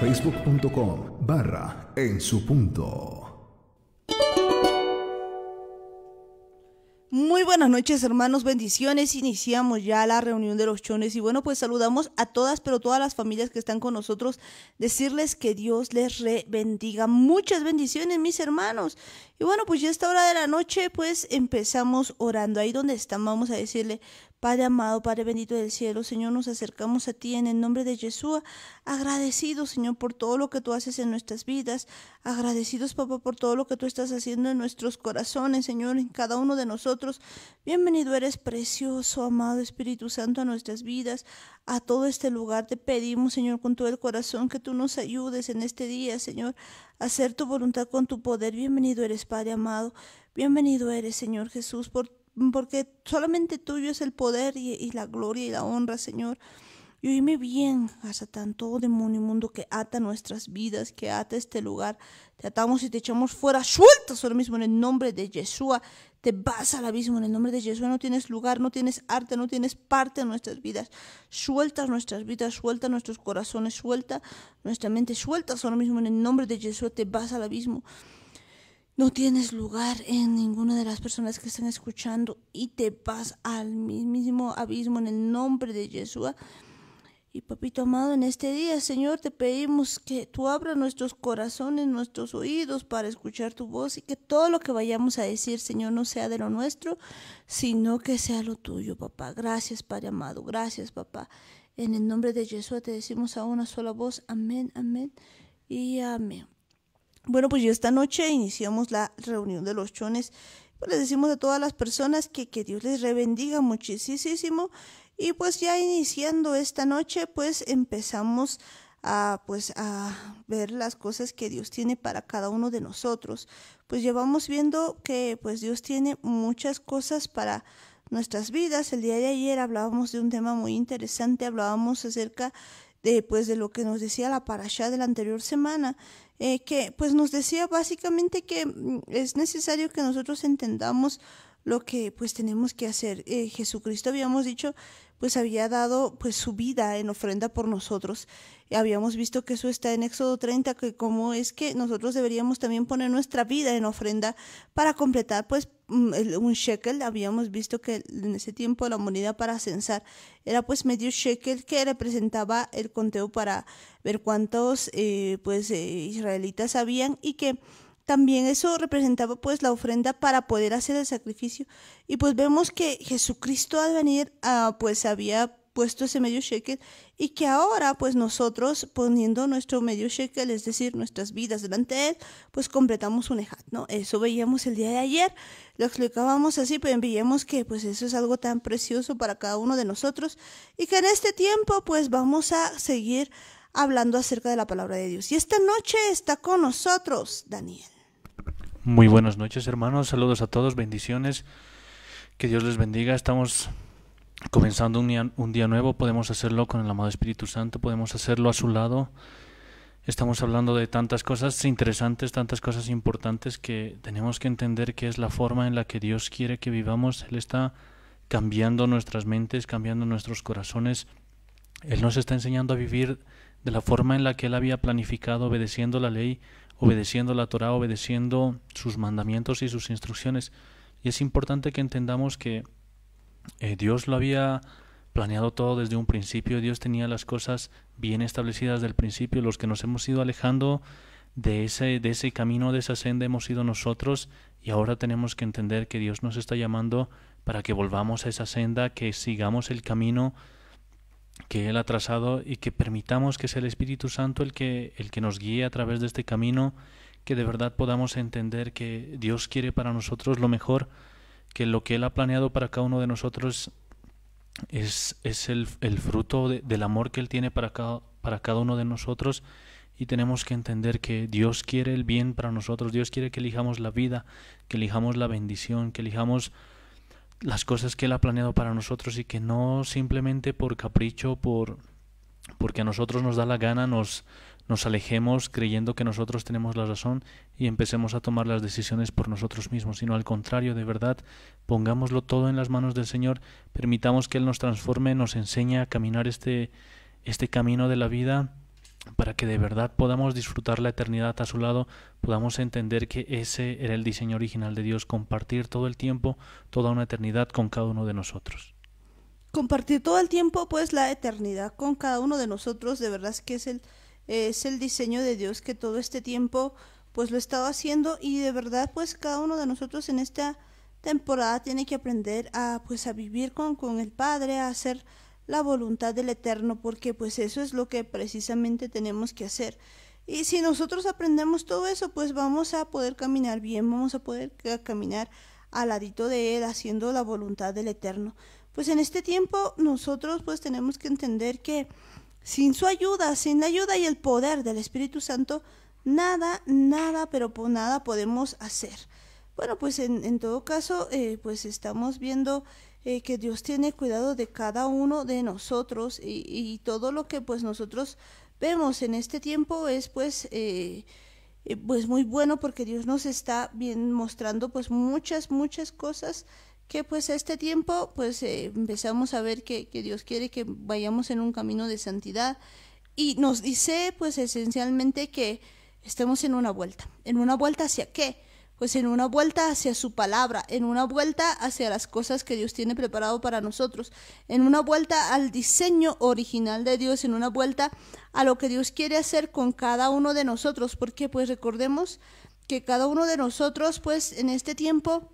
facebook.com barra en su punto. Muy buenas noches hermanos, bendiciones. Iniciamos ya la reunión de los chones y bueno, pues saludamos a todas, pero todas las familias que están con nosotros, decirles que Dios les re bendiga. Muchas bendiciones mis hermanos. Y bueno, pues ya esta hora de la noche, pues empezamos orando. Ahí donde están, vamos a decirle, Padre amado, Padre bendito del cielo, Señor, nos acercamos a ti en el nombre de Yeshua, agradecidos, Señor, por todo lo que tú haces en nuestras vidas, agradecidos, papá, por todo lo que tú estás haciendo en nuestros corazones, Señor, en cada uno de nosotros. Bienvenido eres, precioso, amado Espíritu Santo, a nuestras vidas, a todo este lugar. Te pedimos, Señor, con todo el corazón que tú nos ayudes en este día, Señor, a hacer tu voluntad con tu poder. Bienvenido eres, Padre amado. Bienvenido eres, Señor Jesús, por Mm, porque solamente tuyo es el poder y, la gloria y la honra, Señor. Y oíme bien, a Satán, todo demonio mundo que ata nuestras vidas, que ata este lugar. Te atamos y te echamos fuera. Sueltas ahora mismo en el nombre de Yeshua. Te vas al abismo en el nombre de Yeshua. No tienes lugar, no tienes arte, no tienes parte en nuestras vidas. Sueltas nuestras vidas, suelta nuestros corazones, suelta nuestra mente. Sueltas ahora mismo en el nombre de Yeshua. Te vas al abismo no tienes lugar en ninguna de las personas que están escuchando y te vas al mismo abismo en el nombre de Yeshua. Y papito amado, en este día, Señor, te pedimos que tú abras nuestros corazones, nuestros oídos para escuchar tu voz y que todo lo que vayamos a decir, Señor, no sea de lo nuestro, sino que sea lo tuyo, papá. Gracias, Padre amado. Gracias, papá. En el nombre de Yeshua te decimos a una sola voz, amén, amén y amén. Bueno, pues ya esta noche iniciamos la reunión de los chones. Pues les decimos a todas las personas que, que Dios les rebendiga muchísimo. Y pues ya iniciando esta noche, pues empezamos a pues a ver las cosas que Dios tiene para cada uno de nosotros. Pues llevamos viendo que pues Dios tiene muchas cosas para nuestras vidas. El día de ayer hablábamos de un tema muy interesante, hablábamos acerca de después de lo que nos decía la parasha de la anterior semana, eh, que pues nos decía básicamente que mm, es necesario que nosotros entendamos lo que pues tenemos que hacer. Eh, Jesucristo, habíamos dicho, pues había dado pues su vida en ofrenda por nosotros. habíamos visto que eso está en Éxodo 30, que cómo es que nosotros deberíamos también poner nuestra vida en ofrenda para completar pues mm, un shekel. Habíamos visto que en ese tiempo la moneda para censar era pues medio shekel que representaba el conteo para ver cuántos eh, pues eh, israelitas habían y que también eso representaba pues la ofrenda para poder hacer el sacrificio. Y pues vemos que Jesucristo al venir ah, pues había puesto ese medio shekel y que ahora pues nosotros poniendo nuestro medio shekel, es decir, nuestras vidas delante de él, pues completamos un ejat, ¿no? Eso veíamos el día de ayer, lo explicábamos así, pero veíamos que pues eso es algo tan precioso para cada uno de nosotros y que en este tiempo pues vamos a seguir hablando acerca de la palabra de Dios. Y esta noche está con nosotros Daniel. Muy buenas noches hermanos, saludos a todos, bendiciones, que Dios les bendiga. Estamos comenzando un día, un día nuevo, podemos hacerlo con el amado Espíritu Santo, podemos hacerlo a su lado. Estamos hablando de tantas cosas interesantes, tantas cosas importantes que tenemos que entender que es la forma en la que Dios quiere que vivamos. Él está cambiando nuestras mentes, cambiando nuestros corazones. Él nos está enseñando a vivir de la forma en la que él había planificado, obedeciendo la ley, obedeciendo la Torah, obedeciendo sus mandamientos y sus instrucciones. Y es importante que entendamos que eh, Dios lo había planeado todo desde un principio, Dios tenía las cosas bien establecidas desde el principio, los que nos hemos ido alejando de ese, de ese camino, de esa senda hemos ido nosotros y ahora tenemos que entender que Dios nos está llamando para que volvamos a esa senda, que sigamos el camino que Él ha trazado y que permitamos que sea el Espíritu Santo el que, el que nos guíe a través de este camino, que de verdad podamos entender que Dios quiere para nosotros lo mejor, que lo que Él ha planeado para cada uno de nosotros es, es el, fruto del amor que Él tiene para para cada uno de nosotros y tenemos que entender que Dios quiere el bien para nosotros, Dios quiere que elijamos la vida, que elijamos la bendición, que elijamos las cosas que Él ha planeado para nosotros y que no simplemente por capricho, por, porque a nosotros nos da la gana, nos, nos alejemos creyendo que nosotros tenemos la razón y empecemos a tomar las decisiones por nosotros mismos, sino al contrario, de verdad, pongámoslo todo en las manos del Señor, permitamos que Él nos transforme, nos enseñe a caminar este, este camino de la vida para que de verdad podamos disfrutar la eternidad a su lado, podamos entender que ese era el diseño original de Dios, compartir todo el tiempo, toda una eternidad con cada uno de nosotros. Compartir todo el tiempo, pues la eternidad con cada uno de nosotros, de verdad que es el, es el diseño de Dios que todo este tiempo pues lo he estado haciendo y de verdad pues cada uno de nosotros en esta temporada tiene que aprender a pues a vivir con, con el Padre, a hacer la voluntad del Eterno, porque pues eso es lo que precisamente tenemos que hacer. Y si nosotros aprendemos todo eso, pues vamos a poder caminar bien, vamos a poder caminar al ladito de Él, haciendo la voluntad del Eterno. Pues en este tiempo nosotros pues tenemos que entender que sin su ayuda, sin la ayuda y el poder del Espíritu Santo, nada, nada, pero por nada podemos hacer. Bueno, pues en, todo caso, eh, pues estamos viendo eh, que Dios tiene cuidado de cada uno de nosotros y, todo lo que pues nosotros vemos en este tiempo es pues eh, eh, pues muy bueno porque Dios nos está bien mostrando pues muchas muchas cosas que pues a este tiempo pues empezamos a ver que, que Dios quiere que vayamos en un camino de santidad y nos dice pues esencialmente que estamos en una vuelta en una vuelta hacia qué pues en una vuelta hacia su palabra, en una vuelta hacia las cosas que Dios tiene preparado para nosotros, en una vuelta al diseño original de Dios, en una vuelta a lo que Dios quiere hacer con cada uno de nosotros, porque pues recordemos que cada uno de nosotros pues en este tiempo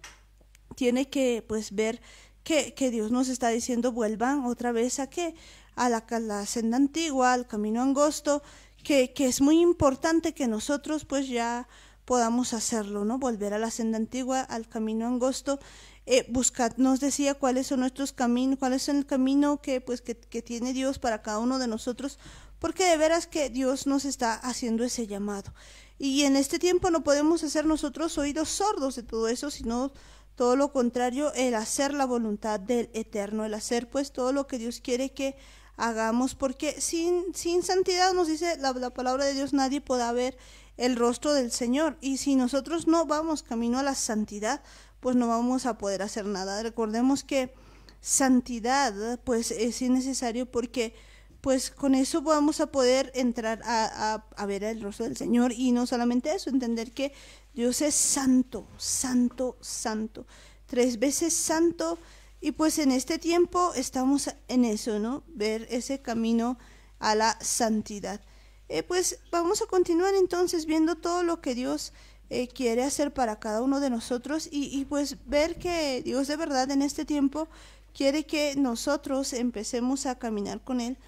tiene que pues ver que, Dios nos está diciendo vuelvan otra vez a qué, a la, la senda antigua, al camino angosto, que, que es muy importante que nosotros pues ya podamos hacerlo, ¿no? Volver a la senda antigua, al camino angosto. Eh, buscad, nos decía cuáles son nuestros caminos, cuál es el camino que, pues, que, tiene Dios para cada uno de nosotros, porque de veras que Dios nos está haciendo ese llamado. Y en este tiempo no podemos hacer nosotros oídos sordos de todo eso, sino todo lo contrario, el hacer la voluntad del Eterno, el hacer pues todo lo que Dios quiere que hagamos, porque sin, sin santidad nos dice la, la palabra de Dios, nadie podrá ver el rostro del Señor. Y si nosotros no vamos camino a la santidad, pues no vamos a poder hacer nada. Recordemos que santidad pues es innecesario porque pues con eso vamos a poder entrar a, a, ver el rostro del Señor y no solamente eso, entender que Dios es santo, santo, santo, tres veces santo y pues en este tiempo estamos en eso, ¿no? Ver ese camino a la santidad. Eh, pues vamos a continuar entonces viendo todo lo que Dios eh, quiere hacer para cada uno de nosotros y, pues ver que Dios de verdad en este tiempo quiere que nosotros empecemos a caminar con Él.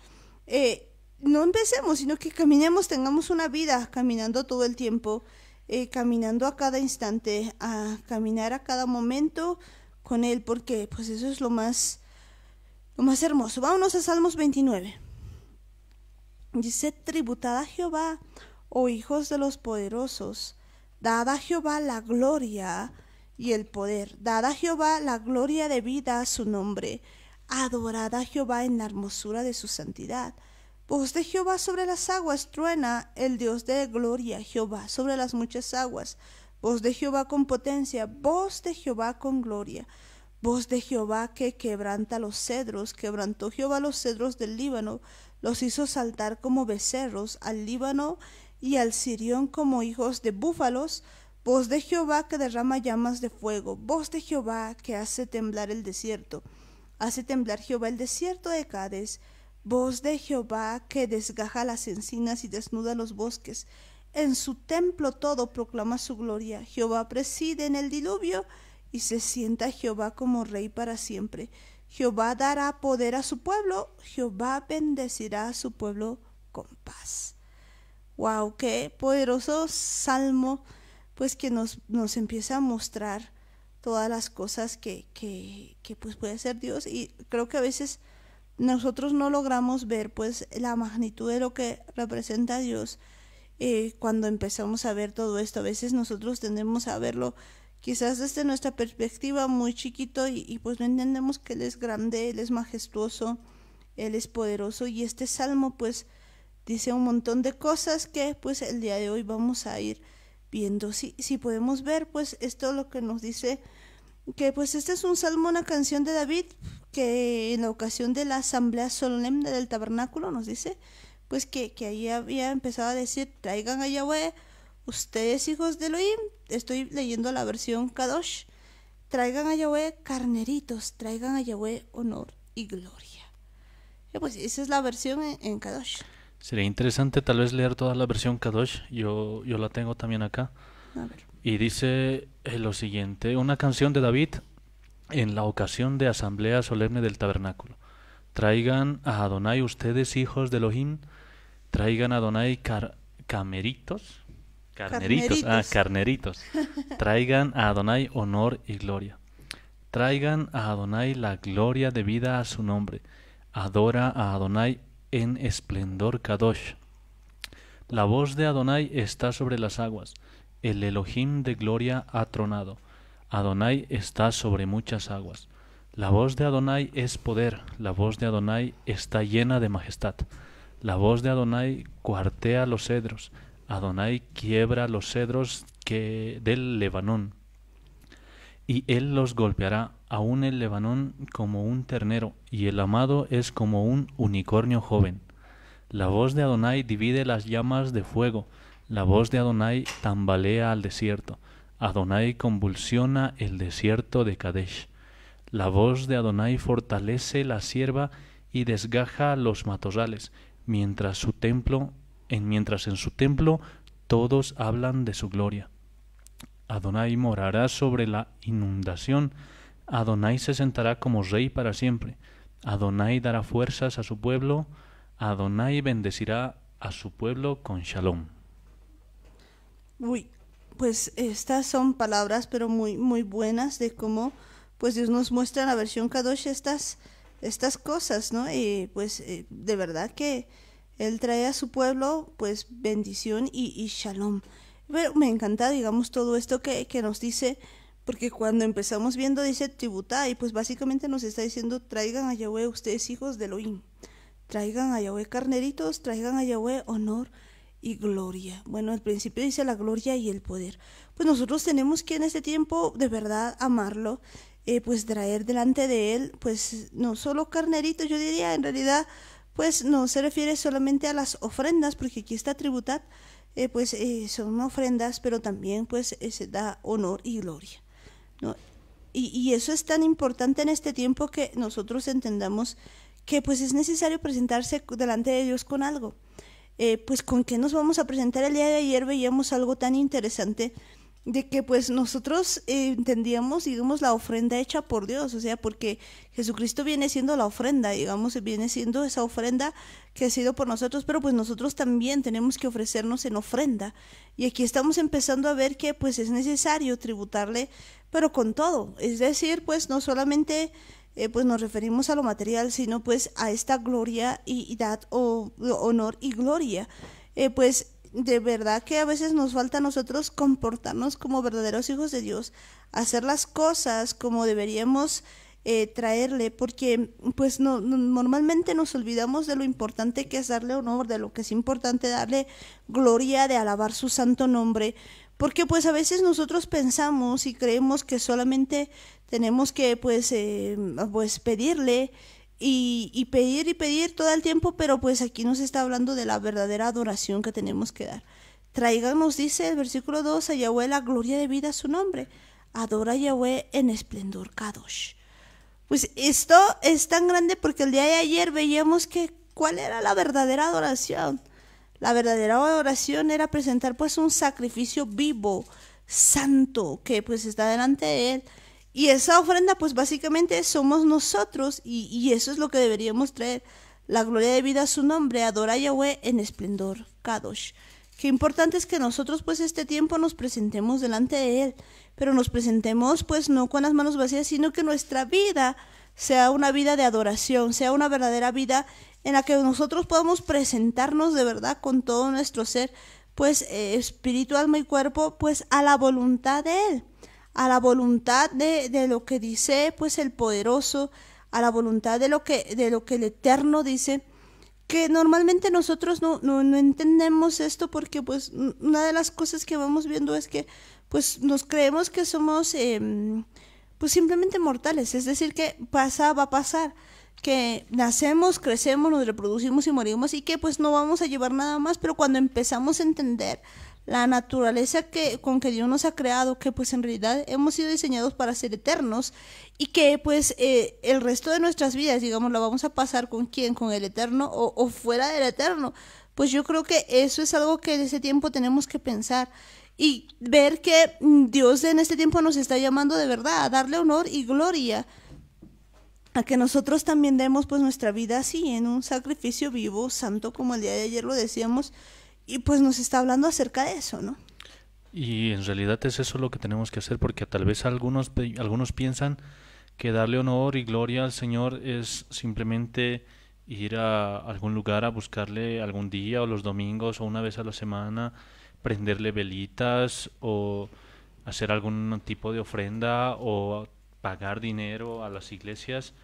Eh, no empecemos, sino que caminemos, tengamos una vida caminando todo el tiempo, caminando a cada instante, a caminar a cada momento con Él, porque pues eso es lo más, lo más hermoso. Vámonos a Salmos 29. Dice, tributad a Jehová, oh hijos de los poderosos, dad a Jehová la gloria y el poder, dad a Jehová la gloria de vida a su nombre, adorad a Jehová en la hermosura de su santidad. Voz de Jehová sobre las aguas truena, el Dios de gloria, Jehová sobre las muchas aguas. Voz de Jehová con potencia, voz de Jehová con gloria. Voz de Jehová que quebranta los cedros, quebrantó Jehová los cedros del Líbano, los hizo saltar como becerros al Líbano y al Sirión como hijos de búfalos, voz de Jehová que derrama llamas de fuego, voz de Jehová que hace temblar el desierto, hace temblar Jehová el desierto de Cades, voz de Jehová que desgaja las encinas y desnuda los bosques, en su templo todo proclama su gloria, Jehová preside en el diluvio y se sienta Jehová como rey para siempre. Jehová dará poder a su pueblo, Jehová bendecirá a su pueblo con paz. ¡Wow! ¡Qué poderoso salmo! Pues que nos, nos empieza a mostrar todas las cosas que, que, que, pues puede hacer Dios y creo que a veces nosotros no logramos ver pues la magnitud de lo que representa Dios eh, cuando empezamos a ver todo esto. A veces nosotros tendemos a verlo quizás desde nuestra perspectiva muy chiquito y, pues no entendemos que Él es grande, Él es majestuoso, Él es poderoso y este salmo pues dice un montón de cosas que pues el día de hoy vamos a ir viendo. Si, si podemos ver pues esto lo que nos dice que pues este es un salmo, una canción de David que en la ocasión de la asamblea solemne del tabernáculo nos dice pues que, que ahí había empezado a decir traigan a Yahweh ustedes hijos de Elohim, estoy leyendo la versión Kadosh, traigan a Yahweh carneritos, traigan a Yahweh honor y gloria. Eh, pues esa es la versión en, Kadosh. Sería interesante tal vez leer toda la versión Kadosh, yo, yo la tengo también acá. A ver. Y dice eh, lo siguiente, una canción de David en la ocasión de asamblea solemne del tabernáculo. Traigan a Adonai ustedes hijos de Elohim, traigan a Adonai carneritos. cameritos, Carneritos, ah, carneritos. Traigan a Adonai honor y gloria. Traigan a Adonai la gloria debida a su nombre. Adora a Adonai en esplendor Kadosh. La voz de Adonai está sobre las aguas. El Elohim de gloria ha tronado. Adonai está sobre muchas aguas. La voz de Adonai es poder. La voz de Adonai está llena de majestad. La voz de Adonai cuartea los cedros. Adonai quiebra los cedros que del Lebanón, y él los golpeará, aún el Lebanón como un ternero, y el amado es como un unicornio joven. La voz de Adonai divide las llamas de fuego, la voz de Adonai tambalea al desierto, Adonai convulsiona el desierto de Kadesh. La voz de Adonai fortalece la sierva y desgaja los matorrales mientras su templo mientras en su templo todos hablan de su gloria. Adonai morará sobre la inundación, Adonai se sentará como rey para siempre, Adonai dará fuerzas a su pueblo, Adonai bendecirá a su pueblo con shalom. Uy, pues estas son palabras pero muy muy buenas de cómo pues Dios nos muestra en la versión Kadosh estas estas cosas, ¿no? Y pues eh, de verdad que él trae a su pueblo pues bendición y, shalom. Pero me encanta, digamos, todo esto que, que nos dice, porque cuando empezamos viendo dice tributá y pues básicamente nos está diciendo traigan a Yahweh ustedes hijos de Elohim, traigan a Yahweh carneritos, traigan a Yahweh honor y gloria. Bueno, al principio dice la gloria y el poder. Pues nosotros tenemos que en este tiempo de verdad amarlo, eh, pues traer delante de él, pues no solo carneritos, yo diría en realidad pues no se refiere solamente a las ofrendas, porque aquí está tributad, eh, pues eh, son ofrendas, pero también pues eh, se da honor y gloria. Y, y, eso es tan importante en este tiempo que nosotros entendamos que pues es necesario presentarse delante de Dios con algo. pues con qué nos vamos a presentar el día de ayer veíamos algo tan interesante de que pues nosotros eh, entendíamos, digamos, la ofrenda hecha por Dios, o sea, porque Jesucristo viene siendo la ofrenda, digamos, viene siendo esa ofrenda que ha sido por nosotros, pero pues nosotros también tenemos que ofrecernos en ofrenda. Y aquí estamos empezando a ver que pues es necesario tributarle, pero con todo, es decir, pues no solamente... Eh, pues nos referimos a lo material, sino pues a esta gloria y, edad, o honor y gloria. Eh, pues de verdad que a veces nos falta a nosotros comportarnos como verdaderos hijos de Dios, hacer las cosas como deberíamos eh, traerle, porque pues no, normalmente nos olvidamos de lo importante que es darle honor, de lo que es importante darle gloria, de alabar su santo nombre, porque pues a veces nosotros pensamos y creemos que solamente tenemos que pues, eh, pues pedirle y, pedir y pedir todo el tiempo, pero pues aquí nos está hablando de la verdadera adoración que tenemos que dar. Traigamos, dice el versículo 2, a Yahweh la gloria de vida a su nombre. Adora a Yahweh en esplendor Kadosh. Pues esto es tan grande porque el día de ayer veíamos que cuál era la verdadera adoración. La verdadera adoración era presentar pues un sacrificio vivo, santo, que pues está delante de él y esa ofrenda, pues básicamente somos nosotros y, eso es lo que deberíamos traer. La gloria de vida a su nombre, adora a Yahweh en esplendor, Kadosh. Qué importante es que nosotros pues este tiempo nos presentemos delante de Él, pero nos presentemos pues no con las manos vacías, sino que nuestra vida sea una vida de adoración, sea una verdadera vida en la que nosotros podamos presentarnos de verdad con todo nuestro ser, pues eh, espíritu, alma y cuerpo, pues a la voluntad de Él a la voluntad de, de, lo que dice pues el poderoso, a la voluntad de lo que, de lo que el eterno dice, que normalmente nosotros no, no, entendemos esto porque pues una de las cosas que vamos viendo es que pues nos creemos que somos em, pues simplemente mortales, es decir que pasa, va a pasar que nacemos, crecemos, nos reproducimos y morimos y que pues no vamos a llevar nada más, pero cuando empezamos a entender la naturaleza que, con que Dios nos ha creado, que pues en realidad hemos sido diseñados para ser eternos y que pues eh, el resto de nuestras vidas, digamos, la vamos a pasar con quién, con el eterno o, o fuera del eterno. Pues yo creo que eso es algo que en ese tiempo tenemos que pensar y ver que mm, Dios en este tiempo nos está llamando de verdad a darle honor y gloria a que nosotros también demos pues nuestra vida así en un sacrificio vivo, santo como el día de ayer lo decíamos, y pues nos está hablando acerca de eso, ¿no? Y en realidad es eso lo que tenemos que hacer, porque tal vez algunos, algunos piensan que darle honor y gloria al Señor es simplemente ir a algún lugar a buscarle algún día o los domingos o una vez a la semana, prenderle velitas o hacer algún tipo de ofrenda o pagar dinero a las iglesias.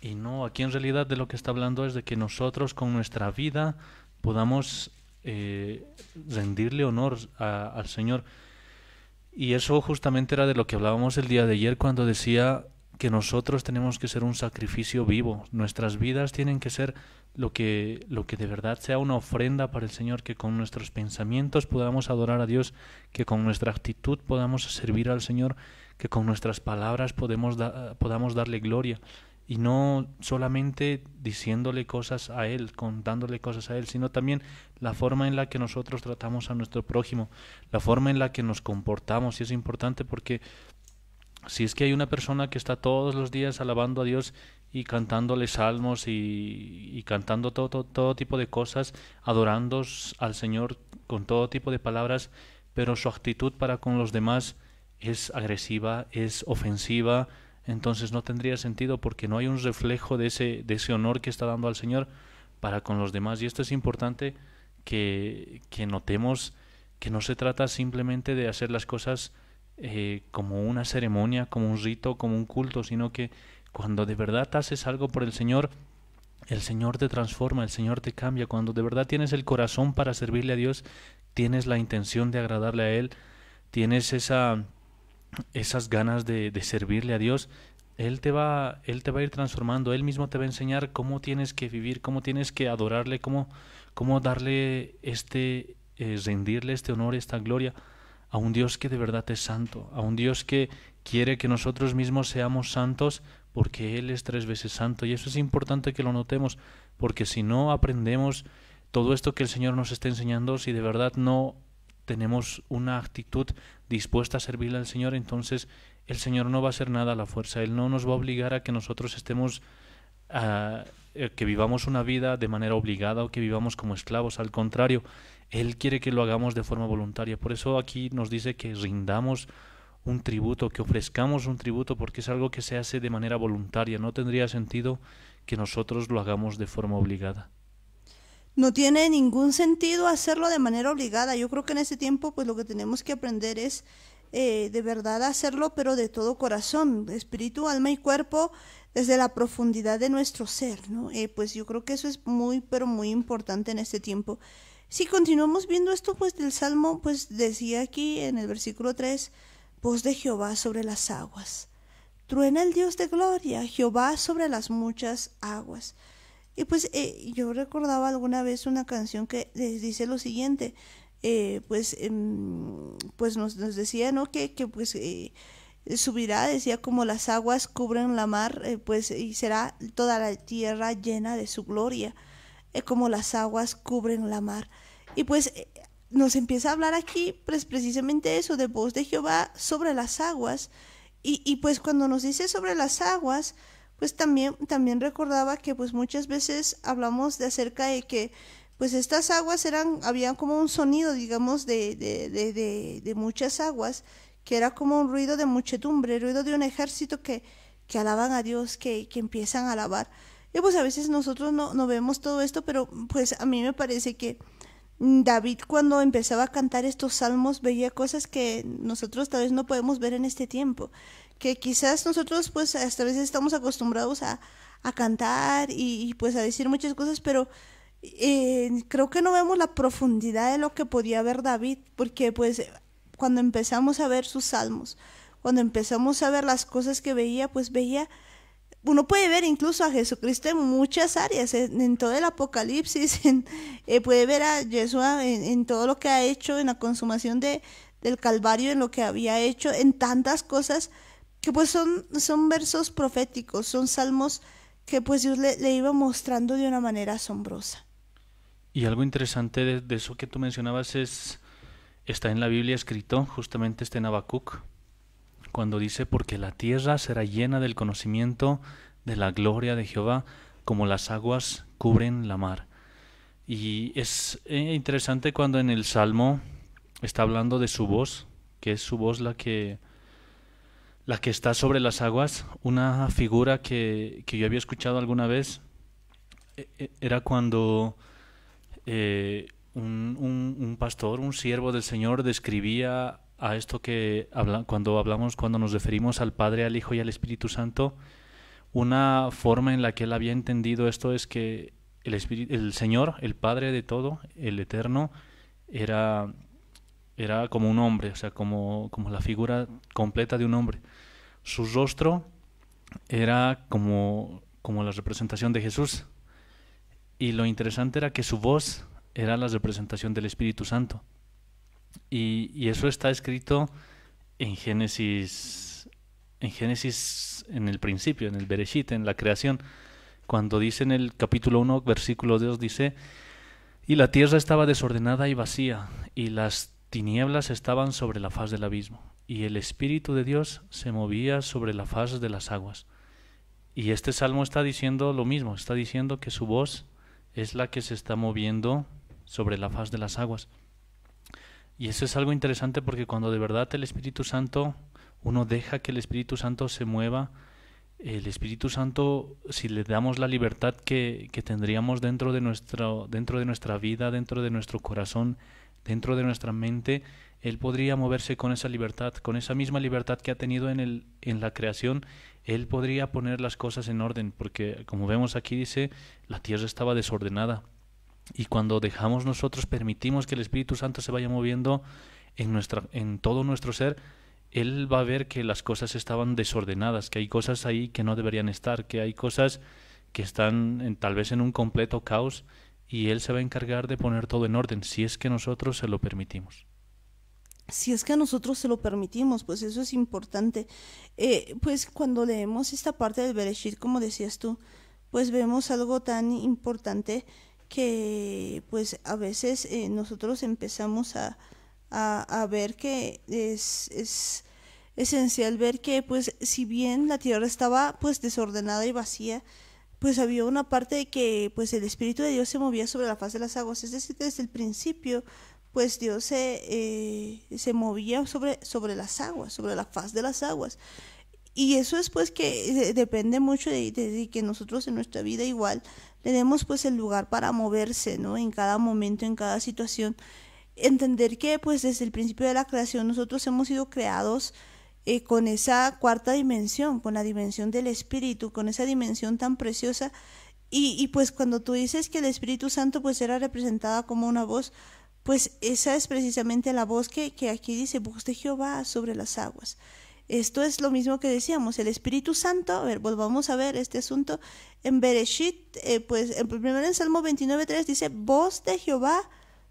Y no, aquí en realidad de lo que está hablando es de que nosotros con nuestra vida podamos eh, rendirle honor al Señor. Y eso justamente era de lo que hablábamos el día de ayer cuando decía que nosotros tenemos que ser un sacrificio vivo, nuestras vidas tienen que ser lo que, lo que de verdad sea una ofrenda para el Señor, que con nuestros pensamientos podamos adorar a Dios, que con nuestra actitud podamos servir al Señor, que con nuestras palabras podamos darle gloria y no solamente diciéndole cosas a Él, contándole cosas a Él, sino también la forma en la que nosotros tratamos a nuestro prójimo, la forma en la que nos comportamos, y es importante porque si es que hay una persona que está todos los días alabando a Dios y cantándole salmos y, cantando todo, todo, todo tipo de cosas, adorando al Señor con todo tipo de palabras, pero su actitud para con los demás es agresiva, es ofensiva, entonces no tendría sentido porque no hay un reflejo de ese, de ese honor que está dando al Señor para con los demás. Y esto es importante que, notemos que no se trata simplemente de hacer las cosas eh, como una ceremonia, como un rito, como un culto, sino que cuando de verdad haces algo por el Señor, el Señor te transforma, el Señor te cambia. Cuando de verdad tienes el corazón para servirle a Dios, tienes la intención de agradarle a Él, tienes esa esas ganas de, servirle a Dios, él te, va, él te va a ir transformando, Él mismo te va a enseñar cómo tienes que vivir, cómo tienes que adorarle, cómo, cómo darle este, eh, rendirle este honor, esta gloria a un Dios que de verdad es santo, a un Dios que quiere que nosotros mismos seamos santos porque Él es tres veces santo. Y eso es importante que lo notemos, porque si no aprendemos todo esto que el Señor nos está enseñando, si de verdad no tenemos una actitud dispuesta a servirle al Señor, entonces el Señor no va a hacer nada a la fuerza, Él no nos va a obligar a que nosotros estemos, ah, eh, que vivamos una vida de manera obligada o que vivamos como esclavos, al contrario, Él quiere que lo hagamos de forma voluntaria. Por eso aquí nos dice que rindamos un tributo, que ofrezcamos un tributo, porque es algo que se hace de manera voluntaria, no tendría sentido que nosotros lo hagamos de forma obligada no tiene ningún sentido hacerlo de manera obligada. Yo creo que en este tiempo, pues lo que tenemos que aprender es eh, de verdad hacerlo, pero de todo corazón, espíritu, alma y cuerpo, desde la profundidad de nuestro ser, ¿no? Eh, pues yo creo que eso es muy, pero muy importante en este tiempo. Si continuamos viendo esto, pues del Salmo, pues decía aquí en el versículo 3, voz de Jehová sobre las aguas. Truena el Dios de gloria, Jehová sobre las muchas aguas. Y pues eh, yo recordaba alguna vez una canción que dice lo siguiente, eh, pues, em, pues nos, decía, ¿no? Que, que pues eh, subirá, decía, como las aguas cubren la mar, pues y será toda la tierra llena de su gloria, como las aguas cubren la mar. Y pues nos empieza a hablar aquí pues, precisamente eso, de voz de Jehová sobre las aguas. Y, y pues cuando nos dice sobre las aguas, pues también, también recordaba que pues muchas veces hablamos de acerca de que pues estas aguas eran, había como un sonido, digamos, de, de, de, de muchas aguas, que era como un ruido de muchedumbre, ruido de un ejército que, que alaban a Dios, que, que empiezan a alabar. Y pues a veces nosotros no, no vemos todo esto, pero pues a mí me parece que David cuando empezaba a cantar estos salmos veía cosas que nosotros tal vez no podemos ver en este tiempo que quizás nosotros pues hasta a veces estamos acostumbrados a, cantar y, pues a decir muchas cosas, pero eh, creo que no vemos la profundidad de lo que podía ver David, porque pues cuando empezamos a ver sus salmos, cuando empezamos a ver las cosas que veía, pues veía, uno puede ver incluso a Jesucristo en muchas áreas, en, todo el Apocalipsis, en, eh, puede ver a Yeshua en, todo lo que ha hecho, en la consumación de, del Calvario, en lo que había hecho, en tantas cosas que pues son, son versos proféticos, son salmos que pues Dios le, iba mostrando de una manera asombrosa. Y algo interesante de, eso que tú mencionabas es, está en la Biblia escrito, justamente está en Habacuc, cuando dice, porque la tierra será llena del conocimiento de la gloria de Jehová, como las aguas cubren la mar. Y es eh, interesante cuando en el Salmo está hablando de su voz, que es su voz la que la que está sobre las aguas, una figura que, que yo había escuchado alguna vez, e, e, era cuando eh, un, pastor, un siervo del Señor, describía a esto que habla, cuando hablamos, cuando nos referimos al Padre, al Hijo y al Espíritu Santo, una forma en la que él había entendido esto es que el, Espíritu, el Señor, el Padre de todo, el Eterno, era, era como un hombre, o sea, como, como la figura completa de un hombre su rostro era como, como la representación de Jesús. Y lo interesante era que su voz era la representación del Espíritu Santo. Y, eso está escrito en Génesis, en Génesis, en el principio, en el Bereshit, en la creación, cuando dice en el capítulo 1, versículo 2, dice, y la tierra estaba desordenada y vacía, y las tinieblas estaban sobre la faz del abismo y el Espíritu de Dios se movía sobre la faz de las aguas. Y este salmo está diciendo lo mismo, está diciendo que su voz es la que se está moviendo sobre la faz de las aguas. Y eso es algo interesante porque cuando de verdad el Espíritu Santo, uno deja que el Espíritu Santo se mueva, el Espíritu Santo, si le damos la libertad que, que tendríamos dentro de, nuestro, dentro de nuestra vida, dentro de nuestro corazón, dentro de nuestra mente, él podría moverse con esa libertad, con esa misma libertad que ha tenido en, el, en la creación, Él podría poner las cosas en orden, porque como vemos aquí dice, la tierra estaba desordenada. Y cuando dejamos nosotros, permitimos que el Espíritu Santo se vaya moviendo en, nuestra, en todo nuestro ser, Él va a ver que las cosas estaban desordenadas, que hay cosas ahí que no deberían estar, que hay cosas que están tal vez en un completo caos y Él se va a encargar de poner todo en orden si es que nosotros se lo permitimos si es que a nosotros se lo permitimos, pues eso es importante. Eh, pues cuando leemos esta parte del Bereshit, como decías tú, pues vemos algo tan importante que pues a veces eh, nosotros empezamos a, a, ver que es, es, esencial ver que pues si bien la tierra estaba pues desordenada y vacía, pues había una parte de que pues el Espíritu de Dios se movía sobre la faz de las aguas, es decir, desde el principio pues Dios se, eh, se movía sobre, sobre las aguas, sobre la faz de las aguas. Y eso es pues que eh, depende mucho de, que nosotros en nuestra vida igual tenemos pues el lugar para moverse, ¿no? En cada momento, en cada situación. Entender que pues desde el principio de la creación nosotros hemos sido creados eh, con esa cuarta dimensión, con la dimensión del espíritu, con esa dimensión tan preciosa. Y, y pues cuando tú dices que el Espíritu Santo pues era representada como una voz, pues esa es precisamente la voz que, aquí dice, voz de Jehová sobre las aguas. Esto es lo mismo que decíamos, el Espíritu Santo, a ver, volvamos a ver este asunto, en Bereshit, eh, pues en primero en Salmo 29.3 dice, voz de Jehová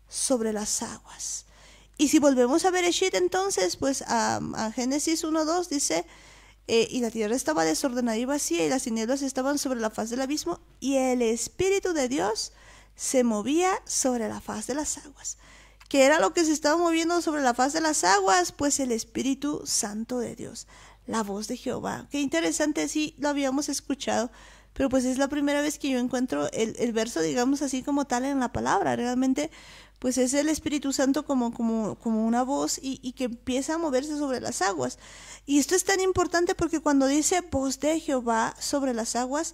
sobre las aguas. Y si volvemos a Bereshit entonces, pues a, a Génesis 1.2 dice, eh, y la tierra estaba desordenada y vacía, y las tinieblas estaban sobre la faz del abismo, y el Espíritu de Dios se movía sobre la faz de las aguas. ¿Qué era lo que se estaba moviendo sobre la faz de las aguas? Pues el Espíritu Santo de Dios, la voz de Jehová. Qué interesante, sí, lo habíamos escuchado, pero pues es la primera vez que yo encuentro el, verso, digamos así como tal, en la palabra. Realmente, pues es el Espíritu Santo como, como, como una voz y, y, que empieza a moverse sobre las aguas. Y esto es tan importante porque cuando dice voz de Jehová sobre las aguas,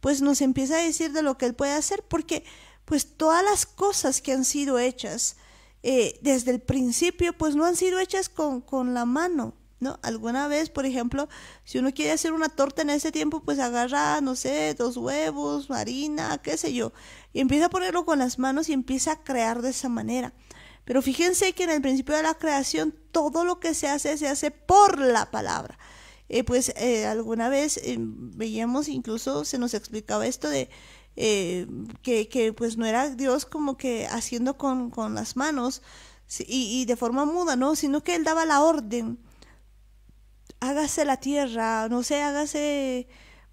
pues nos empieza a decir de lo que Él puede hacer, porque pues todas las cosas que han sido hechas eh, desde el principio, pues no han sido hechas con, la mano, ¿no? Alguna vez, por ejemplo, si uno quiere hacer una torta en ese tiempo, pues agarra, no sé, dos huevos, harina, qué sé yo, y empieza a ponerlo con las manos y empieza a crear de esa manera. Pero fíjense que en el principio de la creación todo lo que se hace se hace por la palabra. Eh, pues eh, alguna vez em, veíamos, incluso se nos explicaba esto de eh, que, que, pues no era Dios como que haciendo con, con las manos y, de forma muda, ¿no? Sino que él daba la orden, hágase la tierra, no sé, hágase,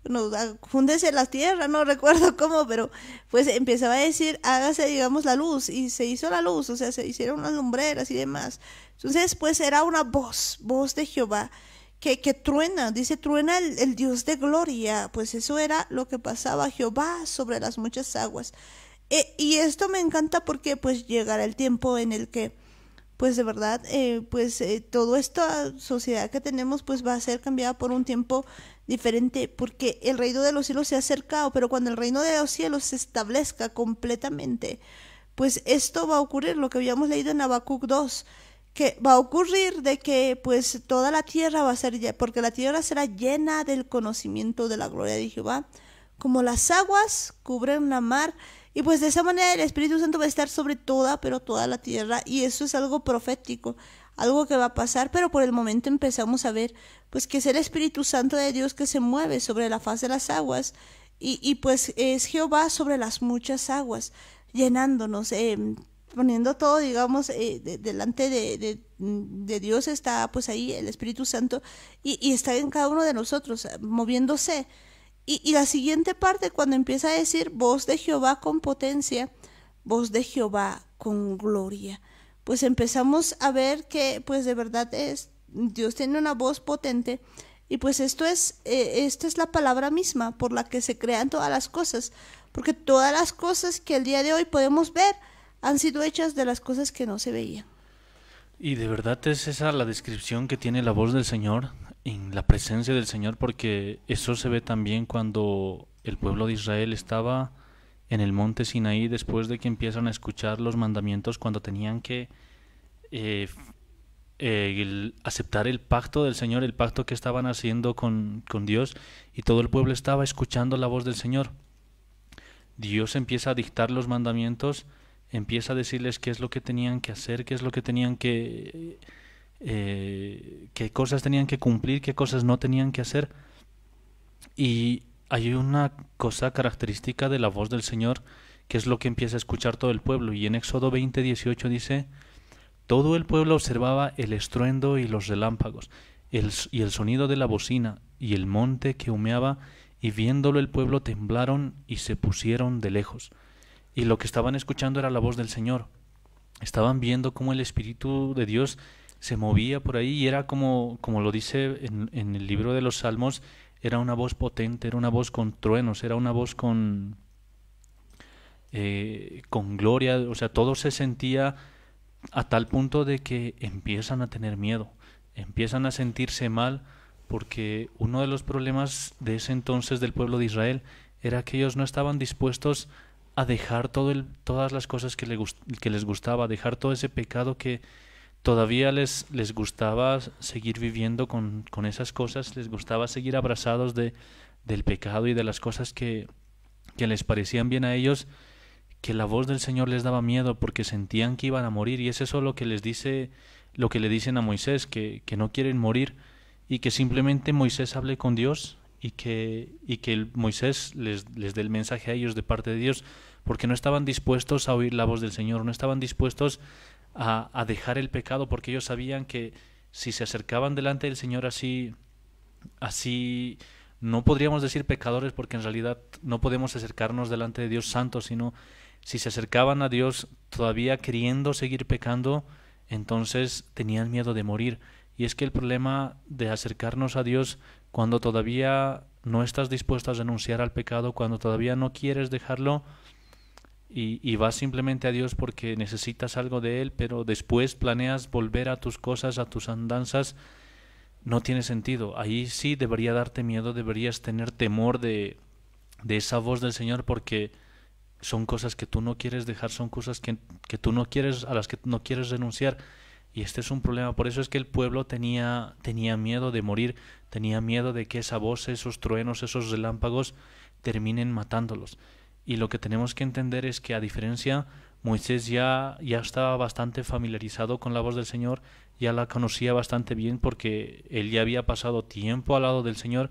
no, fúndese ah, la tierra, no recuerdo cómo, pero pues empezaba a decir, hágase, digamos, la luz, y se hizo la luz, o sea, se hicieron las lumbreras y demás. Entonces, pues era una voz, voz de Jehová, que, que truena, dice truena el, Dios de gloria, pues eso era lo que pasaba Jehová sobre las muchas aguas. Eh, y esto me encanta porque pues llegará el tiempo en el que pues de verdad, eh, pues eh, toda esta sociedad que tenemos pues va a ser cambiada por un tiempo diferente, porque el reino de los cielos se ha acercado, pero cuando el reino de los cielos se establezca completamente, pues esto va a ocurrir, lo que habíamos leído en Habacuc 2, que va a ocurrir de que pues toda la tierra va a ser, porque la tierra será llena del conocimiento de la gloria de Jehová, como las aguas cubren la mar. Y pues de esa manera el Espíritu Santo va a estar sobre toda, pero toda la tierra. Y eso es algo profético, algo que va a pasar, pero por el momento empezamos a ver pues que es el Espíritu Santo de Dios que se mueve sobre la faz de las aguas. Y, pues es Jehová sobre las muchas aguas, llenándonos. Em, poniendo todo, digamos, eh, delante de, Dios está pues ahí el Espíritu Santo y, está en cada uno de nosotros, moviéndose. Y, la siguiente parte, cuando empieza a decir voz de Jehová con potencia, voz de Jehová con gloria, pues empezamos a ver que pues de verdad es, Dios tiene una voz potente. Y pues esto es, eh, es la palabra misma por la que se crean todas las cosas, porque todas las cosas que el día de hoy podemos ver, han sido hechas de las cosas que no se veían. Y de verdad es esa la descripción que tiene la voz del Señor en la presencia del Señor, porque eso se ve también cuando el pueblo de Israel estaba en el monte Sinaí después de que empiezan a escuchar los mandamientos cuando tenían que eh, eh, aceptar el pacto del Señor, el pacto que estaban haciendo con, con Dios, y todo el pueblo estaba escuchando la voz del Señor. Dios empieza a dictar los mandamientos empieza a decirles qué es lo que tenían que hacer, qué es lo que tenían que... Eh, qué cosas tenían que cumplir, qué cosas no tenían que hacer. Y hay una cosa característica de la voz del Señor, que es lo que empieza a escuchar todo el pueblo. Y en Éxodo 20, 18 dice, todo el pueblo observaba el estruendo y los relámpagos, el, y el sonido de la bocina, y el monte que humeaba, y viéndolo el pueblo temblaron y se pusieron de lejos y lo que estaban escuchando era la voz del Señor. Estaban viendo cómo el Espíritu de Dios se movía por ahí y era como, como lo dice en, el libro de los Salmos, era una voz potente, era una voz con truenos, era una voz con, eh, con gloria, o sea, todo se sentía a tal punto de que empiezan a tener miedo, empiezan a sentirse mal, porque uno de los problemas de ese entonces del pueblo de Israel era que ellos no estaban dispuestos a dejar todo el, todas las cosas que, le que les gustaba, dejar todo ese pecado que todavía les, les gustaba seguir viviendo con, con esas cosas, les gustaba seguir abrazados de, del pecado y de las cosas que, que les parecían bien a ellos, que la voz del Señor les daba miedo porque sentían que iban a morir y es eso lo que les dice lo que le dicen a Moisés que, que no quieren morir y que simplemente Moisés hable con Dios y que y que Moisés les, les dé el mensaje a ellos de parte de Dios porque no estaban dispuestos a oír la voz del Señor, no estaban dispuestos a, a dejar el pecado, porque ellos sabían que si se acercaban delante del Señor así, así, no podríamos decir pecadores, porque en realidad no podemos acercarnos delante de Dios santo, sino si se acercaban a Dios todavía queriendo seguir pecando, entonces tenían miedo de morir. Y es que el problema de acercarnos a Dios cuando todavía no estás dispuesto a renunciar al pecado, cuando todavía no quieres dejarlo, y, y, vas simplemente a Dios porque necesitas algo de Él, pero después planeas volver a tus cosas, a tus andanzas, no tiene sentido. Ahí sí debería darte miedo, deberías tener temor de, de esa voz del Señor porque son cosas que tú no quieres dejar, son cosas que, que tú no quieres, a las que no quieres renunciar. Y este es un problema. Por eso es que el pueblo tenía, tenía miedo de morir, tenía miedo de que esa voz, esos truenos, esos relámpagos terminen matándolos y lo que tenemos que entender es que a diferencia, Moisés ya, ya estaba bastante familiarizado con la voz del Señor, ya la conocía bastante bien porque él ya había pasado tiempo al lado del Señor,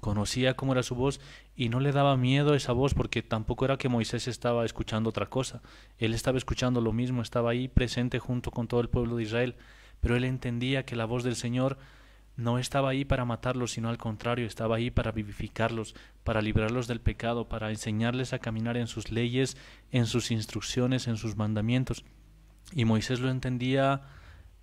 conocía cómo era su voz y no le daba miedo esa voz porque tampoco era que Moisés estaba escuchando otra cosa, él estaba escuchando lo mismo, estaba ahí presente junto con todo el pueblo de Israel, pero él entendía que la voz del Señor no estaba ahí para matarlos, sino al contrario, estaba ahí para vivificarlos, para librarlos del pecado, para enseñarles a caminar en sus leyes, en sus instrucciones, en sus mandamientos. Y Moisés lo entendía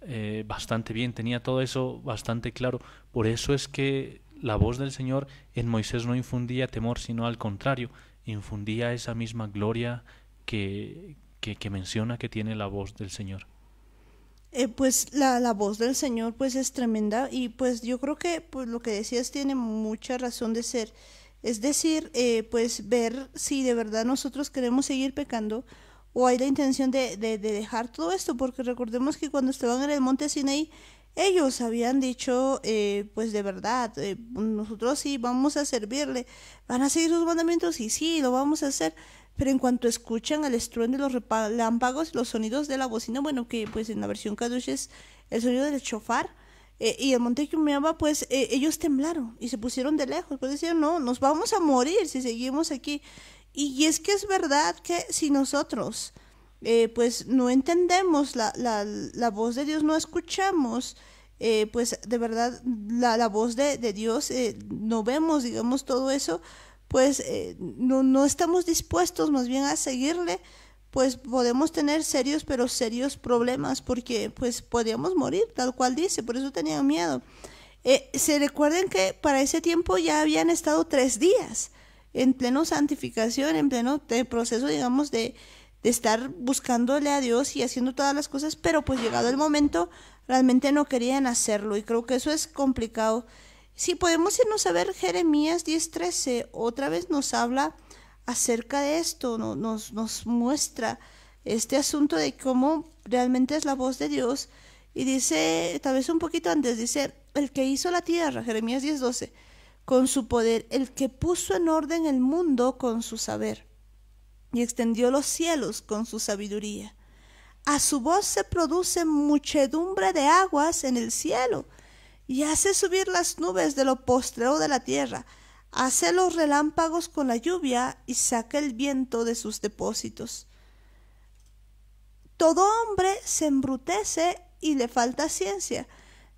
eh, bastante bien, tenía todo eso bastante claro. Por eso es que la voz del Señor en Moisés no infundía temor, sino al contrario, infundía esa misma gloria que, que menciona que tiene la voz del Señor. Eh, pues la, la, voz del Señor pues es tremenda y pues yo creo que pues lo que decías tiene mucha razón de ser. Es decir, eh, pues ver si de verdad nosotros queremos seguir pecando o hay la intención de, de, dejar todo esto, porque recordemos que cuando estaban en el monte Sinaí, ellos habían dicho, eh, pues de verdad, nosotros sí vamos a servirle, van a seguir sus mandamientos y sí, lo vamos a hacer, pero en cuanto escuchan el estruendo de los relámpagos, los sonidos de la bocina, bueno, que pues en la versión Kadush es el sonido del chofar, eh, y el monte que humeaba, pues eh, ellos temblaron y se pusieron de lejos, pues decían, no, nos vamos a morir si seguimos aquí. Y, es que es verdad que si nosotros, eh, pues no entendemos la, la, la, voz de Dios, no escuchamos, pues de verdad la, voz de, de Dios, no vemos, digamos, todo eso, pues eh, no, estamos dispuestos más bien a seguirle, pues podemos tener serios, pero serios problemas, porque pues podríamos morir, tal cual dice, por eso tenían miedo. Eh, se recuerden que para ese tiempo ya habían estado tres días en pleno santificación, en pleno eh, proceso, digamos, de, de estar buscándole a Dios y haciendo todas las cosas, pero pues llegado el momento realmente no querían hacerlo y creo que eso es complicado. Si podemos irnos a ver Jeremías 10:13, otra vez nos habla acerca de esto, nos, nos muestra este asunto de cómo realmente es la voz de Dios. Y dice, tal vez un poquito antes, dice, el que hizo la tierra, Jeremías 10:12, con su poder, el que puso en orden el mundo con su saber, y extendió los cielos con su sabiduría. A su voz se produce muchedumbre de aguas en el cielo, y hace subir las nubes de lo postreo de la tierra, hace los relámpagos con la lluvia y saca el viento de sus depósitos. Todo hombre se embrutece y le falta ciencia.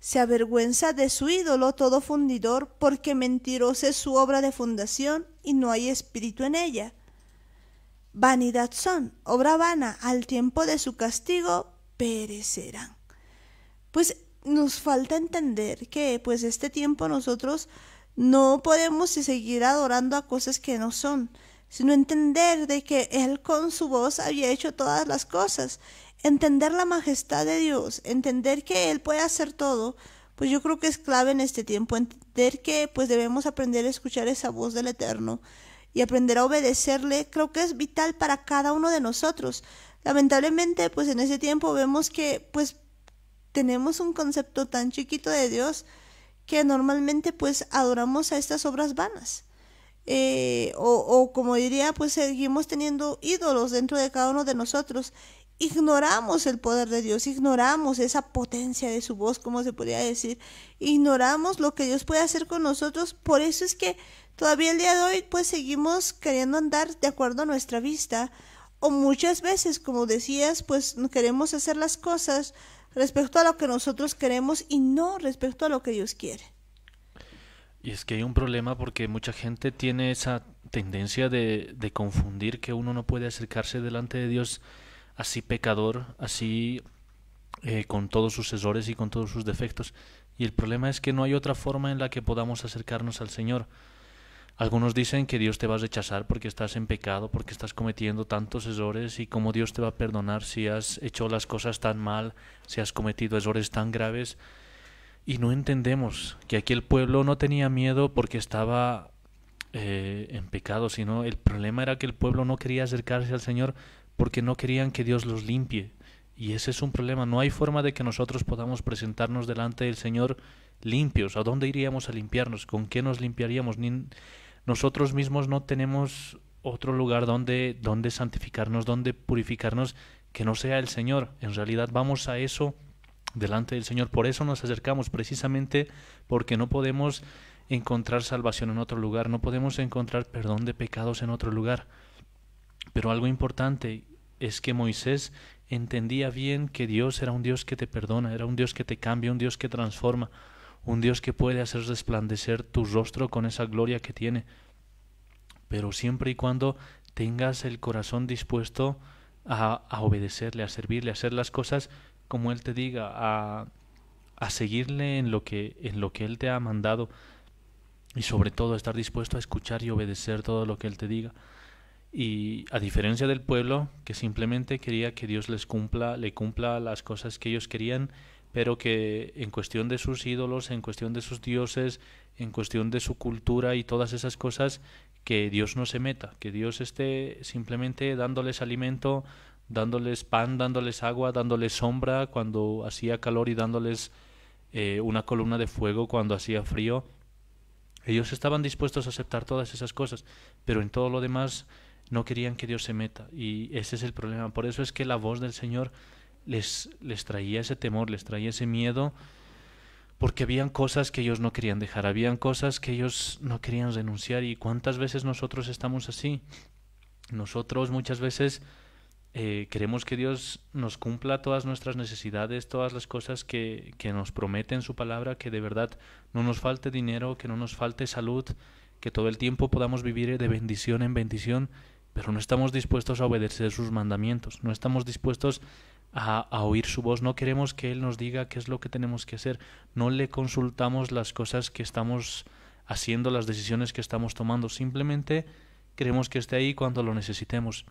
Se avergüenza de su ídolo todo fundidor, porque mentirosa es su obra de fundación y no hay espíritu en ella. Vanidad son, obra vana, al tiempo de su castigo perecerán. Pues nos falta entender que pues este tiempo nosotros no podemos seguir adorando a cosas que no son, sino entender de que Él con su voz había hecho todas las cosas, entender la majestad de Dios, entender que Él puede hacer todo, pues yo creo que es clave en este tiempo, entender que pues debemos aprender a escuchar esa voz del Eterno y aprender a obedecerle, creo que es vital para cada uno de nosotros. Lamentablemente, pues en ese tiempo vemos que pues tenemos un concepto tan chiquito de Dios que normalmente pues adoramos a estas obras vanas. Eh, o, o, como diría, pues seguimos teniendo ídolos dentro de cada uno de nosotros. Ignoramos el poder de Dios, ignoramos esa potencia de su voz, como se podría decir, ignoramos lo que Dios puede hacer con nosotros. Por eso es que todavía el día de hoy, pues seguimos queriendo andar de acuerdo a nuestra vista. O muchas veces, como decías, pues queremos hacer las cosas respecto a lo que nosotros queremos y no respecto a lo que Dios quiere. Y es que hay un problema porque mucha gente tiene esa tendencia de, de confundir que uno no puede acercarse delante de Dios así pecador, así eh, con todos sus errores y con todos sus defectos. Y el problema es que no hay otra forma en la que podamos acercarnos al Señor. Algunos dicen que Dios te va a rechazar porque estás en pecado, porque estás cometiendo tantos errores y cómo Dios te va a perdonar si has hecho las cosas tan mal, si has cometido errores tan graves. Y no entendemos que aquí el pueblo no tenía miedo porque estaba eh, en pecado, sino el problema era que el pueblo no quería acercarse al Señor porque no querían que Dios los limpie. Y ese es un problema. No hay forma de que nosotros podamos presentarnos delante del Señor limpios. ¿A dónde iríamos a limpiarnos? ¿Con qué nos limpiaríamos? Ni, nosotros mismos no tenemos otro lugar donde, donde santificarnos, donde purificarnos, que no sea el Señor. En realidad vamos a eso delante del Señor. Por eso nos acercamos, precisamente porque no podemos encontrar salvación en otro lugar, no podemos encontrar perdón de pecados en otro lugar. Pero algo importante es que Moisés entendía bien que Dios era un Dios que te perdona, era un Dios que te cambia, un Dios que transforma un Dios que puede hacer resplandecer tu rostro con esa gloria que tiene, pero siempre y cuando tengas el corazón dispuesto a, obedecerle, a servirle, a hacer las cosas como Él te diga, a, a seguirle en lo, que, en lo que Él te ha mandado y sobre todo estar dispuesto a escuchar y obedecer todo lo que Él te diga. Y a diferencia del pueblo, que simplemente quería que Dios les cumpla, le cumpla las cosas que ellos querían pero que en cuestión de sus ídolos, en cuestión de sus dioses, en cuestión de su cultura y todas esas cosas, que Dios no se meta, que Dios esté simplemente dándoles alimento, dándoles pan, dándoles agua, dándoles sombra cuando hacía calor y dándoles eh, una columna de fuego cuando hacía frío. Ellos estaban dispuestos a aceptar todas esas cosas, pero en todo lo demás no querían que Dios se meta. Y ese es el problema. Por eso es que la voz del Señor les, traía ese temor, les traía ese miedo, porque habían cosas que ellos no querían dejar, habían cosas que ellos no querían renunciar. ¿Y cuántas veces nosotros estamos así? Nosotros muchas veces eh, queremos que Dios nos cumpla todas nuestras necesidades, todas las cosas que, que nos promete en su palabra, que de verdad no nos falte dinero, que no nos falte salud, que todo el tiempo podamos vivir de bendición en bendición, pero no estamos dispuestos a obedecer sus mandamientos, no estamos dispuestos a, oír su voz, no queremos que Él nos diga qué es lo que tenemos que hacer, no le consultamos las cosas que estamos haciendo, las decisiones que estamos tomando, simplemente queremos que esté ahí cuando lo necesitemos.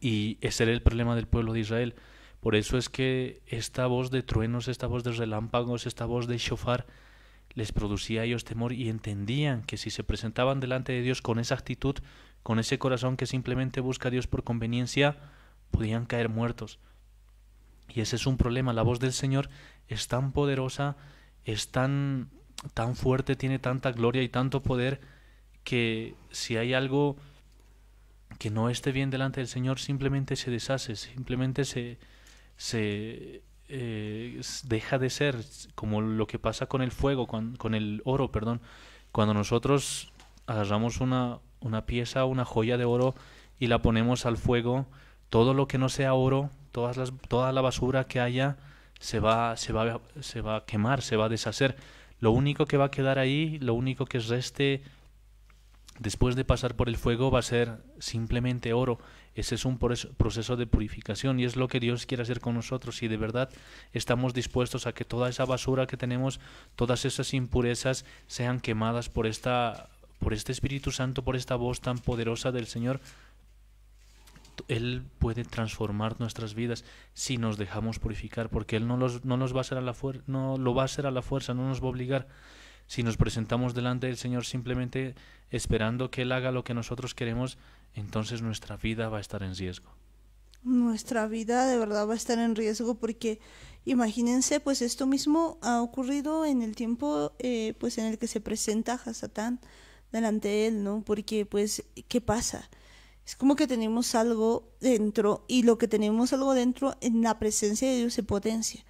Y ese era el problema del pueblo de Israel. Por eso es que esta voz de truenos, esta voz de relámpagos, esta voz de shofar, les producía a ellos temor y entendían que si se presentaban delante de Dios con esa actitud, con ese corazón que simplemente busca a Dios por conveniencia, podían caer muertos. Y ese es un problema. La voz del Señor es tan poderosa, es tan, tan fuerte, tiene tanta gloria y tanto poder que si hay algo que no esté bien delante del Señor, simplemente se deshace, simplemente se, eh, deja de ser, como lo que pasa con el fuego, con, el oro, perdón. Cuando nosotros agarramos una pieza, una joya de oro y la ponemos al fuego, todo lo que no sea oro todas las, toda la basura que haya se va, se, va, se va a quemar, se va a deshacer. Lo único que va a quedar ahí, lo único que reste después de pasar por el fuego va a ser simplemente oro. Ese es un proceso de purificación y es lo que Dios quiere hacer con nosotros. Si de verdad estamos dispuestos a que toda esa basura que tenemos, todas esas impurezas sean quemadas por esta por este Espíritu Santo, por esta voz tan poderosa del Señor, él puede transformar nuestras vidas si nos dejamos purificar, porque Él no, no nos va a hacer a la no lo va a hacer a la fuerza, no nos va a obligar. Si nos presentamos delante del Señor simplemente esperando que Él haga lo que nosotros queremos, entonces nuestra vida va a estar en riesgo. Nuestra vida de verdad va a estar en riesgo porque imagínense, pues esto mismo ha ocurrido en el tiempo eh, pues en el que se presenta Satán delante de él, ¿no? Porque pues, ¿qué pasa? Es como que tenemos algo dentro y lo que tenemos algo dentro en la presencia de Dios se potencia.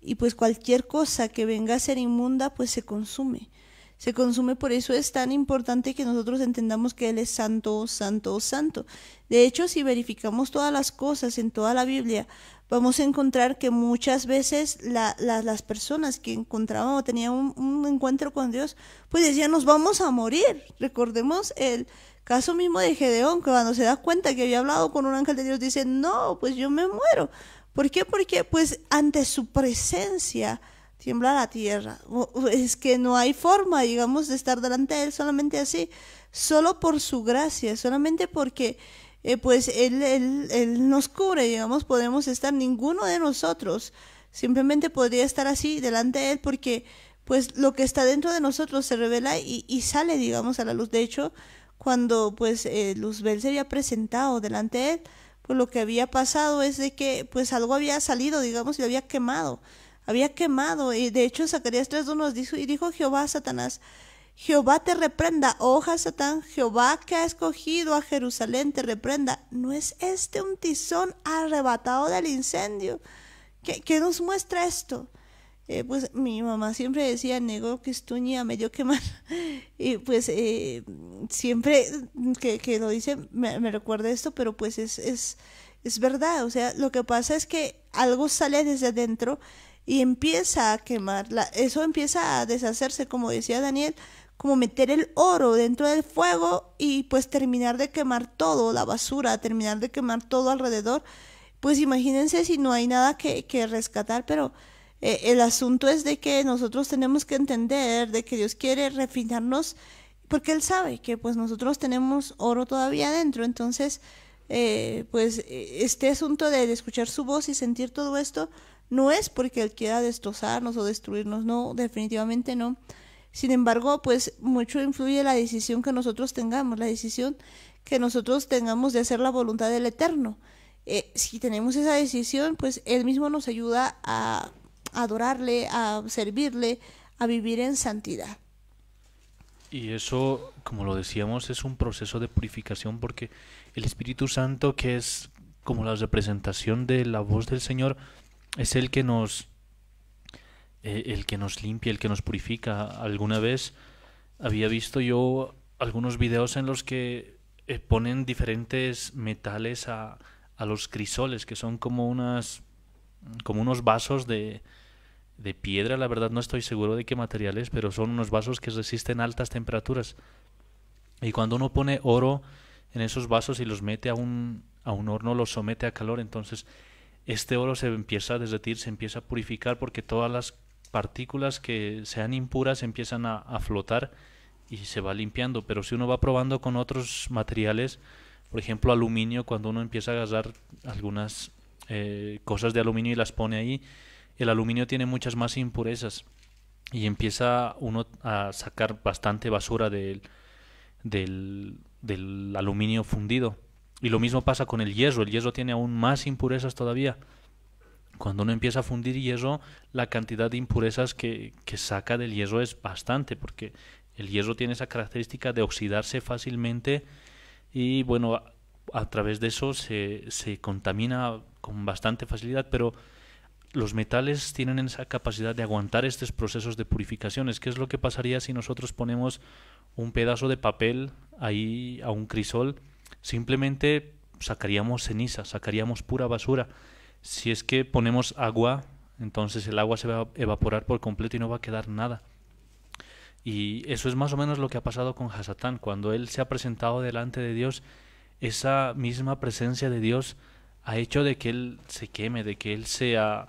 Y pues cualquier cosa que venga a ser inmunda, pues se consume. Se consume, por eso es tan importante que nosotros entendamos que Él es santo, santo, santo. De hecho, si verificamos todas las cosas en toda la Biblia, vamos a encontrar que muchas veces las personas que encontraban o tenían un, un encuentro con Dios, pues decían, nos vamos a morir. Recordemos el Caso mismo de Gedeón, que cuando se da cuenta que había hablado con un ángel de Dios, dice, no, pues yo me muero. ¿Por qué? Porque pues ante su presencia tiembla la tierra. Es que no hay forma, digamos, de estar delante de él solamente así, solo por su gracia, solamente porque eh, pues él, él, nos cubre, digamos, podemos estar, ninguno de nosotros simplemente podría estar así delante de él porque pues lo que está dentro de nosotros se revela y, y sale, digamos, a la luz. De hecho, cuando pues eh, Luzbel se había presentado delante de él, pues lo que había pasado es de que pues algo había salido, digamos, y lo había quemado, había quemado, y de hecho Zacarías 3.2 nos dijo, y dijo Jehová a Satanás, Jehová te reprenda, hoja oh Satán, Jehová que ha escogido a Jerusalén te reprenda. ¿No es este un tizón arrebatado del incendio? ¿Qué, qué nos muestra esto? Eh, pues mi mamá siempre decía, negro que estuña, medio quemar. Y pues eh, siempre que, lo dice me, recuerda esto, pero pues es, es, es verdad. O sea, lo que pasa es que algo sale desde adentro y empieza a quemar. eso empieza a deshacerse, como decía Daniel, como meter el oro dentro del fuego y pues terminar de quemar todo, la basura, terminar de quemar todo alrededor. Pues imagínense si no hay nada que rescatar, pero eh, el asunto es de que nosotros tenemos que entender de que Dios quiere refinarnos porque Él sabe que pues nosotros tenemos oro todavía dentro Entonces, eh, pues e-, este asunto de, escuchar su voz y sentir todo esto no es porque Él quiera destrozarnos o destruirnos, no, definitivamente no. Sin embargo, pues mucho influye la decisión que nosotros tengamos, la decisión que nosotros tengamos de hacer la voluntad del Eterno. Eh, si tenemos esa decisión, pues Él mismo nos ayuda a adorarle, a servirle, a vivir en santidad. Y eso, como lo decíamos, es un proceso de purificación porque el Espíritu Santo, que es como la representación de la voz del Señor, es el que nos eh, el que nos limpia, el que nos purifica. Alguna vez había visto yo algunos videos en los que eh, ponen diferentes metales a, a los crisoles, que son como unas como unos vasos de, de piedra, la verdad no estoy seguro de qué materiales pero son unos vasos que resisten altas temperaturas. Y cuando uno pone oro en esos vasos y los mete a un, a un horno, los somete a calor, entonces este oro se empieza a derretir, se empieza a purificar porque todas las partículas que sean impuras empiezan a, flotar y se va limpiando. Pero si uno va probando con otros materiales, por ejemplo aluminio, cuando uno empieza a agarrar algunas eh, cosas de aluminio y las pone ahí, el aluminio tiene muchas más impurezas y empieza uno a sacar bastante basura del, del, aluminio fundido. Y lo mismo pasa con el hierro, el hierro tiene aún más impurezas todavía. Cuando uno empieza a fundir hierro, la cantidad de impurezas que, saca del hierro es bastante, porque el hierro tiene esa característica de oxidarse fácilmente y bueno, a, través de eso se, se contamina con bastante facilidad, pero los metales tienen esa capacidad de aguantar estos procesos de purificaciones. ¿Qué es lo que pasaría si nosotros ponemos un pedazo de papel ahí a un crisol? Simplemente sacaríamos ceniza, sacaríamos pura basura. Si es que ponemos agua, entonces el agua se va a evaporar por completo y no va a quedar nada. Y eso es más o menos lo que ha pasado con Hasatán. Cuando él se ha presentado delante de Dios, esa misma presencia de Dios ha hecho de que él se queme, de que él sea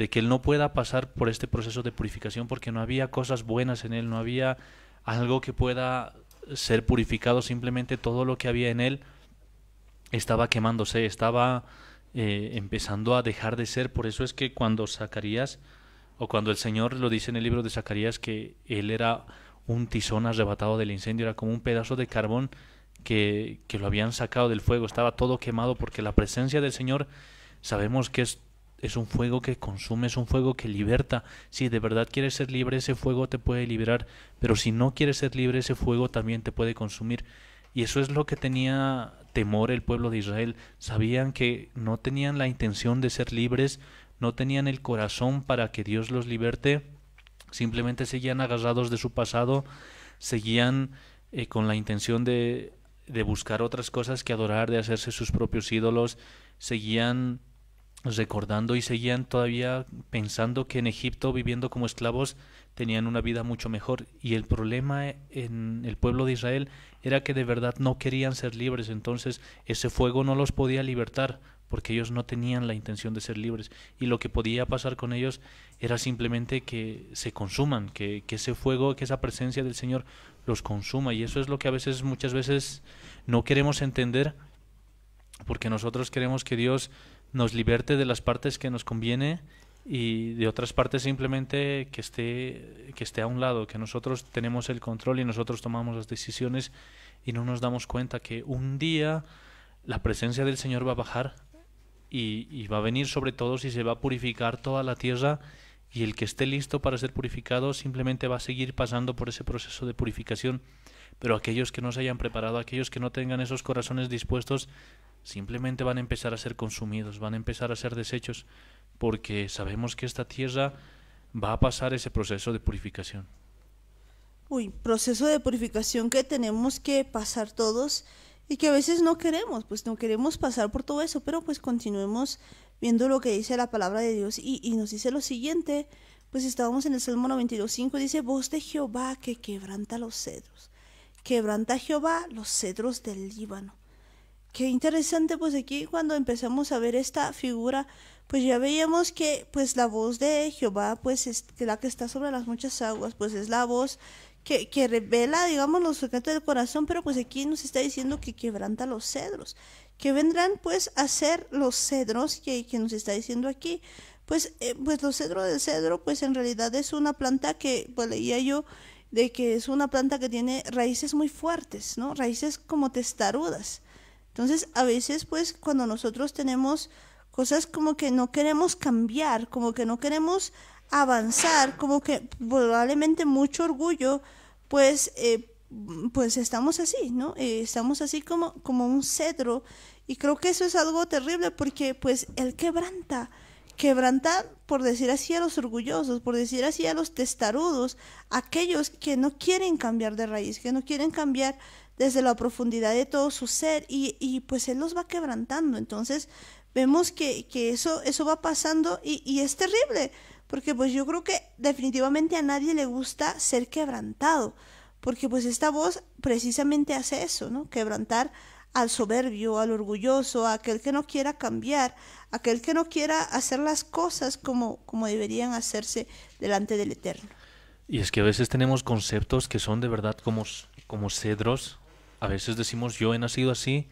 de que él no pueda pasar por este proceso de purificación porque no había cosas buenas en él, no había algo que pueda ser purificado, simplemente todo lo que había en él estaba quemándose, estaba eh, empezando a dejar de ser. Por eso es que cuando Zacarías, o cuando el Señor lo dice en el libro de Zacarías, que él era un tizón arrebatado del incendio, era como un pedazo de carbón que, que lo habían sacado del fuego, estaba todo quemado porque la presencia del Señor sabemos que es es un fuego que consume, es un fuego que liberta. Si de verdad quieres ser libre, ese fuego te puede liberar, pero si no quieres ser libre, ese fuego también te puede consumir. Y eso es lo que tenía temor el pueblo de Israel. Sabían que no tenían la intención de ser libres, no tenían el corazón para que Dios los liberte, simplemente seguían agarrados de su pasado, seguían eh, con la intención de, de buscar otras cosas que adorar, de hacerse sus propios ídolos, seguían recordando y seguían todavía pensando que en Egipto viviendo como esclavos tenían una vida mucho mejor y el problema en el pueblo de Israel era que de verdad no querían ser libres, entonces ese fuego no los podía libertar porque ellos no tenían la intención de ser libres y lo que podía pasar con ellos era simplemente que se consuman, que, que ese fuego, que esa presencia del Señor los consuma y eso es lo que a veces muchas veces no queremos entender porque nosotros queremos que Dios nos liberte de las partes que nos conviene y de otras partes simplemente que esté, que esté a un lado, que nosotros tenemos el control y nosotros tomamos las decisiones y no nos damos cuenta que un día la presencia del Señor va a bajar y, y va a venir sobre todos y se va a purificar toda la tierra y el que esté listo para ser purificado simplemente va a seguir pasando por ese proceso de purificación. Pero aquellos que no se hayan preparado, aquellos que no tengan esos corazones dispuestos, simplemente van a empezar a ser consumidos, van a empezar a ser desechos, porque sabemos que esta tierra va a pasar ese proceso de purificación. Uy, proceso de purificación que tenemos que pasar todos y que a veces no queremos, pues no queremos pasar por todo eso, pero pues continuemos viendo lo que dice la palabra de Dios y, y nos dice lo siguiente, pues estábamos en el Salmo 92.5, dice, voz de Jehová que quebranta los cedros, quebranta Jehová los cedros del Líbano qué interesante, pues aquí cuando empezamos a ver esta figura, pues ya veíamos que pues la voz de Jehová, pues es la que está sobre las muchas aguas, pues es la voz que, que revela, digamos, los secretos del corazón, pero pues aquí nos está diciendo que quebranta los cedros, que vendrán pues a ser los cedros que, que nos está diciendo aquí. Pues, eh, pues los cedros del cedro, pues en realidad es una planta que, pues leía yo, de que es una planta que tiene raíces muy fuertes, ¿no? Raíces como testarudas entonces, a veces, pues, cuando nosotros tenemos cosas como que no queremos cambiar, como que no queremos avanzar, como que probablemente mucho orgullo, pues, eh, pues estamos así, ¿no? Eh, estamos así como, como un cedro y creo que eso es algo terrible porque pues él quebranta, quebranta por decir así a los orgullosos, por decir así a los testarudos, aquellos que no quieren cambiar de raíz, que no quieren cambiar desde la profundidad de todo su ser y, pues Él los va quebrantando. Entonces vemos que, eso, eso va pasando y, y, es terrible, porque pues yo creo que definitivamente a nadie le gusta ser quebrantado, porque pues esta voz precisamente hace eso, ¿no? Quebrantar al soberbio, al orgulloso, a aquel que no quiera cambiar, a aquel que no quiera hacer las cosas como, como deberían hacerse delante del Eterno. Y es que a veces tenemos conceptos que son de verdad como, como cedros a veces decimos, yo he nacido así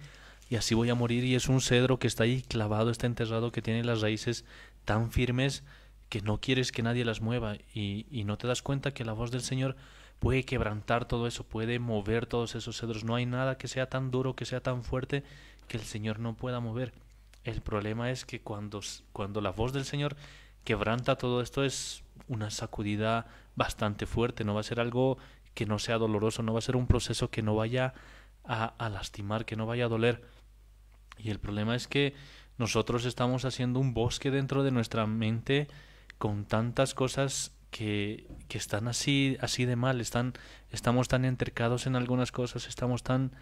y así voy a morir y es un cedro que está ahí clavado, está enterrado, que tiene las raíces tan firmes que no quieres que nadie las mueva y, no te das cuenta que la voz del Señor puede quebrantar todo eso, puede mover todos esos cedros. No hay nada que sea tan duro, que sea tan fuerte, que el Señor no pueda mover. El problema es que cuando, cuando la voz del Señor quebranta todo esto es una sacudida bastante fuerte, no va a ser algo que no sea doloroso, no va a ser un proceso que no vaya a, lastimar, que no vaya a doler. Y el problema es que nosotros estamos haciendo un bosque dentro de nuestra mente con tantas cosas que, que, están así, así de mal, están, estamos tan entrecados en algunas cosas, estamos tan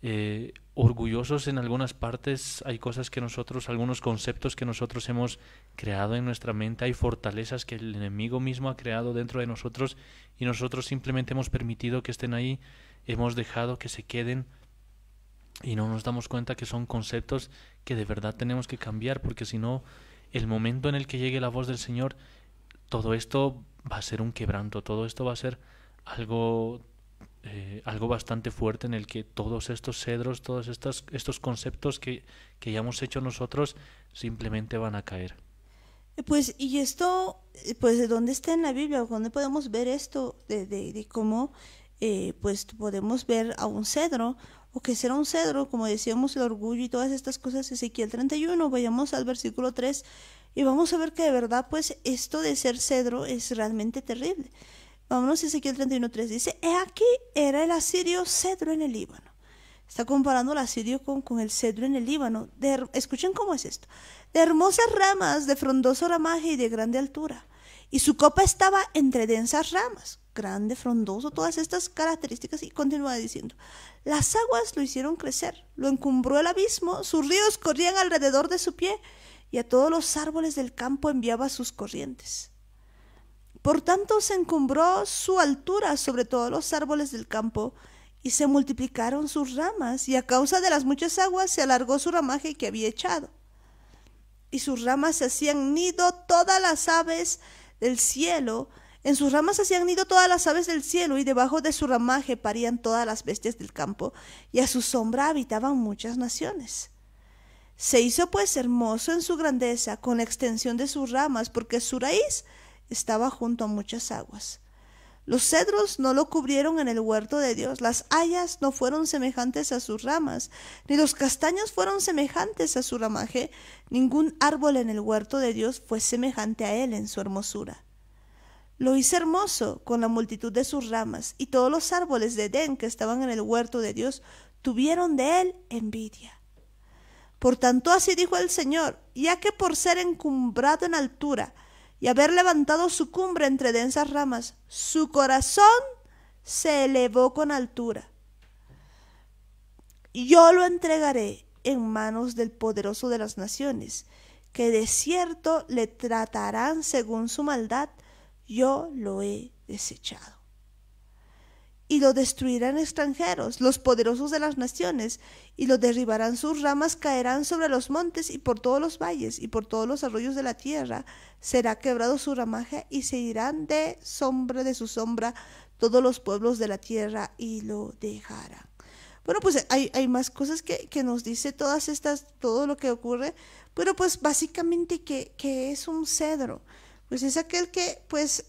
eh, orgullosos en algunas partes, hay cosas que nosotros, algunos conceptos que nosotros hemos creado en nuestra mente, hay fortalezas que el enemigo mismo ha creado dentro de nosotros y nosotros simplemente hemos permitido que estén ahí, hemos dejado que se queden y no nos damos cuenta que son conceptos que de verdad tenemos que cambiar porque si no, el momento en el que llegue la voz del Señor, todo esto va a ser un quebranto, todo esto va a ser algo eh, algo bastante fuerte en el que todos estos cedros, todos estos, estos conceptos que, que ya hemos hecho nosotros simplemente van a caer. Eh, pues, y esto, eh, pues, ¿de dónde está en la Biblia? ¿Dónde podemos ver esto? De, de, cómo, eh, pues, podemos ver a un cedro, o que será un cedro, como decíamos, el orgullo y todas estas cosas. Ezequiel 31, vayamos al versículo 3 y vamos a ver que de verdad, pues, esto de ser cedro es realmente terrible. Vámonos, Ezequiel 31.3 dice, he aquí era el asirio cedro en el Líbano. Está comparando el asirio con, el cedro en el Líbano. escuchen cómo es esto. De hermosas ramas, de frondoso ramaje y de grande altura. Y su copa estaba entre densas ramas. Grande, frondoso, todas estas características. Y continúa diciendo, las aguas lo hicieron crecer, lo encumbró el abismo, sus ríos corrían alrededor de su pie y a todos los árboles del campo enviaba sus corrientes. Por tanto se encumbró su altura sobre todos los árboles del campo, y se multiplicaron sus ramas, y a causa de las muchas aguas se alargó su ramaje que había echado. Y sus ramas se hacían nido todas las aves del cielo, en sus ramas hacían nido todas las aves del cielo, y debajo de su ramaje parían todas las bestias del campo, y a su sombra habitaban muchas naciones. Se hizo pues hermoso en su grandeza, con la extensión de sus ramas, porque su raíz estaba junto a muchas aguas. Los cedros no lo cubrieron en el huerto de Dios, las hayas no fueron semejantes a sus ramas, ni los castaños fueron semejantes a su ramaje, ningún árbol en el huerto de Dios fue semejante a él en su hermosura. Lo hice hermoso con la multitud de sus ramas, y todos los árboles de Edén que estaban en el huerto de Dios tuvieron de él envidia. Por tanto así dijo el Señor, ya que por ser encumbrado en altura, y haber levantado su cumbre entre densas ramas, su corazón se elevó con altura. Yo lo entregaré en manos del poderoso de las naciones, que de cierto le tratarán según su maldad, yo lo he desechado y lo destruirán extranjeros, los poderosos de las naciones, y lo derribarán sus ramas, caerán sobre los montes y por todos los valles y por todos los arroyos de la tierra, será quebrado su ramaje y se irán de sombra de su sombra todos los pueblos de la tierra y lo dejará. Bueno, pues hay, más cosas que, nos dice todas estas, todo lo que ocurre, pero pues básicamente que es un cedro, pues es aquel que pues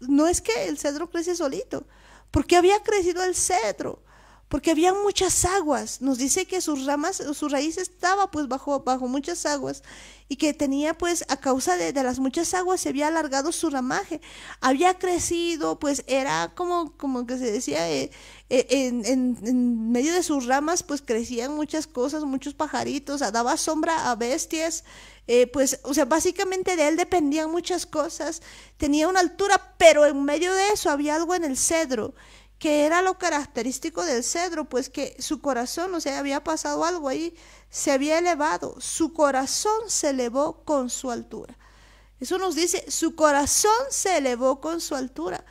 no es que el cedro crece solito, porque había crecido el cedro porque había muchas aguas. Nos dice que sus ramas, su raíz estaba pues bajo, bajo muchas aguas y que tenía pues a causa de, las muchas aguas se había alargado su ramaje, había crecido, pues era como, como que se decía, eh, eh, en, medio de sus ramas pues crecían muchas cosas, muchos pajaritos, daba sombra a bestias, eh, pues, o sea, básicamente de él dependían muchas cosas, tenía una altura, pero en medio de eso había algo en el cedro que era lo característico del cedro, pues que su corazón, o sea, había pasado algo ahí, se había elevado, su corazón se elevó con su altura. Eso nos dice, su corazón se elevó con su altura.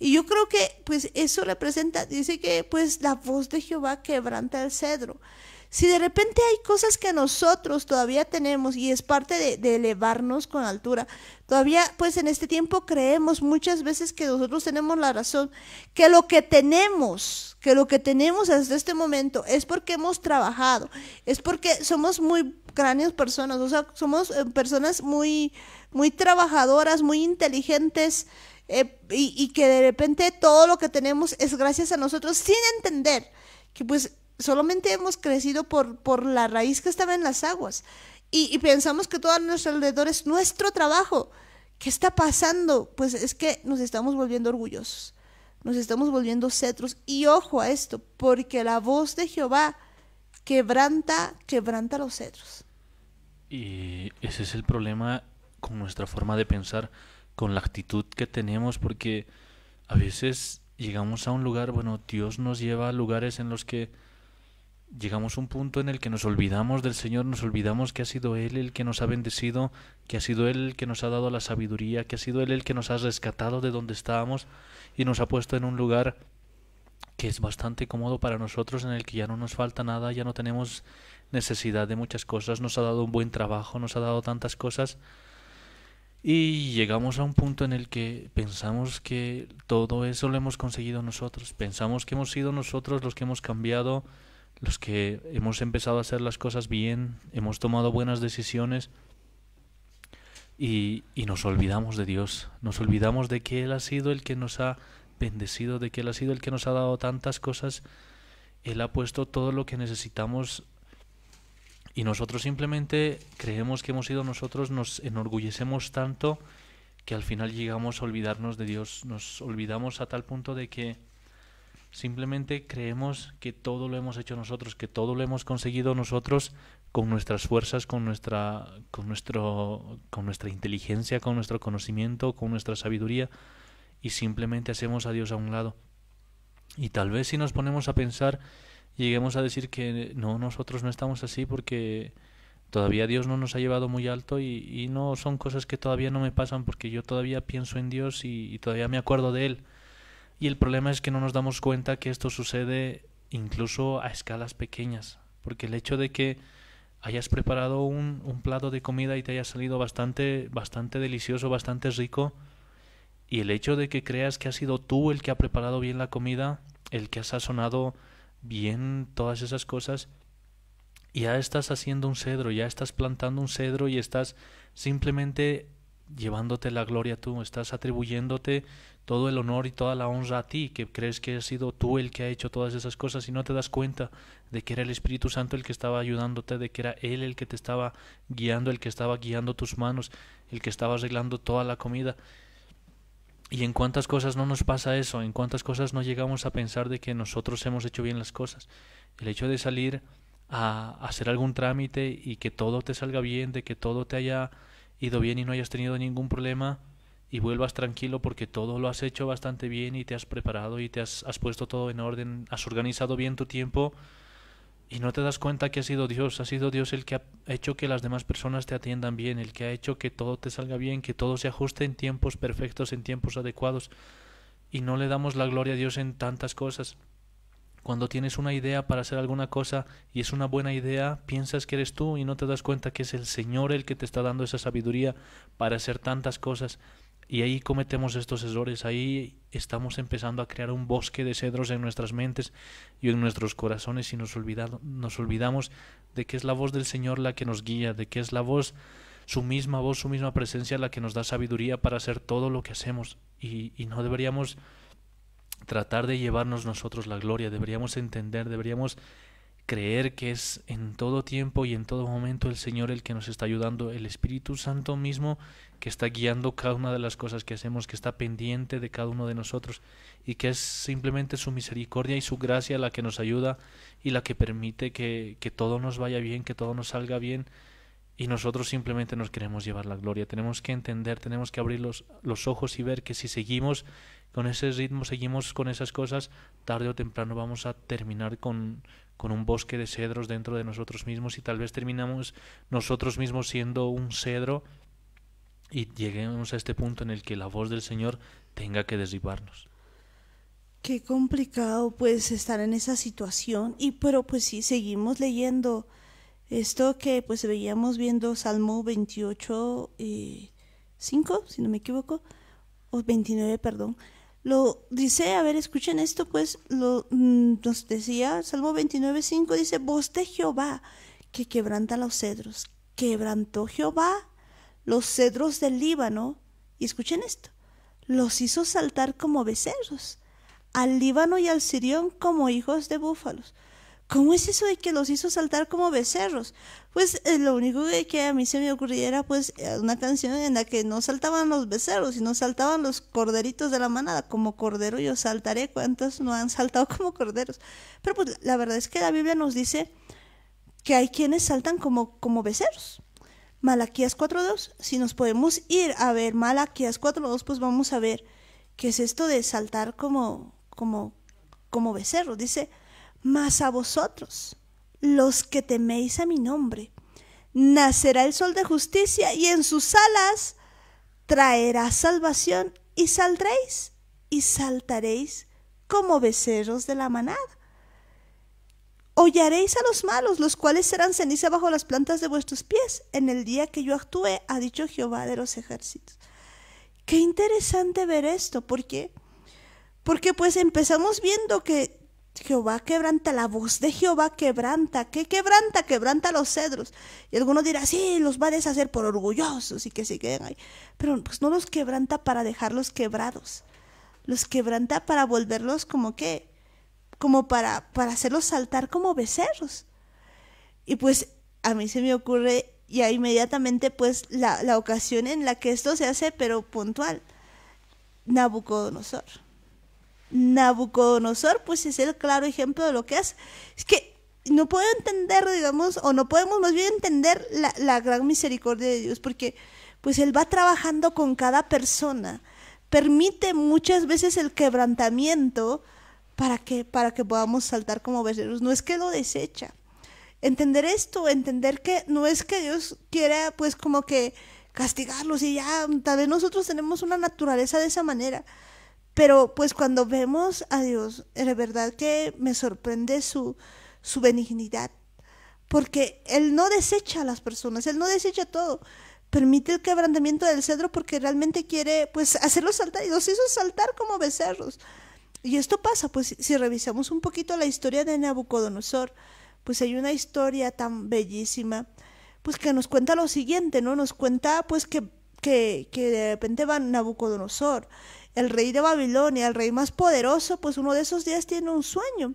Y yo creo que pues eso representa, dice que pues la voz de Jehová quebranta el cedro si de repente hay cosas que nosotros todavía tenemos y es parte de, elevarnos con altura, todavía pues en este tiempo creemos muchas veces que nosotros tenemos la razón, que lo que tenemos, que lo que tenemos hasta este momento es porque hemos trabajado, es porque somos muy cráneos personas, o sea, somos eh, personas muy, muy trabajadoras, muy inteligentes. Eh, y, y que de repente todo lo que tenemos es gracias a nosotros sin entender que pues solamente hemos crecido por, por la raíz que estaba en las aguas. Y, y, pensamos que todo a nuestro alrededor es nuestro trabajo. ¿Qué está pasando? Pues es que nos estamos volviendo orgullosos, nos estamos volviendo cetros. Y ojo a esto, porque la voz de Jehová quebranta, quebranta los cetros. Y ese es el problema con nuestra forma de pensar, con la actitud que tenemos, porque a veces llegamos a un lugar, bueno, Dios nos lleva a lugares en los que llegamos a un punto en el que nos olvidamos del Señor, nos olvidamos que ha sido Él el que nos ha bendecido, que ha sido Él el que nos ha dado la sabiduría, que ha sido Él el que nos ha rescatado de donde estábamos y nos ha puesto en un lugar que es bastante cómodo para nosotros, en el que ya no nos falta nada, ya no tenemos necesidad de muchas cosas, nos ha dado un buen trabajo, nos ha dado tantas cosas. Y llegamos a un punto en el que pensamos que todo eso lo hemos conseguido nosotros, pensamos que hemos sido nosotros los que hemos cambiado, los que hemos empezado a hacer las cosas bien, hemos tomado buenas decisiones y, nos olvidamos de Dios, nos olvidamos de que Él ha sido el que nos ha bendecido, de que Él ha sido el que nos ha dado tantas cosas, Él ha puesto todo lo que necesitamos y nosotros simplemente creemos que hemos sido nosotros, nos enorgullecemos tanto que al final llegamos a olvidarnos de Dios, nos olvidamos a tal punto de que Simplemente creemos que todo lo hemos hecho nosotros, que todo lo hemos conseguido nosotros con nuestras fuerzas, con nuestra, con nuestro, con nuestra inteligencia, con nuestro conocimiento, con nuestra sabiduría, y simplemente hacemos a Dios a un lado. Y tal vez si nos ponemos a pensar, lleguemos a decir que no, nosotros no estamos así porque todavía Dios no nos ha llevado muy alto y, no son cosas que todavía no me pasan porque yo todavía pienso en Dios y todavía me acuerdo de Él y el problema es que no nos damos cuenta que esto sucede incluso a escalas pequeñas, porque el hecho de que hayas preparado un, un plato de comida y te haya salido bastante, bastante delicioso, bastante rico, y el hecho de que creas que has sido tú el que ha preparado bien la comida, el que ha sazonado bien todas esas cosas, ya estás haciendo un cedro, ya estás plantando un cedro y estás simplemente llevándote la gloria tú, estás atribuyéndote todo el honor y toda la honra a ti, que crees que has sido tú el que ha hecho todas esas cosas y no te das cuenta de que era el Espíritu Santo el que estaba ayudándote, de que era Él el que te estaba guiando, el que estaba guiando tus manos, el que estaba arreglando toda la comida. Y en cuántas cosas no nos pasa eso, en cuántas cosas no llegamos a pensar de que nosotros hemos hecho bien las cosas. El hecho de salir a hacer algún trámite y que todo te salga bien, de que todo te haya ido bien y no hayas tenido ningún problema, y vuelvas tranquilo porque todo lo has hecho bastante bien y te has preparado y te has, puesto todo en orden, has organizado bien tu tiempo y no te das cuenta que ha sido Dios, ha sido Dios el que ha hecho que las demás personas te atiendan bien, el que ha hecho que todo te salga bien, que todo se ajuste en tiempos perfectos, en tiempos adecuados y no le damos la gloria a Dios en tantas cosas. Cuando tienes una idea para hacer alguna cosa y es una buena idea, piensas que eres tú y no te das cuenta que es el Señor el que te está dando esa sabiduría para hacer tantas cosas. Y ahí cometemos estos errores, ahí estamos empezando a crear un bosque de cedros en nuestras mentes y en nuestros corazones y nos, nos olvidamos de que es la voz del Señor la que nos guía, de que es la voz, su misma voz, su misma presencia la que nos da sabiduría para hacer todo lo que hacemos. y no deberíamos tratar de llevarnos nosotros la gloria, deberíamos entender, deberíamos creer que es en todo tiempo y en todo momento el Señor el que nos está ayudando, el Espíritu Santo mismo que está guiando cada una de las cosas que hacemos, que está pendiente de cada uno de nosotros y que es simplemente su misericordia y su gracia la que nos ayuda y la que permite que, todo nos vaya bien, que todo nos salga bien y nosotros simplemente nos queremos llevar la gloria. Tenemos que entender, tenemos que abrir los, los, ojos y ver que si seguimos con ese ritmo, seguimos con esas cosas, tarde o temprano vamos a terminar con, con un bosque de cedros dentro de nosotros mismos y tal vez terminamos nosotros mismos siendo un cedro y lleguemos a este punto en el que la voz del Señor tenga que derribarnos. Qué complicado pues estar en esa situación y pero pues si seguimos leyendo esto que pues veíamos viendo Salmo 28 y 5 si no me equivoco o 29 perdón lo dice, a ver, escuchen esto, pues lo, mm, nos decía Salmo 5, dice, voz de Jehová que quebranta los cedros. Quebrantó Jehová los cedros del Líbano. Y escuchen esto, los hizo saltar como becerros, al Líbano y al Sirión como hijos de búfalos. ¿Cómo es eso de que los hizo saltar como becerros? Pues eh, lo único que a mí se me ocurriera era pues eh, una canción en la que no saltaban los becerros, sino saltaban los corderitos de la manada. Como cordero yo saltaré, ¿cuántos no han saltado como corderos? Pero pues la verdad es que la Biblia nos dice que hay quienes saltan como, como becerros. Malaquías 4.2, si nos podemos ir a ver Malaquías 4.2, pues vamos a ver qué es esto de saltar como, como, como becerros. Dice... Mas a vosotros, los que teméis a mi nombre, nacerá el sol de justicia y en sus alas traerá salvación y saldréis y saltaréis como becerros de la manada. Hollaréis a los malos, los cuales serán ceniza bajo las plantas de vuestros pies en el día que yo actúe, ha dicho Jehová de los ejércitos. Qué interesante ver esto, porque porque pues empezamos viendo que Jehová quebranta, la voz de Jehová quebranta, ¿Qué quebranta, quebranta los cedros. Y algunos dirá, sí, los va a deshacer por orgullosos y que se queden ahí. Pero pues no los quebranta para dejarlos quebrados, los quebranta para volverlos como que, como para, para hacerlos saltar como becerros. Y pues a mí se me ocurre ya inmediatamente pues la, la ocasión en la que esto se hace, pero puntual. Nabucodonosor. Nabucodonosor, pues es el claro ejemplo de lo que hace. Es que no puedo entender, digamos, o no podemos más bien entender la, gran misericordia de Dios, porque pues Él va trabajando con cada persona, permite muchas veces el quebrantamiento para que, para que podamos saltar como becerros, no es que lo desecha. Entender esto, entender que no es que Dios quiera pues como que castigarlos y ya, tal vez nosotros tenemos una naturaleza de esa manera, pero pues cuando vemos a Dios, la verdad que me sorprende su, su benignidad, porque Él no desecha a las personas, Él no desecha todo. Permite el quebrantamiento del cedro porque realmente quiere pues hacerlos saltar y los hizo saltar como becerros. Y esto pasa, pues si revisamos un poquito la historia de Nabucodonosor, pues hay una historia tan bellísima, pues que nos cuenta lo siguiente, ¿no? Nos cuenta pues que, que, que de repente va Nabucodonosor el rey de Babilonia, el rey más poderoso, pues uno de esos días tiene un sueño.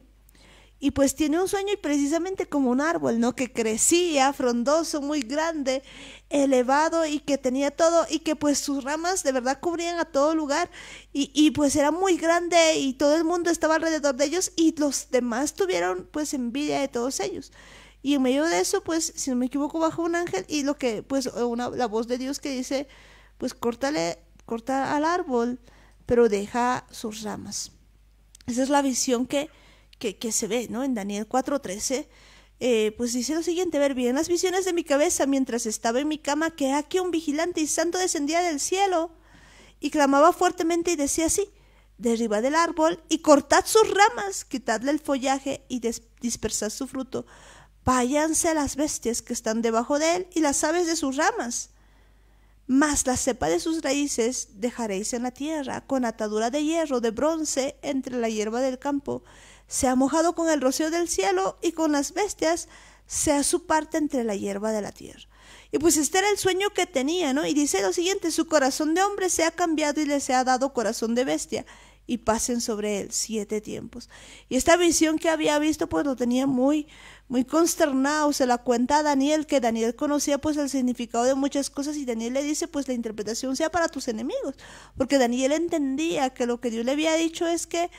Y pues tiene un sueño y precisamente como un árbol, ¿no? Que crecía, frondoso, muy grande, elevado y que tenía todo y que pues sus ramas de verdad cubrían a todo lugar y, pues era muy grande y todo el mundo estaba alrededor de ellos y los demás tuvieron pues envidia de todos ellos. Y en medio de eso, pues, si no me equivoco, bajo un ángel y lo que, pues, una, la voz de Dios que dice, pues, córtale, corta al árbol pero deja sus ramas. Esa es la visión que, que, se ve, ¿no? En Daniel 4.13, eh, pues dice lo siguiente, ver bien, las visiones de mi cabeza mientras estaba en mi cama, que aquí un vigilante y santo descendía del cielo y clamaba fuertemente y decía así, derriba del árbol y cortad sus ramas, quitadle el follaje y dispersad su fruto. Váyanse las bestias que están debajo de él y las aves de sus ramas mas la cepa de sus raíces dejaréis en la tierra, con atadura de hierro, de bronce, entre la hierba del campo. Se ha mojado con el rocío del cielo y con las bestias, sea su parte entre la hierba de la tierra. Y pues este era el sueño que tenía, ¿no? Y dice lo siguiente, su corazón de hombre se ha cambiado y le se ha dado corazón de bestia, y pasen sobre él siete tiempos. Y esta visión que había visto, pues lo tenía muy, muy consternado se la cuenta a Daniel, que Daniel conocía pues el significado de muchas cosas y Daniel le dice pues la interpretación sea para tus enemigos, porque Daniel entendía que lo que Dios le había dicho es que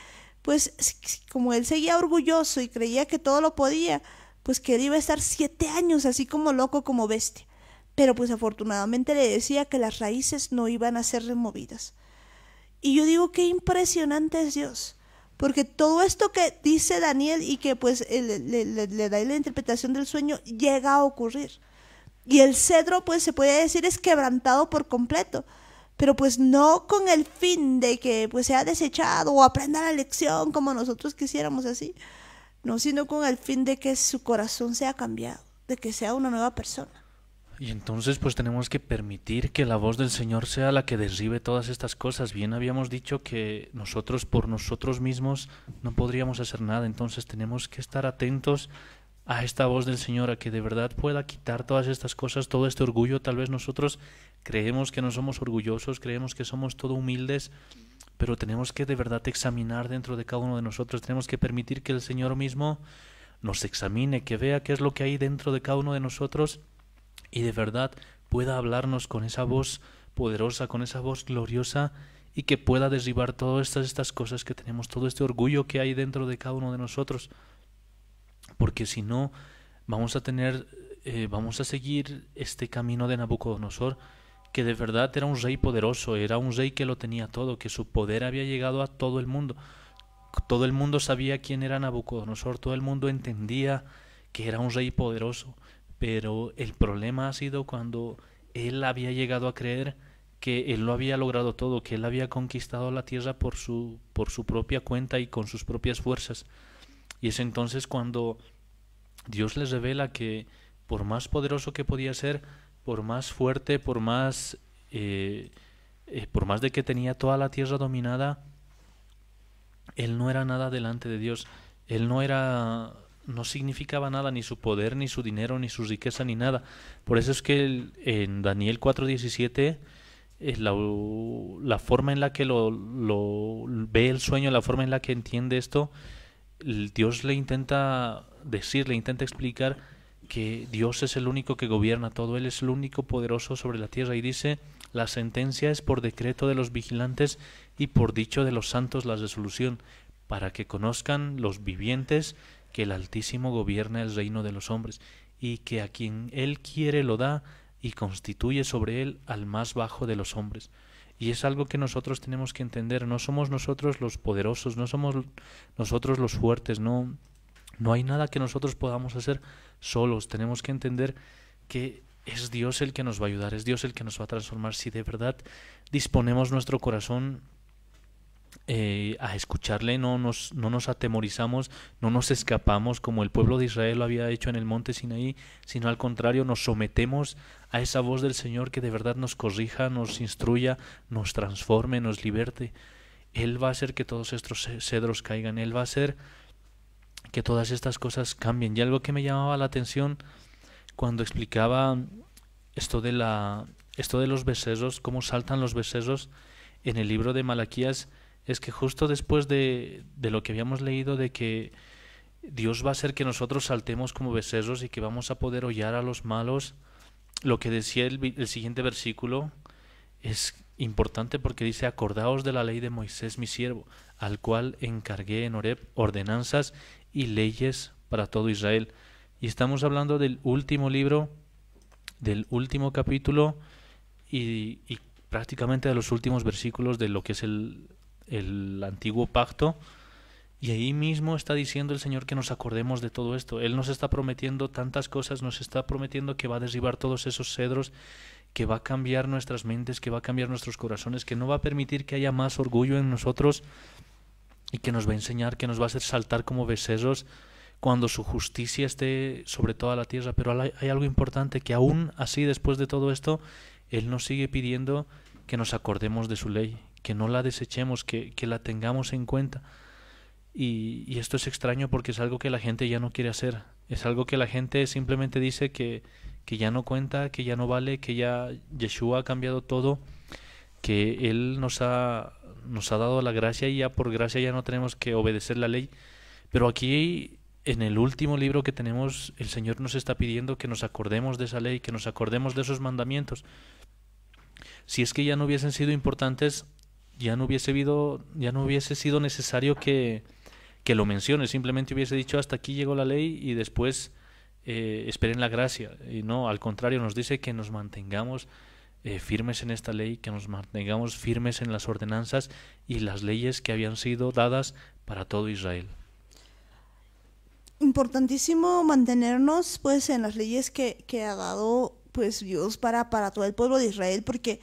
pues como él seguía orgulloso y creía que todo lo podía, pues que él iba a estar siete años así como loco, como bestia. Pero pues afortunadamente le decía que las raíces no iban a ser removidas. Y yo digo, qué impresionante es Dios porque todo esto que dice Daniel y que pues le, da la interpretación del sueño llega a ocurrir. Y el cedro pues se puede decir es quebrantado por completo pero pues no con el fin de que pues sea desechado o aprenda la lección como nosotros quisiéramos así, no, sino con el fin de que su corazón sea cambiado, de que sea una nueva persona. Y entonces pues tenemos que permitir que la voz del Señor sea la que derribe todas estas cosas. Bien habíamos dicho que nosotros por nosotros mismos no podríamos hacer nada, entonces tenemos que estar atentos a esta voz del Señor, a que de verdad pueda quitar todas estas cosas, todo este orgullo. Tal vez nosotros creemos que no somos orgullosos, creemos que somos todo humildes, pero tenemos que de verdad examinar dentro de cada uno de nosotros, tenemos que permitir que el Señor mismo nos examine, que vea qué es lo que hay dentro de cada uno de nosotros y de verdad pueda hablarnos con esa voz poderosa, con esa voz gloriosa y que pueda derribar todas estas, estas cosas que tenemos, todo este orgullo que hay dentro de cada uno de nosotros. Porque si no, vamos a tener, eh, vamos a seguir este camino de Nabucodonosor, que de verdad era un rey poderoso, era un rey que lo tenía todo, que su poder había llegado a todo el mundo. Todo el mundo sabía quién era Nabucodonosor, todo el mundo entendía que era un rey poderoso. Pero el problema ha sido cuando él había llegado a creer que él lo había logrado todo, que él había conquistado la tierra por su, por su propia cuenta y con sus propias fuerzas. Y es entonces cuando Dios les revela que por más poderoso que podía ser, por más fuerte, por más, eh, eh, por más de que tenía toda la tierra dominada, él no era nada delante de Dios. Él no era no significaba nada, ni su poder, ni su dinero, ni su riqueza, ni nada. Por eso es que en Daniel 4:17, eh, la, la, forma en la que lo, lo, ve el sueño, la forma en la que entiende esto, Dios le intenta decir, le intenta explicar que Dios es el único que gobierna todo, Él es el único poderoso sobre la tierra y dice, la sentencia es por decreto de los vigilantes y por dicho de los santos la resolución, para que conozcan los vivientes que el Altísimo gobierna el reino de los hombres, y que a quien él quiere lo da y constituye sobre él al más bajo de los hombres. Y es algo que nosotros tenemos que entender, no somos nosotros los poderosos, no somos nosotros los fuertes, no no hay nada que nosotros podamos hacer solos, tenemos que entender que es Dios el que nos va a ayudar, es Dios el que nos va a transformar si de verdad disponemos nuestro corazón eh, a escucharle, no nos, no nos atemorizamos, no nos escapamos como el pueblo de Israel lo había hecho en el monte Sinaí, sino al contrario, nos sometemos a esa voz del Señor que de verdad nos corrija, nos instruya, nos transforme, nos liberte. Él va a hacer que todos estos cedros caigan, Él va a hacer que todas estas cosas cambien. Y algo que me llamaba la atención cuando explicaba esto de, la, esto de los becerros, cómo saltan los becerros en el libro de Malaquías, es que justo después de, lo que habíamos leído de que Dios va a hacer que nosotros saltemos como becerros y que vamos a poder hollar a los malos, lo que decía el, siguiente versículo es importante porque dice, acordaos de la ley de Moisés mi siervo, al cual encargué en Oreb ordenanzas y leyes para todo Israel. Y estamos hablando del último libro, del último capítulo y prácticamente de los últimos versículos de lo que es el, el antiguo pacto. Y ahí mismo está diciendo el Señor que nos acordemos de todo esto. Él nos está prometiendo tantas cosas, nos está prometiendo que va a derribar todos esos cedros, que va a cambiar nuestras mentes, que va a cambiar nuestros corazones, que no va a permitir que haya más orgullo en nosotros y que nos va a enseñar, que nos va a hacer saltar como becerros cuando su justicia esté sobre toda la tierra. Pero hay algo importante, que aún así, después de todo esto, Él nos sigue pidiendo que nos acordemos de su ley, que no la desechemos, que, la tengamos en cuenta. Y, esto es extraño porque es algo que la gente ya no quiere hacer. Es algo que la gente simplemente dice que, que ya no cuenta, que ya no vale, que ya Yeshua ha cambiado todo, que Él nos nos ha dado la gracia y ya por gracia ya no tenemos que obedecer la ley. Pero aquí, en el último libro que tenemos, el Señor nos está pidiendo que nos acordemos de esa ley, que nos acordemos de esos mandamientos. Si es que ya no hubiesen sido importantes, ya no hubiese habido, ya no hubiese sido necesario que, que lo mencione, simplemente hubiese dicho hasta aquí llegó la ley y después eh, esperen la gracia. Y no, al contrario, nos dice que nos mantengamos eh, firmes en esta ley, que nos mantengamos firmes en las ordenanzas y las leyes que habían sido dadas para todo Israel. Importantísimo mantenernos pues en las leyes que, que ha dado pues Dios para, para todo el pueblo de Israel, porque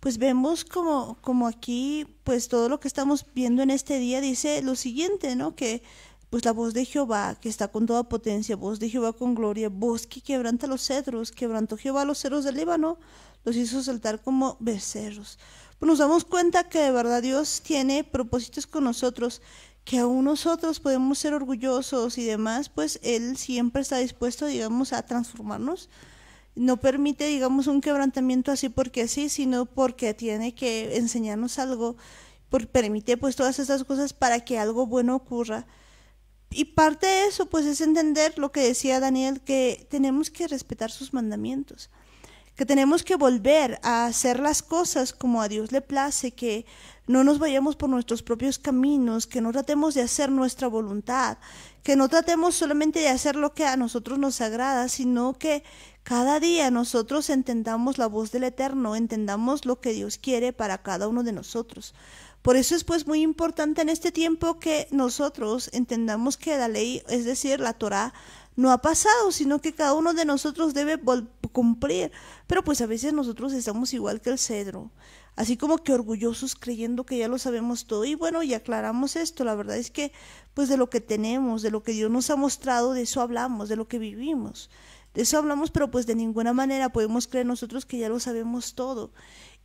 pues vemos como, como aquí, pues todo lo que estamos viendo en este día dice lo siguiente, ¿no? Que pues la voz de Jehová, que está con toda potencia, voz de Jehová con gloria, voz que quebranta los cedros, quebrantó Jehová los cedros del Líbano, los hizo saltar como becerros. Pues nos damos cuenta que de verdad Dios tiene propósitos con nosotros, que aún nosotros podemos ser orgullosos y demás, pues Él siempre está dispuesto, digamos, a transformarnos no permite, digamos, un quebrantamiento así porque sí, sino porque tiene que enseñarnos algo, por, permite pues todas estas cosas para que algo bueno ocurra. Y parte de eso pues es entender lo que decía Daniel, que tenemos que respetar sus mandamientos, que tenemos que volver a hacer las cosas como a Dios le place, que no nos vayamos por nuestros propios caminos, que no tratemos de hacer nuestra voluntad, que no tratemos solamente de hacer lo que a nosotros nos agrada, sino que cada día nosotros entendamos la voz del Eterno, entendamos lo que Dios quiere para cada uno de nosotros. Por eso es pues muy importante en este tiempo que nosotros entendamos que la ley, es decir, la Torah, no ha pasado, sino que cada uno de nosotros debe volver cumplir. Pero pues a veces nosotros estamos igual que el cedro, así como que orgullosos creyendo que ya lo sabemos todo. Y bueno, y aclaramos esto, la verdad es que pues de lo que tenemos, de lo que Dios nos ha mostrado, de eso hablamos, de lo que vivimos. De eso hablamos, pero pues de ninguna manera podemos creer nosotros que ya lo sabemos todo.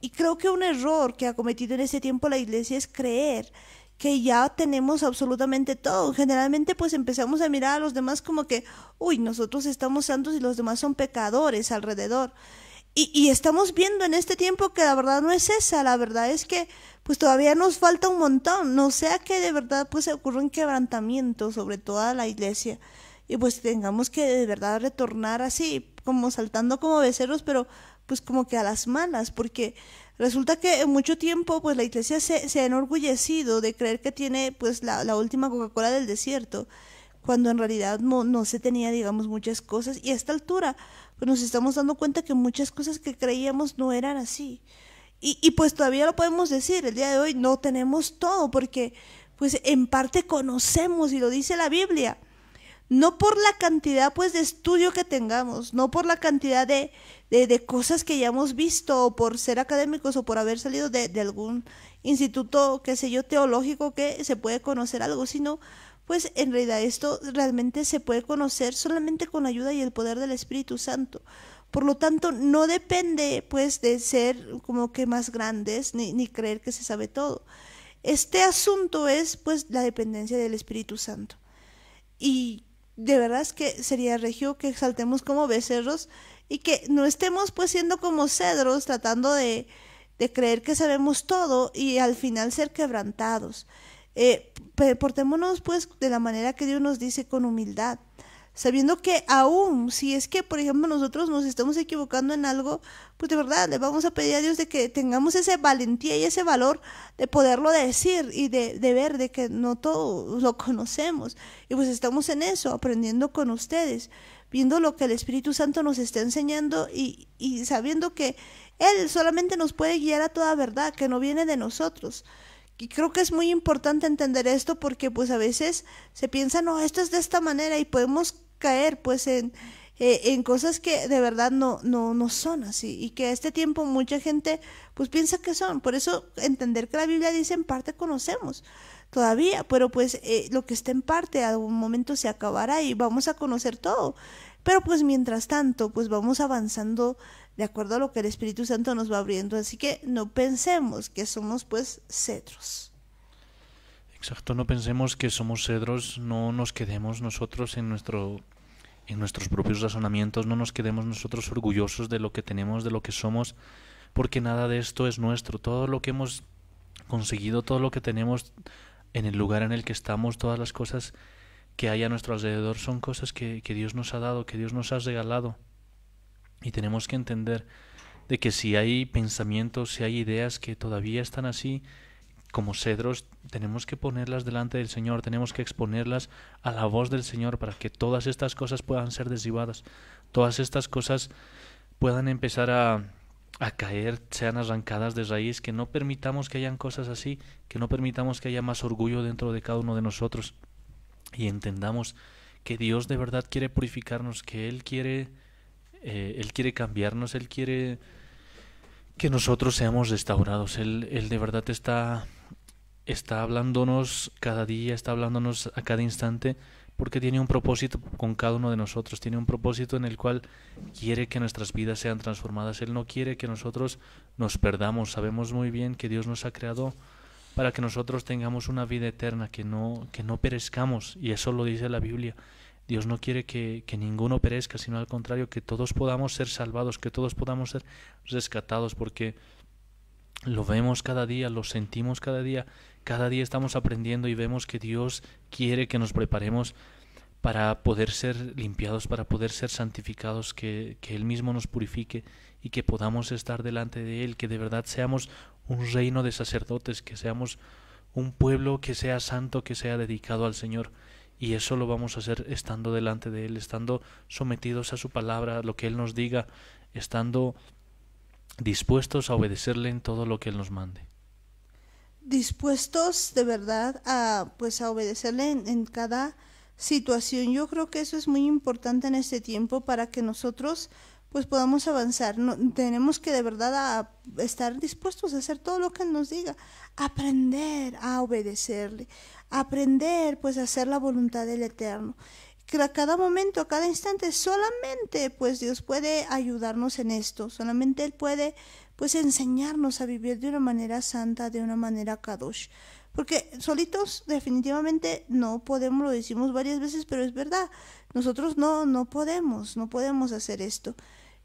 Y creo que un error que ha cometido en ese tiempo la iglesia es creer que ya tenemos absolutamente todo. Generalmente pues empezamos a mirar a los demás como que, uy, nosotros estamos santos y los demás son pecadores alrededor. Y, estamos viendo en este tiempo que la verdad no es esa, la verdad es que pues todavía nos falta un montón, no sea que de verdad pues ocurra un quebrantamiento sobre toda la iglesia y pues tengamos que de verdad retornar así, como saltando como beceros, pero pues como que a las malas, porque Resulta que en mucho tiempo pues la iglesia se, ha enorgullecido de creer que tiene pues la, última Coca-Cola del desierto, cuando en realidad no, se tenía digamos muchas cosas y a esta altura pues, nos estamos dando cuenta que muchas cosas que creíamos no eran así. Y, y pues todavía lo podemos decir, el día de hoy no tenemos todo porque pues en parte conocemos y lo dice la Biblia no por la cantidad pues de estudio que tengamos, no por la cantidad de, de, cosas que ya hemos visto o por ser académicos o por haber salido de, algún instituto, qué sé yo, teológico que se puede conocer algo, sino pues en realidad esto realmente se puede conocer solamente con la ayuda y el poder del Espíritu Santo. Por lo tanto, no depende pues de ser como que más grandes ni, ni creer que se sabe todo. Este asunto es pues la dependencia del Espíritu Santo. Y de verdad es que sería regio que exaltemos como becerros y que no estemos pues siendo como cedros tratando de, de creer que sabemos todo y al final ser quebrantados. Eh, portémonos pues de la manera que Dios nos dice con humildad sabiendo que aún si es que, por ejemplo, nosotros nos estamos equivocando en algo, pues de verdad le vamos a pedir a Dios de que tengamos esa valentía y ese valor de poderlo decir y de, ver de que no todos lo conocemos. Y pues estamos en eso, aprendiendo con ustedes, viendo lo que el Espíritu Santo nos está enseñando y, y sabiendo que Él solamente nos puede guiar a toda verdad, que no viene de nosotros. Y creo que es muy importante entender esto porque pues a veces se piensa, no, esto es de esta manera y podemos caer pues en, eh, en cosas que de verdad no, no, no son así y que a este tiempo mucha gente pues piensa que son. Por eso entender que la Biblia dice en parte conocemos todavía, pero pues eh, lo que está en parte a un momento se acabará y vamos a conocer todo. Pero pues mientras tanto pues vamos avanzando de acuerdo a lo que el Espíritu Santo nos va abriendo. Así que no pensemos que somos pues cedros. Exacto, no pensemos que somos cedros, no nos quedemos nosotros en nuestro en nuestros propios razonamientos, no nos quedemos nosotros orgullosos de lo que tenemos, de lo que somos, porque nada de esto es nuestro. Todo lo que hemos conseguido, todo lo que tenemos en el lugar en el que estamos, todas las cosas que hay a nuestro alrededor son cosas que, que Dios nos ha dado, que Dios nos ha regalado. Y tenemos que entender de que si hay pensamientos, si hay ideas que todavía están así, como cedros tenemos que ponerlas delante del Señor, tenemos que exponerlas a la voz del Señor para que todas estas cosas puedan ser desivadas todas estas cosas puedan empezar a, a caer, sean arrancadas de raíz, que no permitamos que hayan cosas así, que no permitamos que haya más orgullo dentro de cada uno de nosotros y entendamos que Dios de verdad quiere purificarnos, que Él quiere, eh, Él quiere cambiarnos, Él quiere que nosotros seamos restaurados. Él, él de verdad está está hablándonos cada día, está hablándonos a cada instante, porque tiene un propósito con cada uno de nosotros, tiene un propósito en el cual quiere que nuestras vidas sean transformadas. Él no quiere que nosotros nos perdamos. Sabemos muy bien que Dios nos ha creado para que nosotros tengamos una vida eterna, que no, que no perezcamos, y eso lo dice la Biblia. Dios no quiere que, que ninguno perezca, sino al contrario, que todos podamos ser salvados, que todos podamos ser rescatados, porque lo vemos cada día, lo sentimos cada día, cada día estamos aprendiendo y vemos que Dios quiere que nos preparemos para poder ser limpiados, para poder ser santificados, que, Él mismo nos purifique y que podamos estar delante de Él, que de verdad seamos un reino de sacerdotes, que seamos un pueblo que sea santo, que sea dedicado al Señor. Y eso lo vamos a hacer estando delante de Él, estando sometidos a su palabra, lo que Él nos diga, estando dispuestos a obedecerle en todo lo que Él nos mande dispuestos de verdad a, pues, a obedecerle en, cada situación. Yo creo que eso es muy importante en este tiempo para que nosotros pues podamos avanzar. No, tenemos que de verdad a estar dispuestos a hacer todo lo que nos diga, aprender a obedecerle, aprender pues a hacer la voluntad del Eterno. que A cada momento, a cada instante, solamente pues Dios puede ayudarnos en esto, solamente Él puede pues enseñarnos a vivir de una manera santa, de una manera kadosh. Porque solitos definitivamente no podemos, lo decimos varias veces, pero es verdad, nosotros no, no podemos, no podemos hacer esto.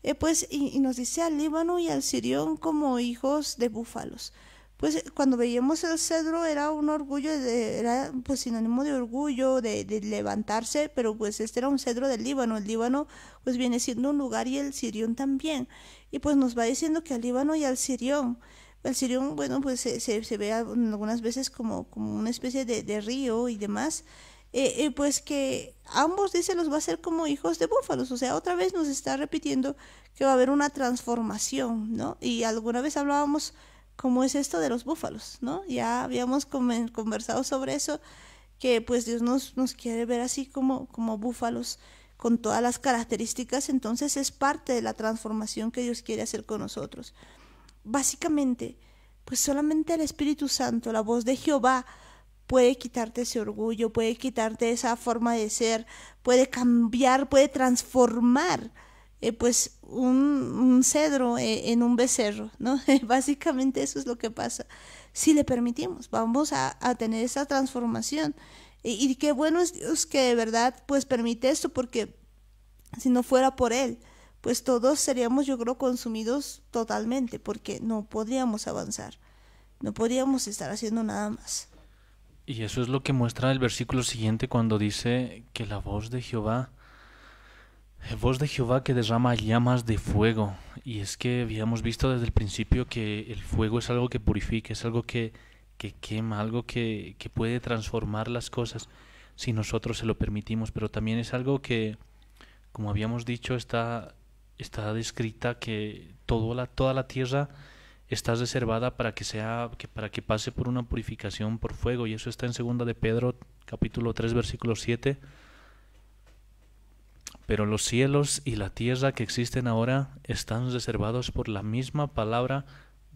Eh, pues, y, nos dice al Líbano y al Sirión como hijos de búfalos. Pues cuando veíamos el cedro era un orgullo, de, era pues sinónimo de orgullo, de, levantarse, pero pues este era un cedro del Líbano. El Líbano pues viene siendo un lugar y el Sirión también y pues nos va diciendo que al Líbano y al Sirión. El Sirión, bueno, pues se, se, ve algunas veces como, como una especie de, río y demás, eh, eh, pues que ambos dicen los va a ser como hijos de búfalos, o sea, otra vez nos está repitiendo que va a haber una transformación, ¿no? Y alguna vez hablábamos cómo es esto de los búfalos, ¿no? Ya habíamos conversado sobre eso, que pues Dios nos, nos quiere ver así como, como búfalos con todas las características, entonces es parte de la transformación que Dios quiere hacer con nosotros. Básicamente, pues solamente el Espíritu Santo, la voz de Jehová, puede quitarte ese orgullo, puede quitarte esa forma de ser, puede cambiar, puede transformar eh, pues un, cedro eh, en un becerro, ¿no? Básicamente eso es lo que pasa. Si le permitimos, vamos a, a tener esa transformación y, qué bueno es Dios que de verdad pues permite esto, porque si no fuera por Él, pues todos seríamos, yo creo, consumidos totalmente, porque no podríamos avanzar, no podríamos estar haciendo nada más. Y eso es lo que muestra el versículo siguiente cuando dice que la voz de Jehová, la eh, voz de Jehová que derrama llamas de fuego. Y es que habíamos visto desde el principio que el fuego es algo que purifica, es algo que que quema, algo que, que puede transformar las cosas si nosotros se lo permitimos, pero también es algo que, como habíamos dicho, está, está descrita que la, toda la tierra está reservada para que sea que para que pase por una purificación por fuego y eso está en segunda de Pedro capítulo 3 versículo 7 pero los cielos y la tierra que existen ahora están reservados por la misma palabra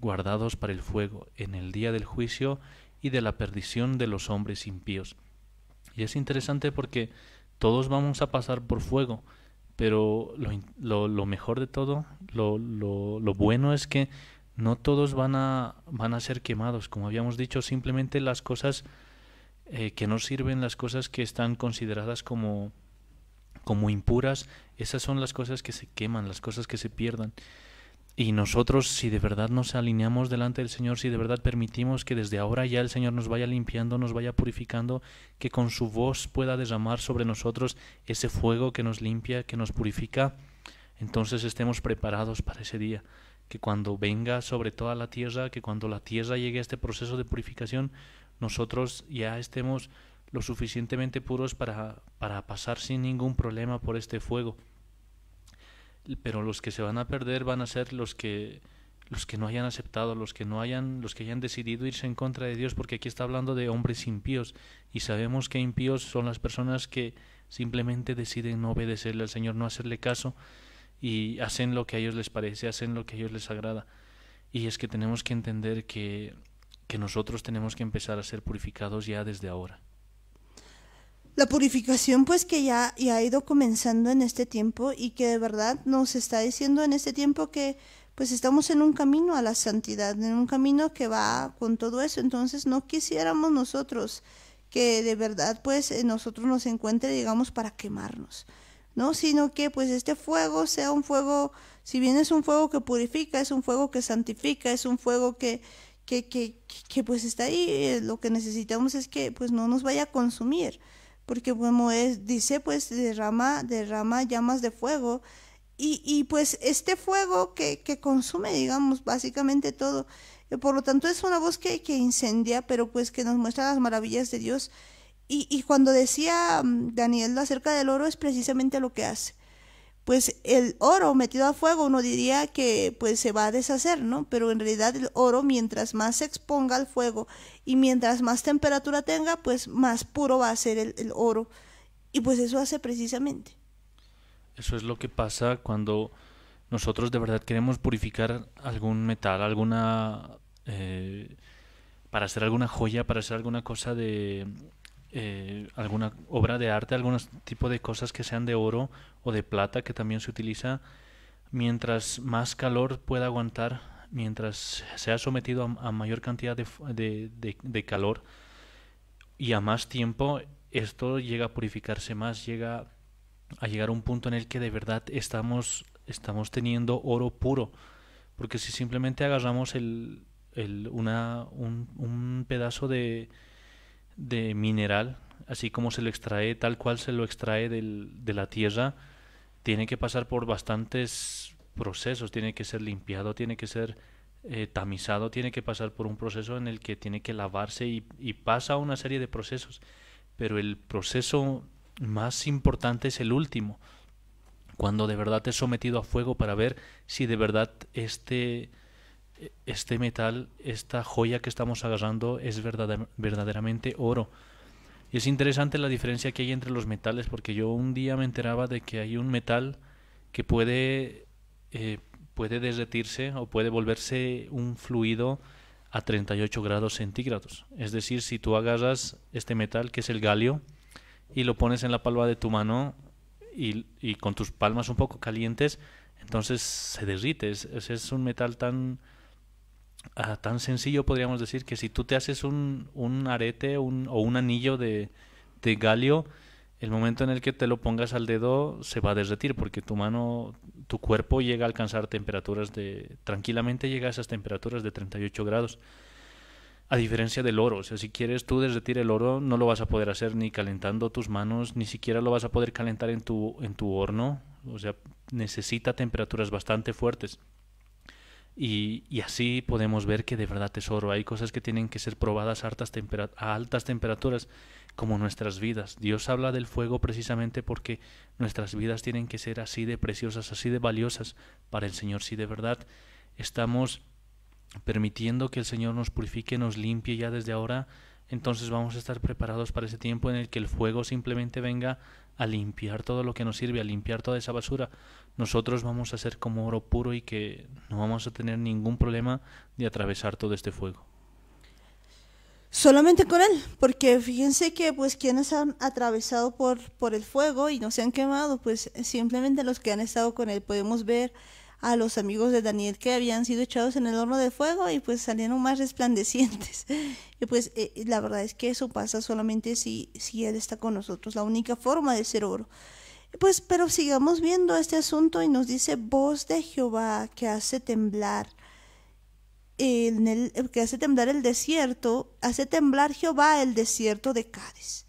guardados para el fuego en el día del juicio y de la perdición de los hombres impíos. Y es interesante porque todos vamos a pasar por fuego, pero lo, lo, mejor de todo, lo, lo, bueno es que no todos van a, van a ser quemados. Como habíamos dicho, simplemente las cosas eh, que no sirven, las cosas que están consideradas como, como impuras, esas son las cosas que se queman, las cosas que se pierdan. Y nosotros, si de verdad nos alineamos delante del Señor, si de verdad permitimos que desde ahora ya el Señor nos vaya limpiando, nos vaya purificando, que con su voz pueda derramar sobre nosotros ese fuego que nos limpia, que nos purifica, entonces estemos preparados para ese día, que cuando venga sobre toda la tierra, que cuando la tierra llegue a este proceso de purificación, nosotros ya estemos lo suficientemente puros para, para pasar sin ningún problema por este fuego pero los que se van a perder van a ser los que los que no hayan aceptado, los que no hayan, los que hayan decidido irse en contra de Dios, porque aquí está hablando de hombres impíos y sabemos que impíos son las personas que simplemente deciden no obedecerle al Señor, no hacerle caso y hacen lo que a ellos les parece, hacen lo que a ellos les agrada. Y es que tenemos que entender que, que nosotros tenemos que empezar a ser purificados ya desde ahora la purificación pues que ya, ya ha ido comenzando en este tiempo y que de verdad nos está diciendo en este tiempo que pues estamos en un camino a la santidad, en un camino que va con todo eso. Entonces no quisiéramos nosotros que de verdad pues nosotros nos encuentre, digamos, para quemarnos, ¿no? Sino que pues este fuego sea un fuego, si bien es un fuego que purifica, es un fuego que santifica, es un fuego que, que, que, que pues está ahí, eh, lo que necesitamos es que pues no nos vaya a consumir porque como es, dice, pues derrama, derrama llamas de fuego. Y, pues este fuego que, que, consume, digamos, básicamente todo. Eh, por lo tanto, es una voz que, que incendia, pero pues que nos muestra las maravillas de Dios. Y, y cuando decía mm, Daniel acerca del oro, es precisamente lo que hace pues el oro metido a fuego uno diría que pues se va a deshacer, ¿no? Pero en realidad el oro mientras más se exponga al fuego y mientras más temperatura tenga, pues más puro va a ser el, oro. Y pues eso hace precisamente. Eso es lo que pasa cuando nosotros de verdad queremos purificar algún metal, alguna... Eh, para hacer alguna joya, para hacer alguna cosa de, eh, alguna obra de arte, algún tipo de cosas que sean de oro o de plata que también se utiliza, mientras más calor pueda aguantar, mientras sea sometido a, mayor cantidad de, de, calor y a más tiempo, esto llega a purificarse más, llega a llegar a un punto en el que de verdad estamos, estamos teniendo oro puro. Porque si simplemente agarramos el, el una, un, pedazo de, de mineral, así como se lo extrae, tal cual se lo extrae del, de la tierra, tiene que pasar por bastantes procesos, tiene que ser limpiado, tiene que ser eh, tamizado, tiene que pasar por un proceso en el que tiene que lavarse y, y pasa una serie de procesos. Pero el proceso más importante es el último, cuando de verdad es sometido a fuego para ver si de verdad este este metal, esta joya que estamos agarrando es verdaderamente oro. Y es interesante la diferencia que hay entre los metales, porque yo un día me enteraba de que hay un metal que puede, eh, puede derretirse o puede volverse un fluido a 38 grados centígrados. Es decir, si tú agarras este metal, que es el galio, y lo pones en la palma de tu mano y, con tus palmas un poco calientes, entonces se derrite. Es, es un metal tan Ah, tan sencillo podríamos decir que si tú te haces un, un arete o un anillo de, de galio, el momento en el que te lo pongas al dedo se va a derretir porque tu mano, tu cuerpo llega a alcanzar temperaturas de, tranquilamente llega a esas temperaturas de 38 grados. A diferencia del oro, o sea, si quieres tú derretir el oro no lo vas a poder hacer ni calentando tus manos, ni siquiera lo vas a poder calentar en tu, en tu horno, o sea, necesita temperaturas bastante fuertes. Y, y, así podemos ver que de verdad tesoro, hay cosas que tienen que ser probadas a altas, a altas, temperaturas, como nuestras vidas. Dios habla del fuego precisamente porque nuestras vidas tienen que ser así de preciosas, así de valiosas para el Señor. Si de verdad estamos permitiendo que el Señor nos purifique, nos limpie ya desde ahora, entonces vamos a estar preparados para ese tiempo en el que el fuego simplemente venga a limpiar todo lo que nos sirve, a limpiar toda esa basura, nosotros vamos a ser como oro puro y que no vamos a tener ningún problema de atravesar todo este fuego. Solamente con él, porque fíjense que pues quienes han atravesado por, por el fuego y no se han quemado, pues simplemente los que han estado con él podemos ver a los amigos de Daniel que habían sido echados en el horno de fuego y pues salieron más resplandecientes. Y pues eh, la verdad es que eso pasa solamente si, si Él está con nosotros, la única forma de ser oro. Pues pero sigamos viendo este asunto y nos dice voz de Jehová que hace temblar. el, que hace temblar el desierto, hace temblar Jehová el desierto de Cádiz.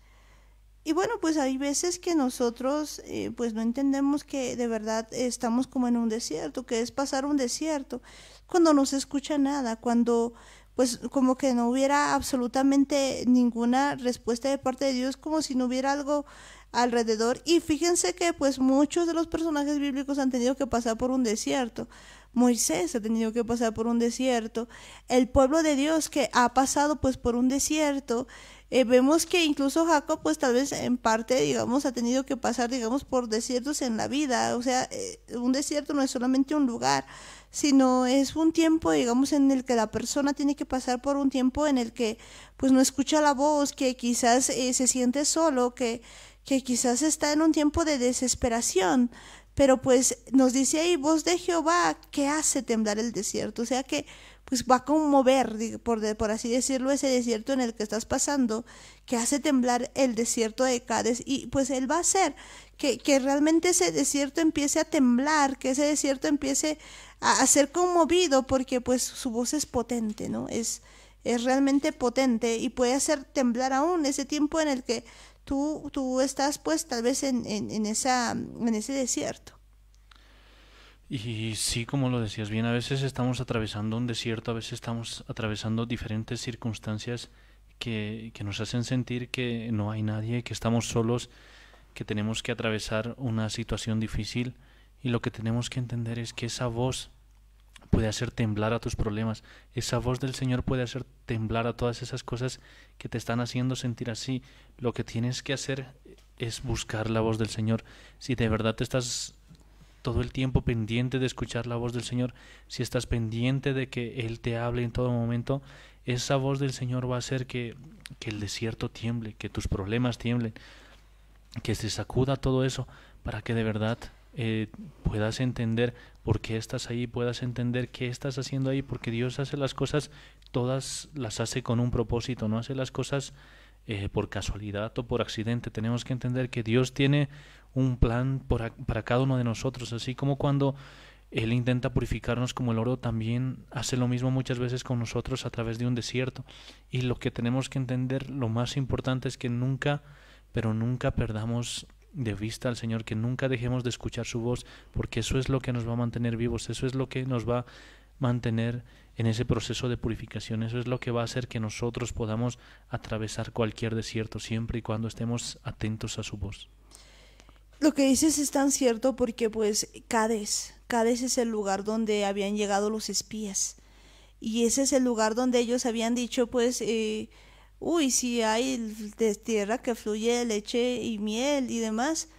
Y bueno, pues hay veces que nosotros eh, pues no entendemos que de verdad estamos como en un desierto, que es pasar un desierto, cuando no se escucha nada, cuando pues como que no hubiera absolutamente ninguna respuesta de parte de Dios, como si no hubiera algo alrededor. Y fíjense que pues muchos de los personajes bíblicos han tenido que pasar por un desierto. Moisés ha tenido que pasar por un desierto, el pueblo de Dios que ha pasado pues por un desierto, eh, vemos que incluso Jacob, pues tal vez en parte, digamos, ha tenido que pasar, digamos, por desiertos en la vida. O sea, eh, un desierto no es solamente un lugar, sino es un tiempo, digamos, en el que la persona tiene que pasar por un tiempo en el que, pues, no escucha la voz, que quizás eh, se siente solo, que, que quizás está en un tiempo de desesperación. Pero pues nos dice ahí, voz de Jehová, que hace temblar el desierto. O sea que pues, va a conmover, por, por así decirlo, ese desierto en el que estás pasando, que hace temblar el desierto de Cádiz. Y pues él va a hacer que, realmente ese desierto empiece a temblar, que ese desierto empiece a, ser conmovido, porque pues su voz es potente, ¿no? Es, es realmente potente y puede hacer temblar aún ese tiempo en el que tú, tú estás pues tal vez en, en esa, en ese desierto. Y sí, como lo decías bien, a veces estamos atravesando un desierto, a veces estamos atravesando diferentes circunstancias que, nos hacen sentir que no hay nadie, que estamos solos, que tenemos que atravesar una situación difícil y lo que tenemos que entender es que esa voz puede hacer temblar a tus problemas, esa voz del Señor puede hacer temblar a todas esas cosas que te están haciendo sentir así. Lo que tienes que hacer es buscar la voz del Señor. Si de verdad te estás todo el tiempo pendiente de escuchar la voz del Señor, si estás pendiente de que Él te hable en todo momento, esa voz del Señor va a hacer que, que el desierto tiemble, que tus problemas tiemblen, que se sacuda todo eso para que de verdad eh, puedas entender por qué estás ahí, puedas entender qué estás haciendo ahí, porque Dios hace las cosas, todas las hace con un propósito, no hace las cosas eh, por casualidad o por accidente. Tenemos que entender que Dios tiene un plan para cada uno de nosotros, así como cuando Él intenta purificarnos como el oro, también hace lo mismo muchas veces con nosotros a través de un desierto. Y lo que tenemos que entender, lo más importante es que nunca, pero nunca perdamos de vista al Señor, que nunca dejemos de escuchar su voz, porque eso es lo que nos va a mantener vivos, eso es lo que nos va a mantener en ese proceso de purificación. Eso es lo que va a hacer que nosotros podamos atravesar cualquier desierto, siempre y cuando estemos atentos a su voz. Lo que dices es tan cierto porque pues Cádiz, Cádiz es el lugar donde habían llegado los espías y ese es el lugar donde ellos habían dicho pues eh, uy si hay de tierra que fluye leche y miel y demás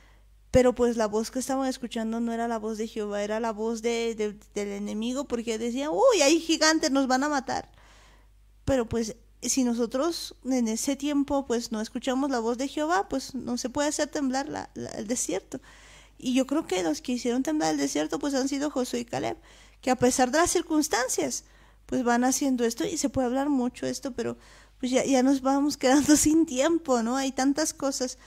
pero pues la voz que estaban escuchando no era la voz de Jehová, era la voz de, del enemigo, porque decían, uy, hay gigantes, nos van a matar. Pero pues si nosotros en ese tiempo pues no escuchamos la voz de Jehová, pues no se puede hacer temblar el desierto. Y yo creo que los que hicieron temblar el desierto pues han sido Josué y Caleb, que a pesar de las circunstancias pues van haciendo esto y se puede hablar mucho esto, pero pues ya, ya nos vamos quedando sin tiempo, ¿no? Hay tantas cosas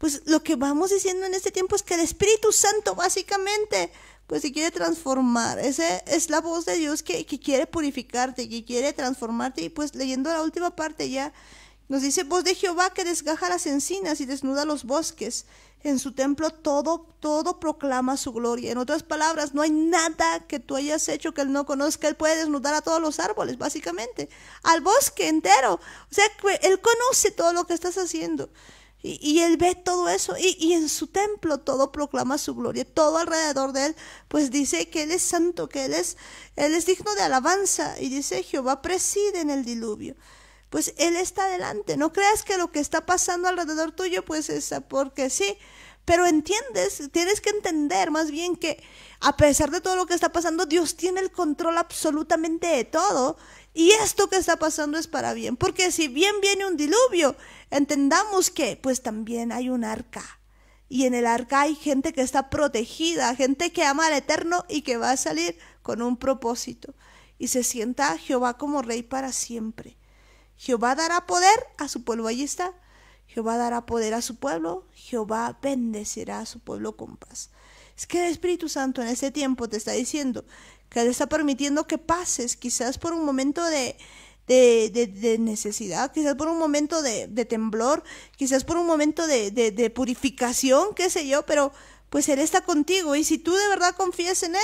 pues lo que vamos diciendo en este tiempo es que el Espíritu Santo básicamente pues si quiere transformar. ese es la voz de Dios que, que, quiere purificarte, que quiere transformarte. Y pues leyendo la última parte ya nos dice, voz de Jehová que desgaja las encinas y desnuda los bosques. En su templo todo, todo proclama su gloria. En otras palabras, no hay nada que tú hayas hecho que él no conozca. Él puede desnudar a todos los árboles, básicamente. Al bosque entero. O sea, él conoce todo lo que estás haciendo. Y, él ve todo eso y, en su templo todo proclama su gloria, todo alrededor de él, pues dice que él es santo, que él es, él es digno de alabanza y dice Jehová preside en el diluvio. Pues él está adelante, no creas que lo que está pasando alrededor tuyo pues es porque sí, pero entiendes, tienes que entender más bien que a pesar de todo lo que está pasando, Dios tiene el control absolutamente de todo y esto que está pasando es para bien, porque si bien viene un diluvio, Entendamos que pues también hay un arca. Y en el arca hay gente que está protegida, gente que ama al Eterno y que va a salir con un propósito. Y se sienta Jehová como rey para siempre. Jehová dará poder a su pueblo. Ahí está. Jehová dará poder a su pueblo. Jehová bendecirá a su pueblo con paz. Es que el Espíritu Santo en este tiempo te está diciendo que le está permitiendo que pases quizás por un momento de, de, necesidad, quizás por un momento de, temblor, quizás por un momento de, purificación, qué sé yo, pero pues Él está contigo y si tú de verdad confías en Él,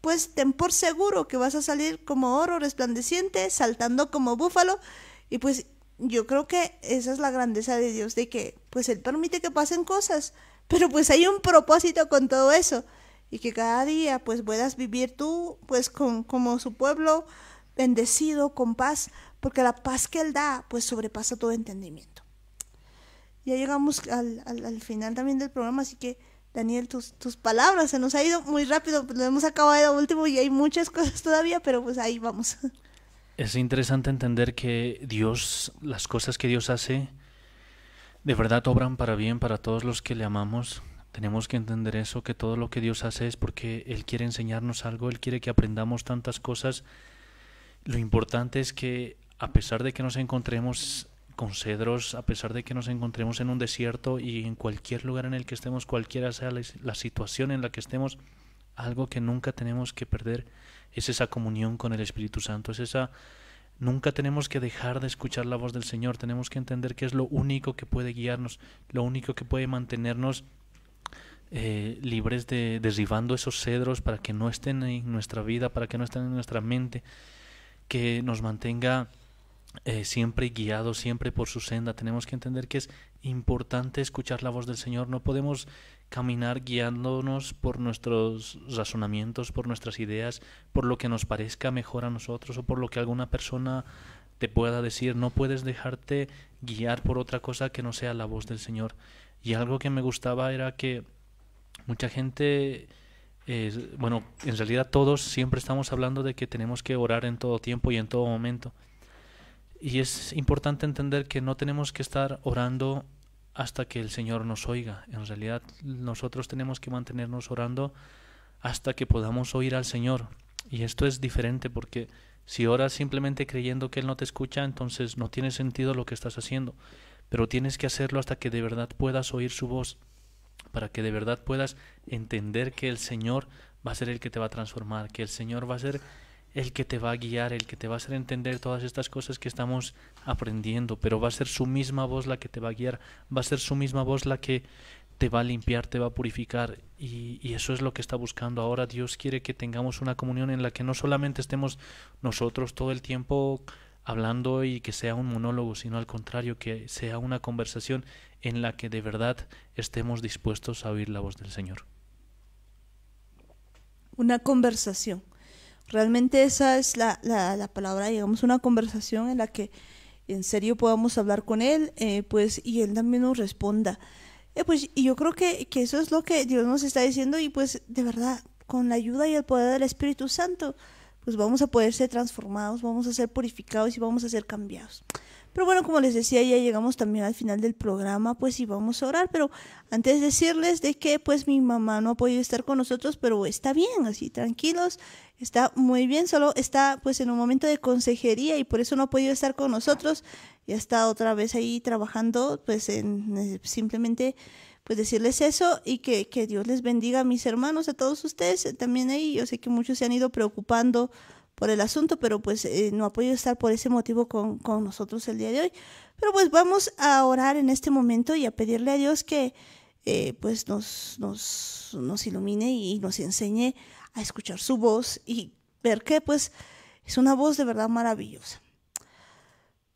pues ten por seguro que vas a salir como oro resplandeciente, saltando como búfalo y pues yo creo que esa es la grandeza de Dios, de que pues Él permite que pasen cosas, pero pues hay un propósito con todo eso y que cada día pues puedas vivir tú pues con, como su pueblo bendecido con paz, porque la paz que Él da, pues sobrepasa todo entendimiento. Ya llegamos al, al, final también del programa, así que Daniel, tus, tus palabras, se nos ha ido muy rápido, lo hemos acabado último y hay muchas cosas todavía, pero pues ahí vamos. Es interesante entender que Dios, las cosas que Dios hace, de verdad obran para bien para todos los que le amamos. Tenemos que entender eso, que todo lo que Dios hace es porque Él quiere enseñarnos algo, Él quiere que aprendamos tantas cosas lo importante es que a pesar de que nos encontremos con cedros, a pesar de que nos encontremos en un desierto y en cualquier lugar en el que estemos, cualquiera sea la, situación en la que estemos, algo que nunca tenemos que perder es esa comunión con el Espíritu Santo, es esa Nunca tenemos que dejar de escuchar la voz del Señor, tenemos que entender que es lo único que puede guiarnos, lo único que puede mantenernos eh, libres de derribando esos cedros para que no estén en nuestra vida, para que no estén en nuestra mente, que nos mantenga eh, siempre guiados, siempre por su senda. Tenemos que entender que es importante escuchar la voz del Señor. No podemos caminar guiándonos por nuestros razonamientos, por nuestras ideas, por lo que nos parezca mejor a nosotros o por lo que alguna persona te pueda decir. No puedes dejarte guiar por otra cosa que no sea la voz del Señor. Y algo que me gustaba era que mucha gente bueno, en realidad todos siempre estamos hablando de que tenemos que orar en todo tiempo y en todo momento. Y es importante entender que no tenemos que estar orando hasta que el Señor nos oiga. En realidad nosotros tenemos que mantenernos orando hasta que podamos oír al Señor. Y esto es diferente porque si oras simplemente creyendo que Él no te escucha, entonces no tiene sentido lo que estás haciendo. Pero tienes que hacerlo hasta que de verdad puedas oír su voz para que de verdad puedas entender que el Señor va a ser el que te va a transformar, que el Señor va a ser el que te va a guiar, el que te va a hacer entender todas estas cosas que estamos aprendiendo, pero va a ser su misma voz la que te va a guiar, va a ser su misma voz la que te va a limpiar, te va a purificar y, eso es lo que está buscando ahora. Dios quiere que tengamos una comunión en la que no solamente estemos nosotros todo el tiempo hablando y que sea un monólogo, sino al contrario, que sea una conversación en la que de verdad estemos dispuestos a oír la voz del Señor. Una conversación. Realmente esa es la, la, palabra, digamos, una conversación en la que en serio podamos hablar con Él, eh, pues, y Él también nos responda. Eh, pues, y yo creo que, que eso es lo que Dios nos está diciendo y pues, de verdad, con la ayuda y el poder del Espíritu Santo, pues vamos a poder ser transformados, vamos a ser purificados y vamos a ser cambiados. Pero bueno, como les decía, ya llegamos también al final del programa, pues sí vamos a orar, pero antes decirles de que pues mi mamá no ha podido estar con nosotros, pero está bien, así tranquilos, está muy bien, solo está pues en un momento de consejería y por eso no ha podido estar con nosotros, ya está otra vez ahí trabajando, pues en, eh, simplemente pues decirles eso y que, Dios les bendiga a mis hermanos, a todos ustedes, eh, también ahí yo sé que muchos se han ido preocupando por el asunto, pero pues eh, no ha podido estar por ese motivo con, nosotros el día de hoy. Pero pues vamos a orar en este momento y a pedirle a Dios que, eh, pues nos, nos, nos, ilumine y nos enseñe a escuchar su voz y ver que pues es una voz de verdad maravillosa.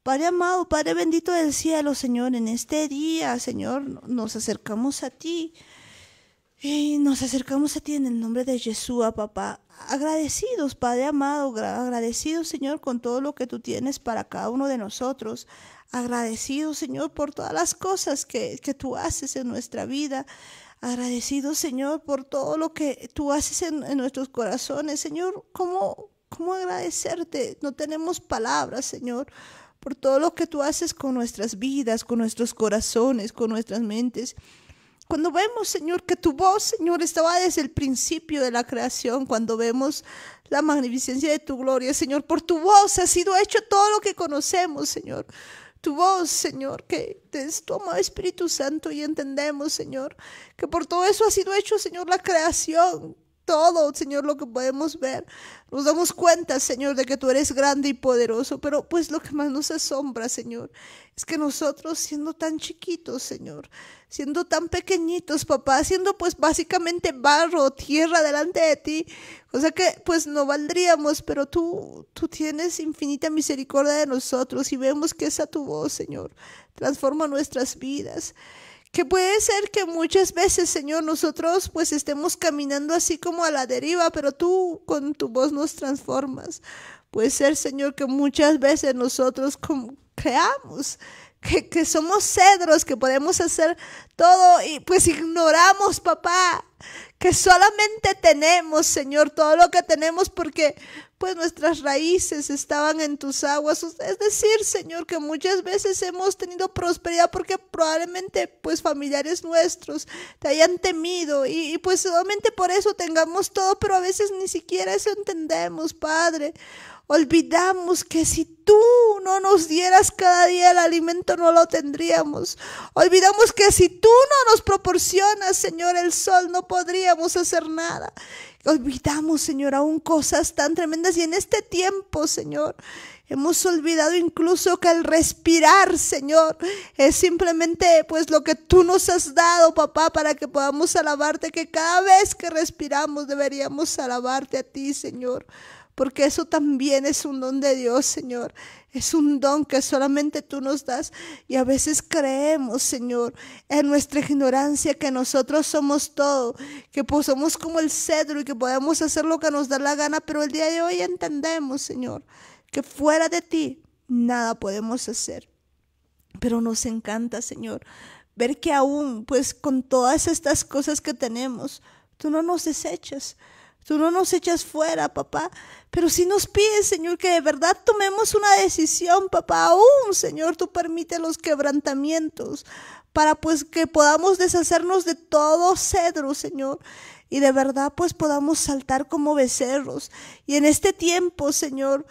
Padre amado, Padre bendito del cielo, Señor, en este día, Señor, nos acercamos a ti. Y nos acercamos a ti en el nombre de Jesús, papá. Agradecidos, Padre amado, agradecidos, Señor, con todo lo que tú tienes para cada uno de nosotros. Agradecidos, Señor, por todas las cosas que, que tú haces en nuestra vida. Agradecidos, Señor, por todo lo que tú haces en, en nuestros corazones. Señor, ¿cómo, ¿cómo agradecerte? No tenemos palabras, Señor por todo lo que tú haces con nuestras vidas, con nuestros corazones, con nuestras mentes. Cuando vemos, Señor, que tu voz, Señor, estaba desde el principio de la creación, cuando vemos la magnificencia de tu gloria, Señor, por tu voz ha sido hecho todo lo que conocemos, Señor. Tu voz, Señor, que es tu amado Espíritu Santo y entendemos, Señor, que por todo eso ha sido hecho, Señor, la creación, todo, Señor, lo que podemos ver. Nos damos cuenta, Señor, de que tú eres grande y poderoso, pero pues lo que más nos asombra, Señor, es que nosotros siendo tan chiquitos, Señor, siendo tan pequeñitos, papá, siendo pues básicamente barro, tierra delante de ti, cosa que pues no valdríamos, pero tú, tú tienes infinita misericordia de nosotros y vemos que esa tu voz, Señor, transforma nuestras vidas que puede ser que muchas veces, Señor, nosotros pues estemos caminando así como a la deriva, pero tú con tu voz nos transformas. Puede ser, Señor, que muchas veces nosotros creamos que, que, somos cedros, que podemos hacer todo y pues ignoramos, papá, que solamente tenemos, Señor, todo lo que tenemos porque pues nuestras raíces estaban en tus aguas. Es decir, Señor, que muchas veces hemos tenido prosperidad porque probablemente pues familiares nuestros te hayan temido y, y pues solamente por eso tengamos todo, pero a veces ni siquiera eso entendemos, Padre. Olvidamos que si tú no nos dieras cada día el alimento, no lo tendríamos. Olvidamos que si tú no nos proporcionas, Señor, el sol, no podríamos hacer nada. Olvidamos, Señor, aún cosas tan tremendas. Y en este tiempo, Señor, hemos olvidado incluso que el respirar, Señor, es simplemente pues lo que tú nos has dado, papá, para que podamos alabarte, que cada vez que respiramos deberíamos alabarte a ti, Señor porque eso también es un don de Dios, Señor. Es un don que solamente tú nos das y a veces creemos, Señor, en nuestra ignorancia que nosotros somos todo, que pues somos como el cedro y que podemos hacer lo que nos da la gana, pero el día de hoy entendemos, Señor, que fuera de ti nada podemos hacer. Pero nos encanta, Señor, ver que aún, pues con todas estas cosas que tenemos, tú no nos desechas. Tú no nos echas fuera, papá, pero si nos pide, Señor, que de verdad tomemos una decisión, papá, aún, Señor, tú permite los quebrantamientos para pues que podamos deshacernos de todo cedro, Señor. Y de verdad pues podamos saltar como becerros. Y en este tiempo, Señor,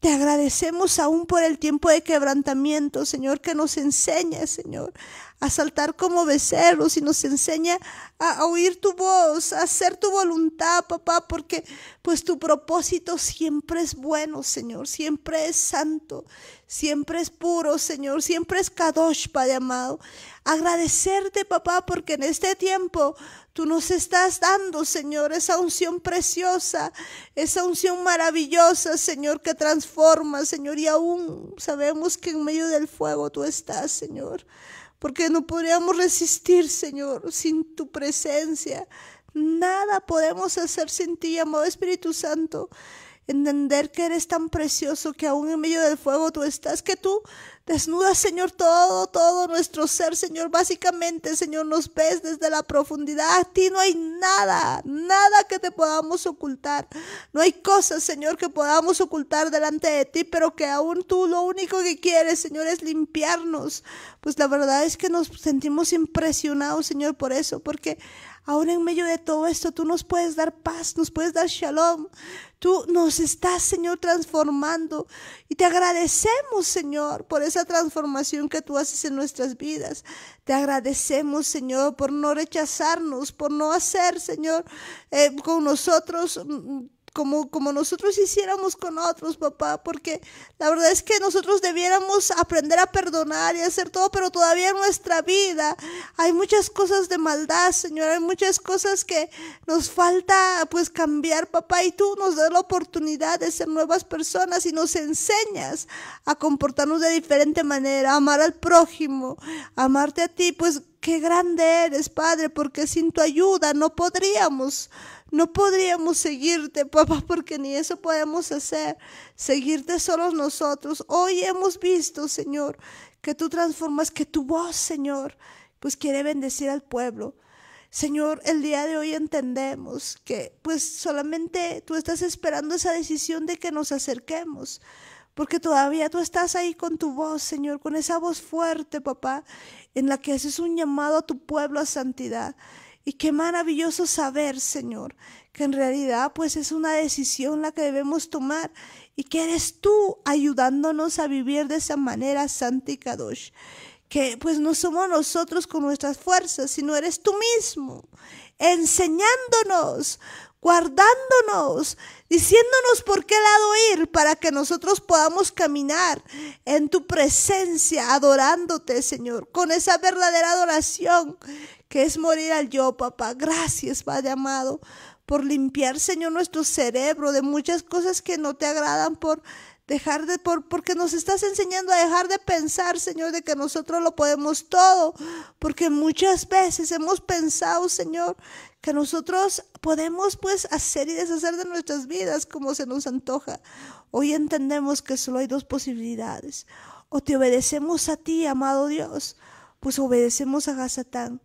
te agradecemos aún por el tiempo de quebrantamiento, Señor, que nos enseña, Señor, a saltar como becerros y nos enseña a, oír tu voz, a hacer tu voluntad, papá, porque pues tu propósito siempre es bueno, Señor, siempre es santo, siempre es puro, Señor, siempre es kadosh, Padre amado. Agradecerte, papá, porque en este tiempo Tú nos estás dando, Señor, esa unción preciosa, esa unción maravillosa, Señor, que transforma, Señor, y aún sabemos que en medio del fuego tú estás, Señor, porque no podríamos resistir, Señor, sin tu presencia. Nada podemos hacer sin ti, amado Espíritu Santo entender que eres tan precioso que aún en medio del fuego tú estás, que tú Desnuda, Señor, todo, todo nuestro ser, Señor. Básicamente, Señor, nos ves desde la profundidad. A ti no hay nada, nada que te podamos ocultar. No hay cosas, Señor, que podamos ocultar delante de ti, pero que aún tú lo único que quieres, Señor, es limpiarnos. Pues la verdad es que nos sentimos impresionados, Señor, por eso, porque aún en medio de todo esto tú nos puedes dar paz, nos puedes dar shalom. Tú nos estás, Señor, transformando y te agradecemos, Señor, por esa transformación que tú haces en nuestras vidas. Te agradecemos, Señor, por no rechazarnos, por no hacer, Señor, eh, con nosotros mm, como, nosotros hiciéramos con otros, papá, porque la verdad es que nosotros debiéramos aprender a perdonar y hacer todo, pero todavía en nuestra vida hay muchas cosas de maldad, Señor, hay muchas cosas que nos falta pues cambiar, papá, y tú nos das la oportunidad de ser nuevas personas y nos enseñas a comportarnos de diferente manera, amar al prójimo, amarte a ti, pues qué grande eres, Padre, porque sin tu ayuda no podríamos no podríamos seguirte, papá, porque ni eso podemos hacer. Seguirte solos nosotros. Hoy hemos visto, Señor, que tú transformas, que tu voz, Señor, pues quiere bendecir al pueblo. Señor, el día de hoy entendemos que pues solamente tú estás esperando esa decisión de que nos acerquemos, porque todavía tú estás ahí con tu voz, Señor, con esa voz fuerte, papá, en la que haces un llamado a tu pueblo a santidad. Y qué maravilloso saber, Señor, que en realidad pues es una decisión la que debemos tomar y que eres tú ayudándonos a vivir de esa manera santa y kadosh. Que pues no somos nosotros con nuestras fuerzas, sino eres tú mismo, enseñándonos, guardándonos, diciéndonos por qué lado ir para que nosotros podamos caminar en tu presencia, adorándote, Señor, con esa verdadera adoración que es morir al yo, papá. Gracias, Padre amado, por limpiar, Señor, nuestro cerebro de muchas cosas que no te agradan, por dejar de, por, porque nos estás enseñando a dejar de pensar, Señor, de que nosotros lo podemos todo, porque muchas veces hemos pensado, Señor, que nosotros podemos pues hacer y deshacer de nuestras vidas como se nos antoja. Hoy entendemos que solo hay dos posibilidades. O te obedecemos a ti, amado Dios, pues obedecemos a Gazatán,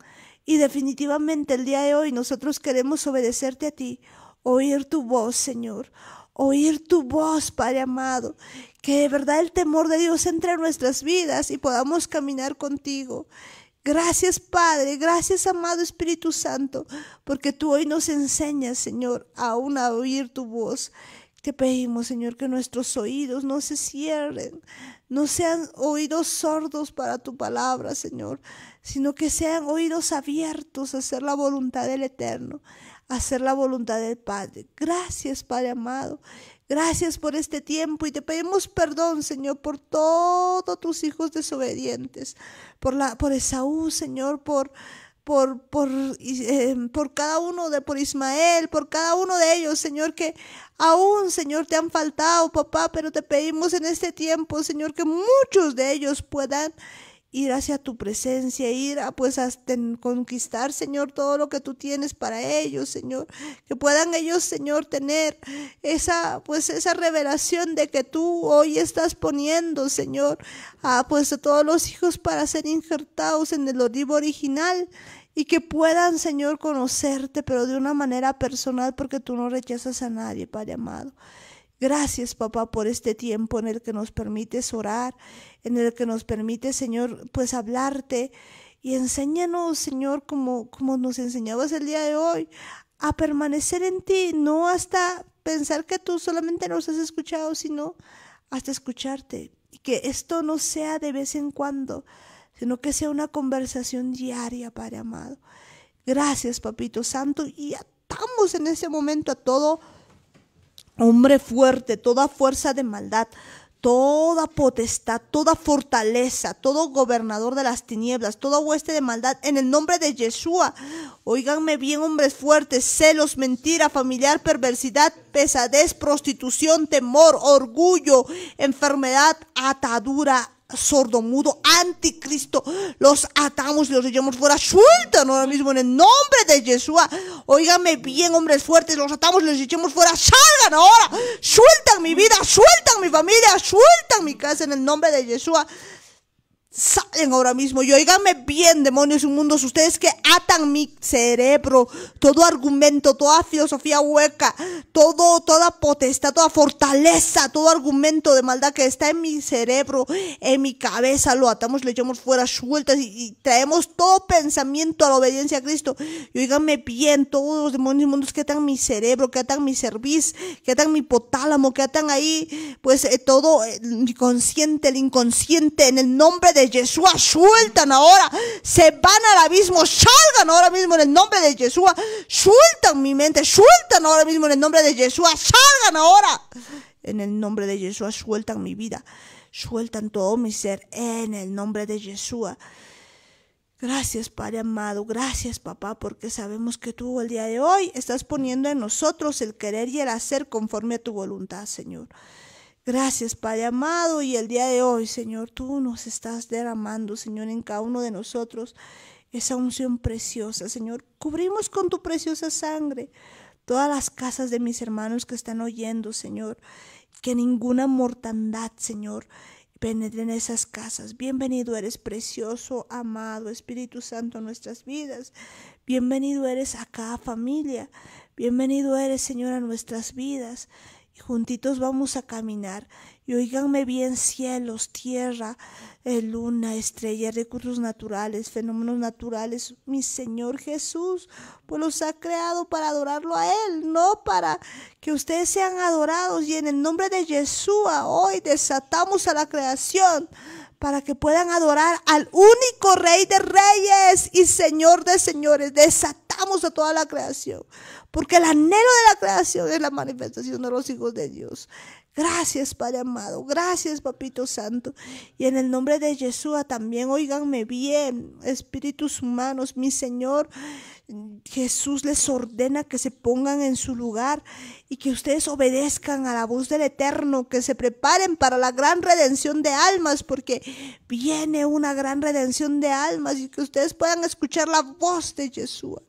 y definitivamente el día de hoy nosotros queremos obedecerte a ti, oír tu voz, Señor, oír tu voz, Padre amado, que de verdad el temor de Dios entre en nuestras vidas y podamos caminar contigo. Gracias Padre, gracias amado Espíritu Santo, porque tú hoy nos enseñas, Señor, aún a oír tu voz. Te pedimos, Señor, que nuestros oídos no se cierren, no sean oídos sordos para tu palabra, Señor, sino que sean oídos abiertos a hacer la voluntad del Eterno, a hacer la voluntad del Padre. Gracias, Padre amado. Gracias por este tiempo y te pedimos perdón, Señor, por todos tus hijos desobedientes, por, la, por Esaú, Señor, por por, em, por, cada uno de, por Ismael, por cada uno de ellos, Señor, que aún, Señor, te han faltado, papá, pero te pedimos en este tiempo, Señor, que muchos de ellos puedan ir hacia tu presencia, ir a pues a conquistar, Señor, todo lo que tú tienes para ellos, Señor, que puedan ellos, Señor, tener esa pues esa revelación de que tú hoy estás poniendo, Señor, a pues a todos los hijos para ser injertados en el olivo original y que puedan, Señor, conocerte, pero de una manera personal, porque tú no rechazas a nadie, Padre amado. Gracias, papá, por este tiempo en el que nos permites orar, en el que nos permite, Señor, pues hablarte. Y enséñanos, Señor, como, como nos enseñabas el día de hoy, a permanecer en ti, no hasta pensar que tú solamente nos has escuchado, sino hasta escucharte. Y que esto no sea de vez en cuando, sino que sea una conversación diaria, Padre amado. Gracias, Papito Santo, y atamos en ese momento a todo hombre fuerte, toda fuerza de maldad, toda potestad, toda fortaleza, todo gobernador de las tinieblas, toda hueste de maldad, en el nombre de Yeshua. Óiganme bien, hombres fuertes, celos, mentira, familiar, perversidad, pesadez, prostitución, temor, orgullo, enfermedad, atadura, sordomudo, anticristo, los atamos y los echamos fuera, sueltan ahora mismo en el nombre de Jesús. Óigame bien, hombres fuertes, los atamos y los echamos fuera, salgan ahora, sueltan mi vida, sueltan mi familia, sueltan mi casa en el nombre de Yeshua salen ahora mismo. Y oíganme bien, demonios mundos ustedes que atan mi cerebro, todo argumento, toda filosofía hueca, todo, toda potestad, toda fortaleza, todo argumento de maldad que está en mi cerebro, en mi cabeza, lo atamos, lo echamos fuera, sueltas y, traemos todo pensamiento a la obediencia a Cristo. Y oíganme bien, todos los demonios mundos que atan mi cerebro, que atan mi cerviz, que atan mi potálamo, que atan ahí, pues eh, todo, eh, mi consciente, el inconsciente, en el nombre de sueltan ahora, se van al abismo, salgan ahora mismo en el nombre de Yeshua, sueltan mi mente, sueltan ahora mismo en el nombre de Yeshua, salgan ahora. En el nombre de Yeshua, sueltan mi vida, sueltan todo mi ser, en el nombre de Yeshua. Gracias, Padre amado. Gracias, papá, porque sabemos que tú el día de hoy estás poniendo en nosotros el querer y el hacer conforme a tu voluntad, Señor. Gracias, Padre amado, y el día de hoy, Señor, tú nos estás derramando, Señor, en cada uno de nosotros esa unción preciosa, Señor. Cubrimos con tu preciosa sangre todas las casas de mis hermanos que están oyendo, Señor. Que ninguna mortandad, Señor, penetre en esas casas. Bienvenido eres, precioso, amado Espíritu Santo, a nuestras vidas. Bienvenido eres a cada familia. Bienvenido eres, Señor, a nuestras vidas juntitos vamos a caminar. Y oíganme bien cielos, tierra, eh, luna, estrella, recursos naturales, fenómenos naturales. Mi Señor Jesús, pues los ha creado para adorarlo a Él, no para que ustedes sean adorados. Y en el nombre de Yeshua, hoy desatamos a la creación para que puedan adorar al único Rey de Reyes y Señor de Señores. Desatamos a toda la creación porque el anhelo de la creación es la manifestación de los hijos de Dios. Gracias, Padre amado. Gracias, Papito Santo. Y en el nombre de Yeshua también, óiganme bien, espíritus humanos, mi Señor Jesús les ordena que se pongan en su lugar y que ustedes obedezcan a la voz del Eterno, que se preparen para la gran redención de almas, porque viene una gran redención de almas y que ustedes puedan escuchar la voz de Yeshua.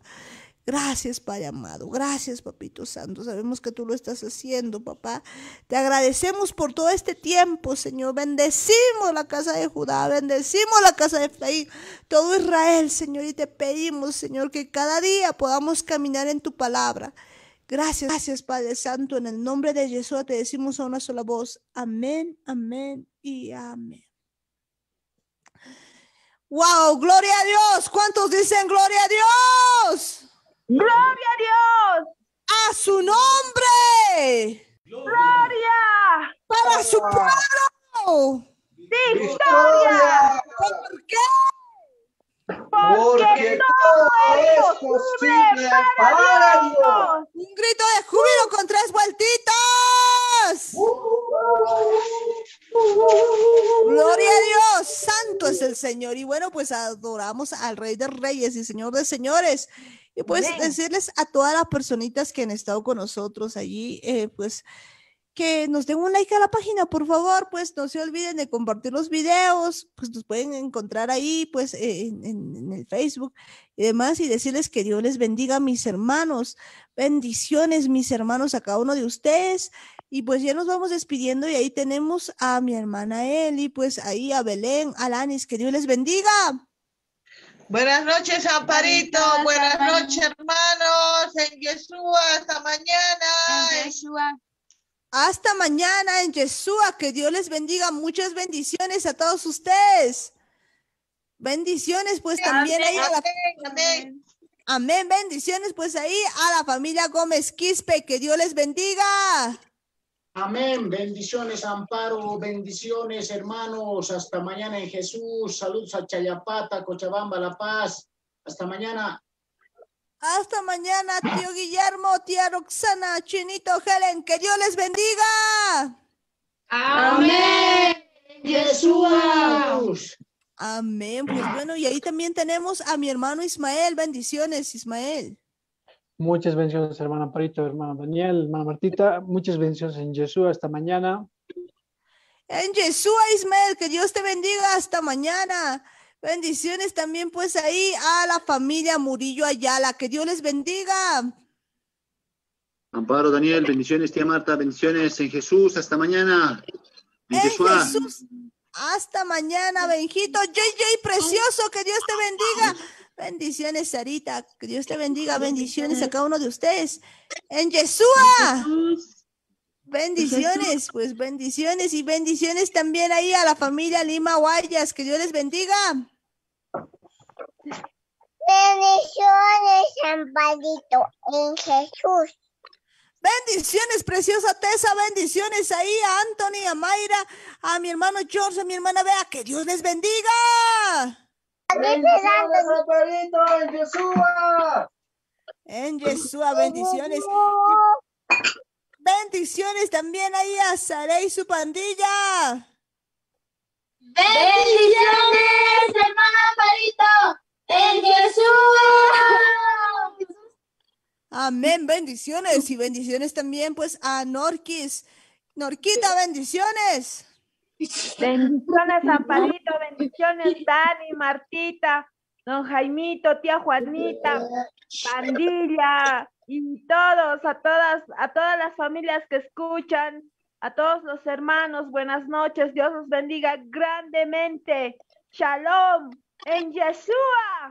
Gracias, Padre amado. Gracias, Papito Santo. Sabemos que tú lo estás haciendo, papá. Te agradecemos por todo este tiempo, Señor. Bendecimos la casa de Judá, bendecimos la casa de Efraín, todo Israel, Señor. Y te pedimos, Señor, que cada día podamos caminar en tu palabra. Gracias, gracias, Padre Santo. En el nombre de Jesús te decimos a una sola voz. Amén, amén y amén. Wow, gloria a Dios. ¿Cuántos dicen gloria a Dios? Gloria a Dios. A su nombre. Gloria. Para su pueblo. Victoria. ¿Por qué? Porque, no todo, es posible para, Dios. Un grito de júbilo con tres vueltitas. Uh, uh, uh. Gloria a Dios, santo es el Señor. Y bueno, pues adoramos al Rey de Reyes y Señor de Señores. Y pues decirles a todas las personitas que han estado con nosotros allí, eh, pues que nos den un like a la página, por favor, pues no se olviden de compartir los videos, pues nos pueden encontrar ahí, pues eh, en, en, el Facebook y demás, y decirles que Dios les bendiga, mis hermanos, bendiciones, mis hermanos, a cada uno de ustedes, y pues ya nos vamos despidiendo y ahí tenemos a mi hermana Eli, pues ahí a Belén, a Lanis, que Dios les bendiga. Buenas noches, Amparito. Buenas noches, hermanos. En Yeshua, hasta mañana. En Hasta mañana en Yeshua. Que Dios les bendiga. Muchas bendiciones a todos ustedes. Bendiciones, pues también ahí a amén. Bendiciones, pues ahí a la familia Gómez Quispe. Que Dios les bendiga. Amén. Bendiciones, Amparo. Bendiciones, hermanos. Hasta mañana en Jesús. Saludos a Chayapata, Cochabamba, La Paz. Hasta mañana. Hasta mañana, tío Guillermo, tía Roxana, Chinito, Helen. Que Dios les bendiga. Amén. Jesús. Amén. Pues bueno, y ahí también tenemos a mi hermano Ismael. Bendiciones, Ismael. Muchas bendiciones, hermana Parito, hermano Daniel, hermana Martita. Muchas bendiciones en Jesús. Hasta mañana. En Jesús, Ismael, que Dios te bendiga. Hasta mañana. Bendiciones también, pues ahí a la familia Murillo Ayala. Que Dios les bendiga. Amparo, Daniel, bendiciones, tía Marta. Bendiciones en Jesús. Hasta mañana. En, Jesús. Hasta mañana, Benjito. JJ, precioso, que Dios te bendiga. Bendiciones, Sarita. Que Dios te bendiga. Bendiciones a cada uno de ustedes. En Yeshua. Bendiciones, pues bendiciones y bendiciones también ahí a la familia Lima Guayas. Que Dios les bendiga. Bendiciones, Amparito, en Jesús. Bendiciones, preciosa Tessa. Bendiciones ahí a Anthony, a Mayra, a mi hermano George, a mi hermana Bea. Que Dios les bendiga en Yeshua. En bendiciones. Bendiciones también ahí a Sarey, y su pandilla. Bendiciones, hermana Parito. En Yeshua. Amén, bendiciones y bendiciones también pues a Norquis. Norquita, bendiciones. Bendiciones, Amparito bendiciones, Dani, Martita, don Jaimito, tía Juanita, Pandilla y todos, a todas, a todas las familias que escuchan, a todos los hermanos, buenas noches, Dios los bendiga grandemente. Shalom en Yeshua.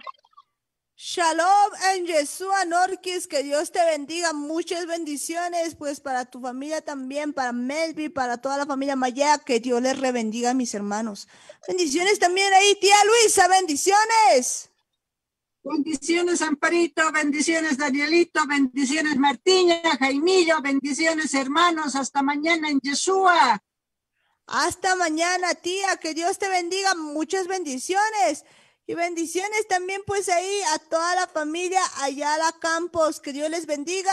Shalom en Yeshua Norquis, que Dios te bendiga, muchas bendiciones, pues para tu familia también, para Melvi, para toda la familia Maya, que Dios les rebendiga a mis hermanos. Bendiciones también ahí, tía Luisa, bendiciones. Bendiciones, Amparito, bendiciones, Danielito, bendiciones, Martiña, Jaimillo, bendiciones, hermanos, hasta mañana en Yeshua. Hasta mañana, tía, que Dios te bendiga, muchas bendiciones. Y bendiciones también pues ahí a toda la familia allá Ayala Campos. Que Dios les bendiga.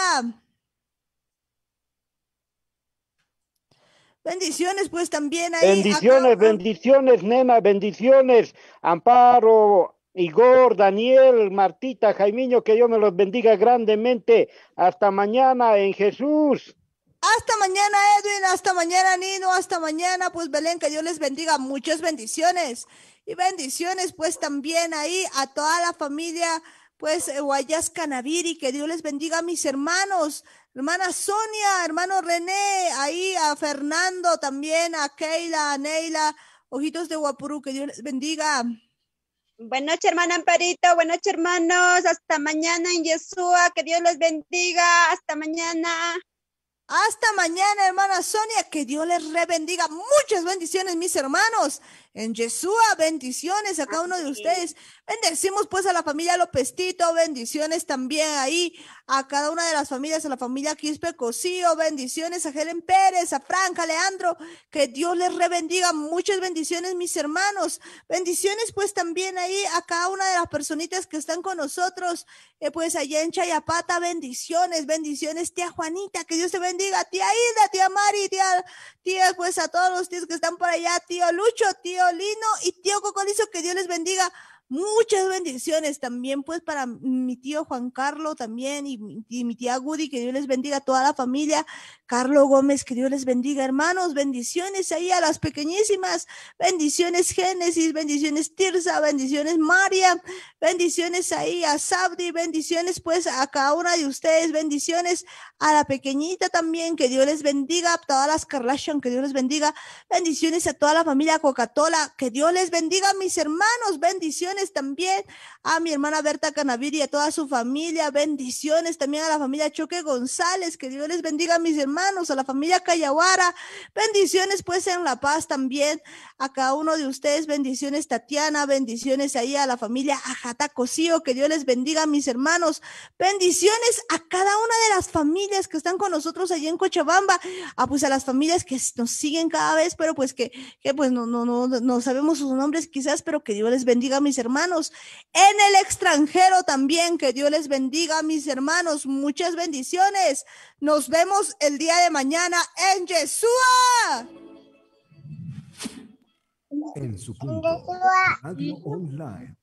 Bendiciones pues también ahí. Bendiciones, bendiciones, nena, bendiciones. Amparo, Igor, Daniel, Martita, Jaimeño que Dios me los bendiga grandemente. Hasta mañana en Jesús. Hasta mañana, Edwin. Hasta mañana, Nino. Hasta mañana, pues Belén, que Dios les bendiga. Muchas bendiciones. Y bendiciones pues también ahí a toda la familia pues eh, Guayas Canaviri, que Dios les bendiga a mis hermanos, hermana Sonia, hermano René, ahí a Fernando también, a Keila, a Neila, ojitos de Guapurú, que Dios les bendiga. Buenas noches, hermana Amparito. Buenas noches, hermanos. Hasta mañana en Yeshua. Que Dios les bendiga. Hasta mañana. Hasta mañana, hermana Sonia. Que Dios les rebendiga. Muchas bendiciones, mis hermanos. En Yeshua, bendiciones a cada uno de ustedes. Bendecimos pues a la familia Lopestito. Bendiciones también ahí a cada una de las familias, a la familia Quispe Cosío, bendiciones a Helen Pérez, a Franca, a Leandro, que Dios les rebendiga, muchas bendiciones mis hermanos, bendiciones pues también ahí a cada una de las personitas que están con nosotros, a eh, pues y en Pata, bendiciones, bendiciones tía Juanita, que Dios te bendiga, tía Ida, tía Mari, tía, tía pues a todos los tíos que están por allá, tío Lucho, tío Lino y tío Cocolizo, que Dios les bendiga. Muchas bendiciones también, pues, para mi tío Juan Carlos también y mi, tía Gudi, que Dios les bendiga a toda la familia. Carlos Gómez, que Dios les bendiga, hermanos. Bendiciones ahí a las pequeñísimas. Bendiciones Génesis, bendiciones Tirsa, bendiciones María, bendiciones ahí a Sabri, bendiciones pues a cada una de ustedes, bendiciones a la pequeñita también, que Dios les bendiga, a todas las Kardashian que Dios les bendiga. Bendiciones a toda la familia Coca-Cola, que Dios les bendiga, mis hermanos. Bendiciones también a mi hermana Berta Canavir y a toda su familia. Bendiciones también a la familia Choque González. Que Dios les bendiga a mis hermanos, a la familia Cayaguara. Bendiciones pues en La Paz también a cada uno de ustedes. Bendiciones Tatiana, bendiciones ahí a la familia Ajata Cosío. Que Dios les bendiga a mis hermanos. Bendiciones a cada una de las familias que están con nosotros allí en Cochabamba. A ah, pues a las familias que nos siguen cada vez, pero pues que, que pues no, no, no, no sabemos sus nombres quizás, pero que Dios les bendiga a mis hermanos hermanos en el extranjero también. Que Dios les bendiga, mis hermanos. Muchas bendiciones. Nos vemos el día de mañana en Yeshua. su Online.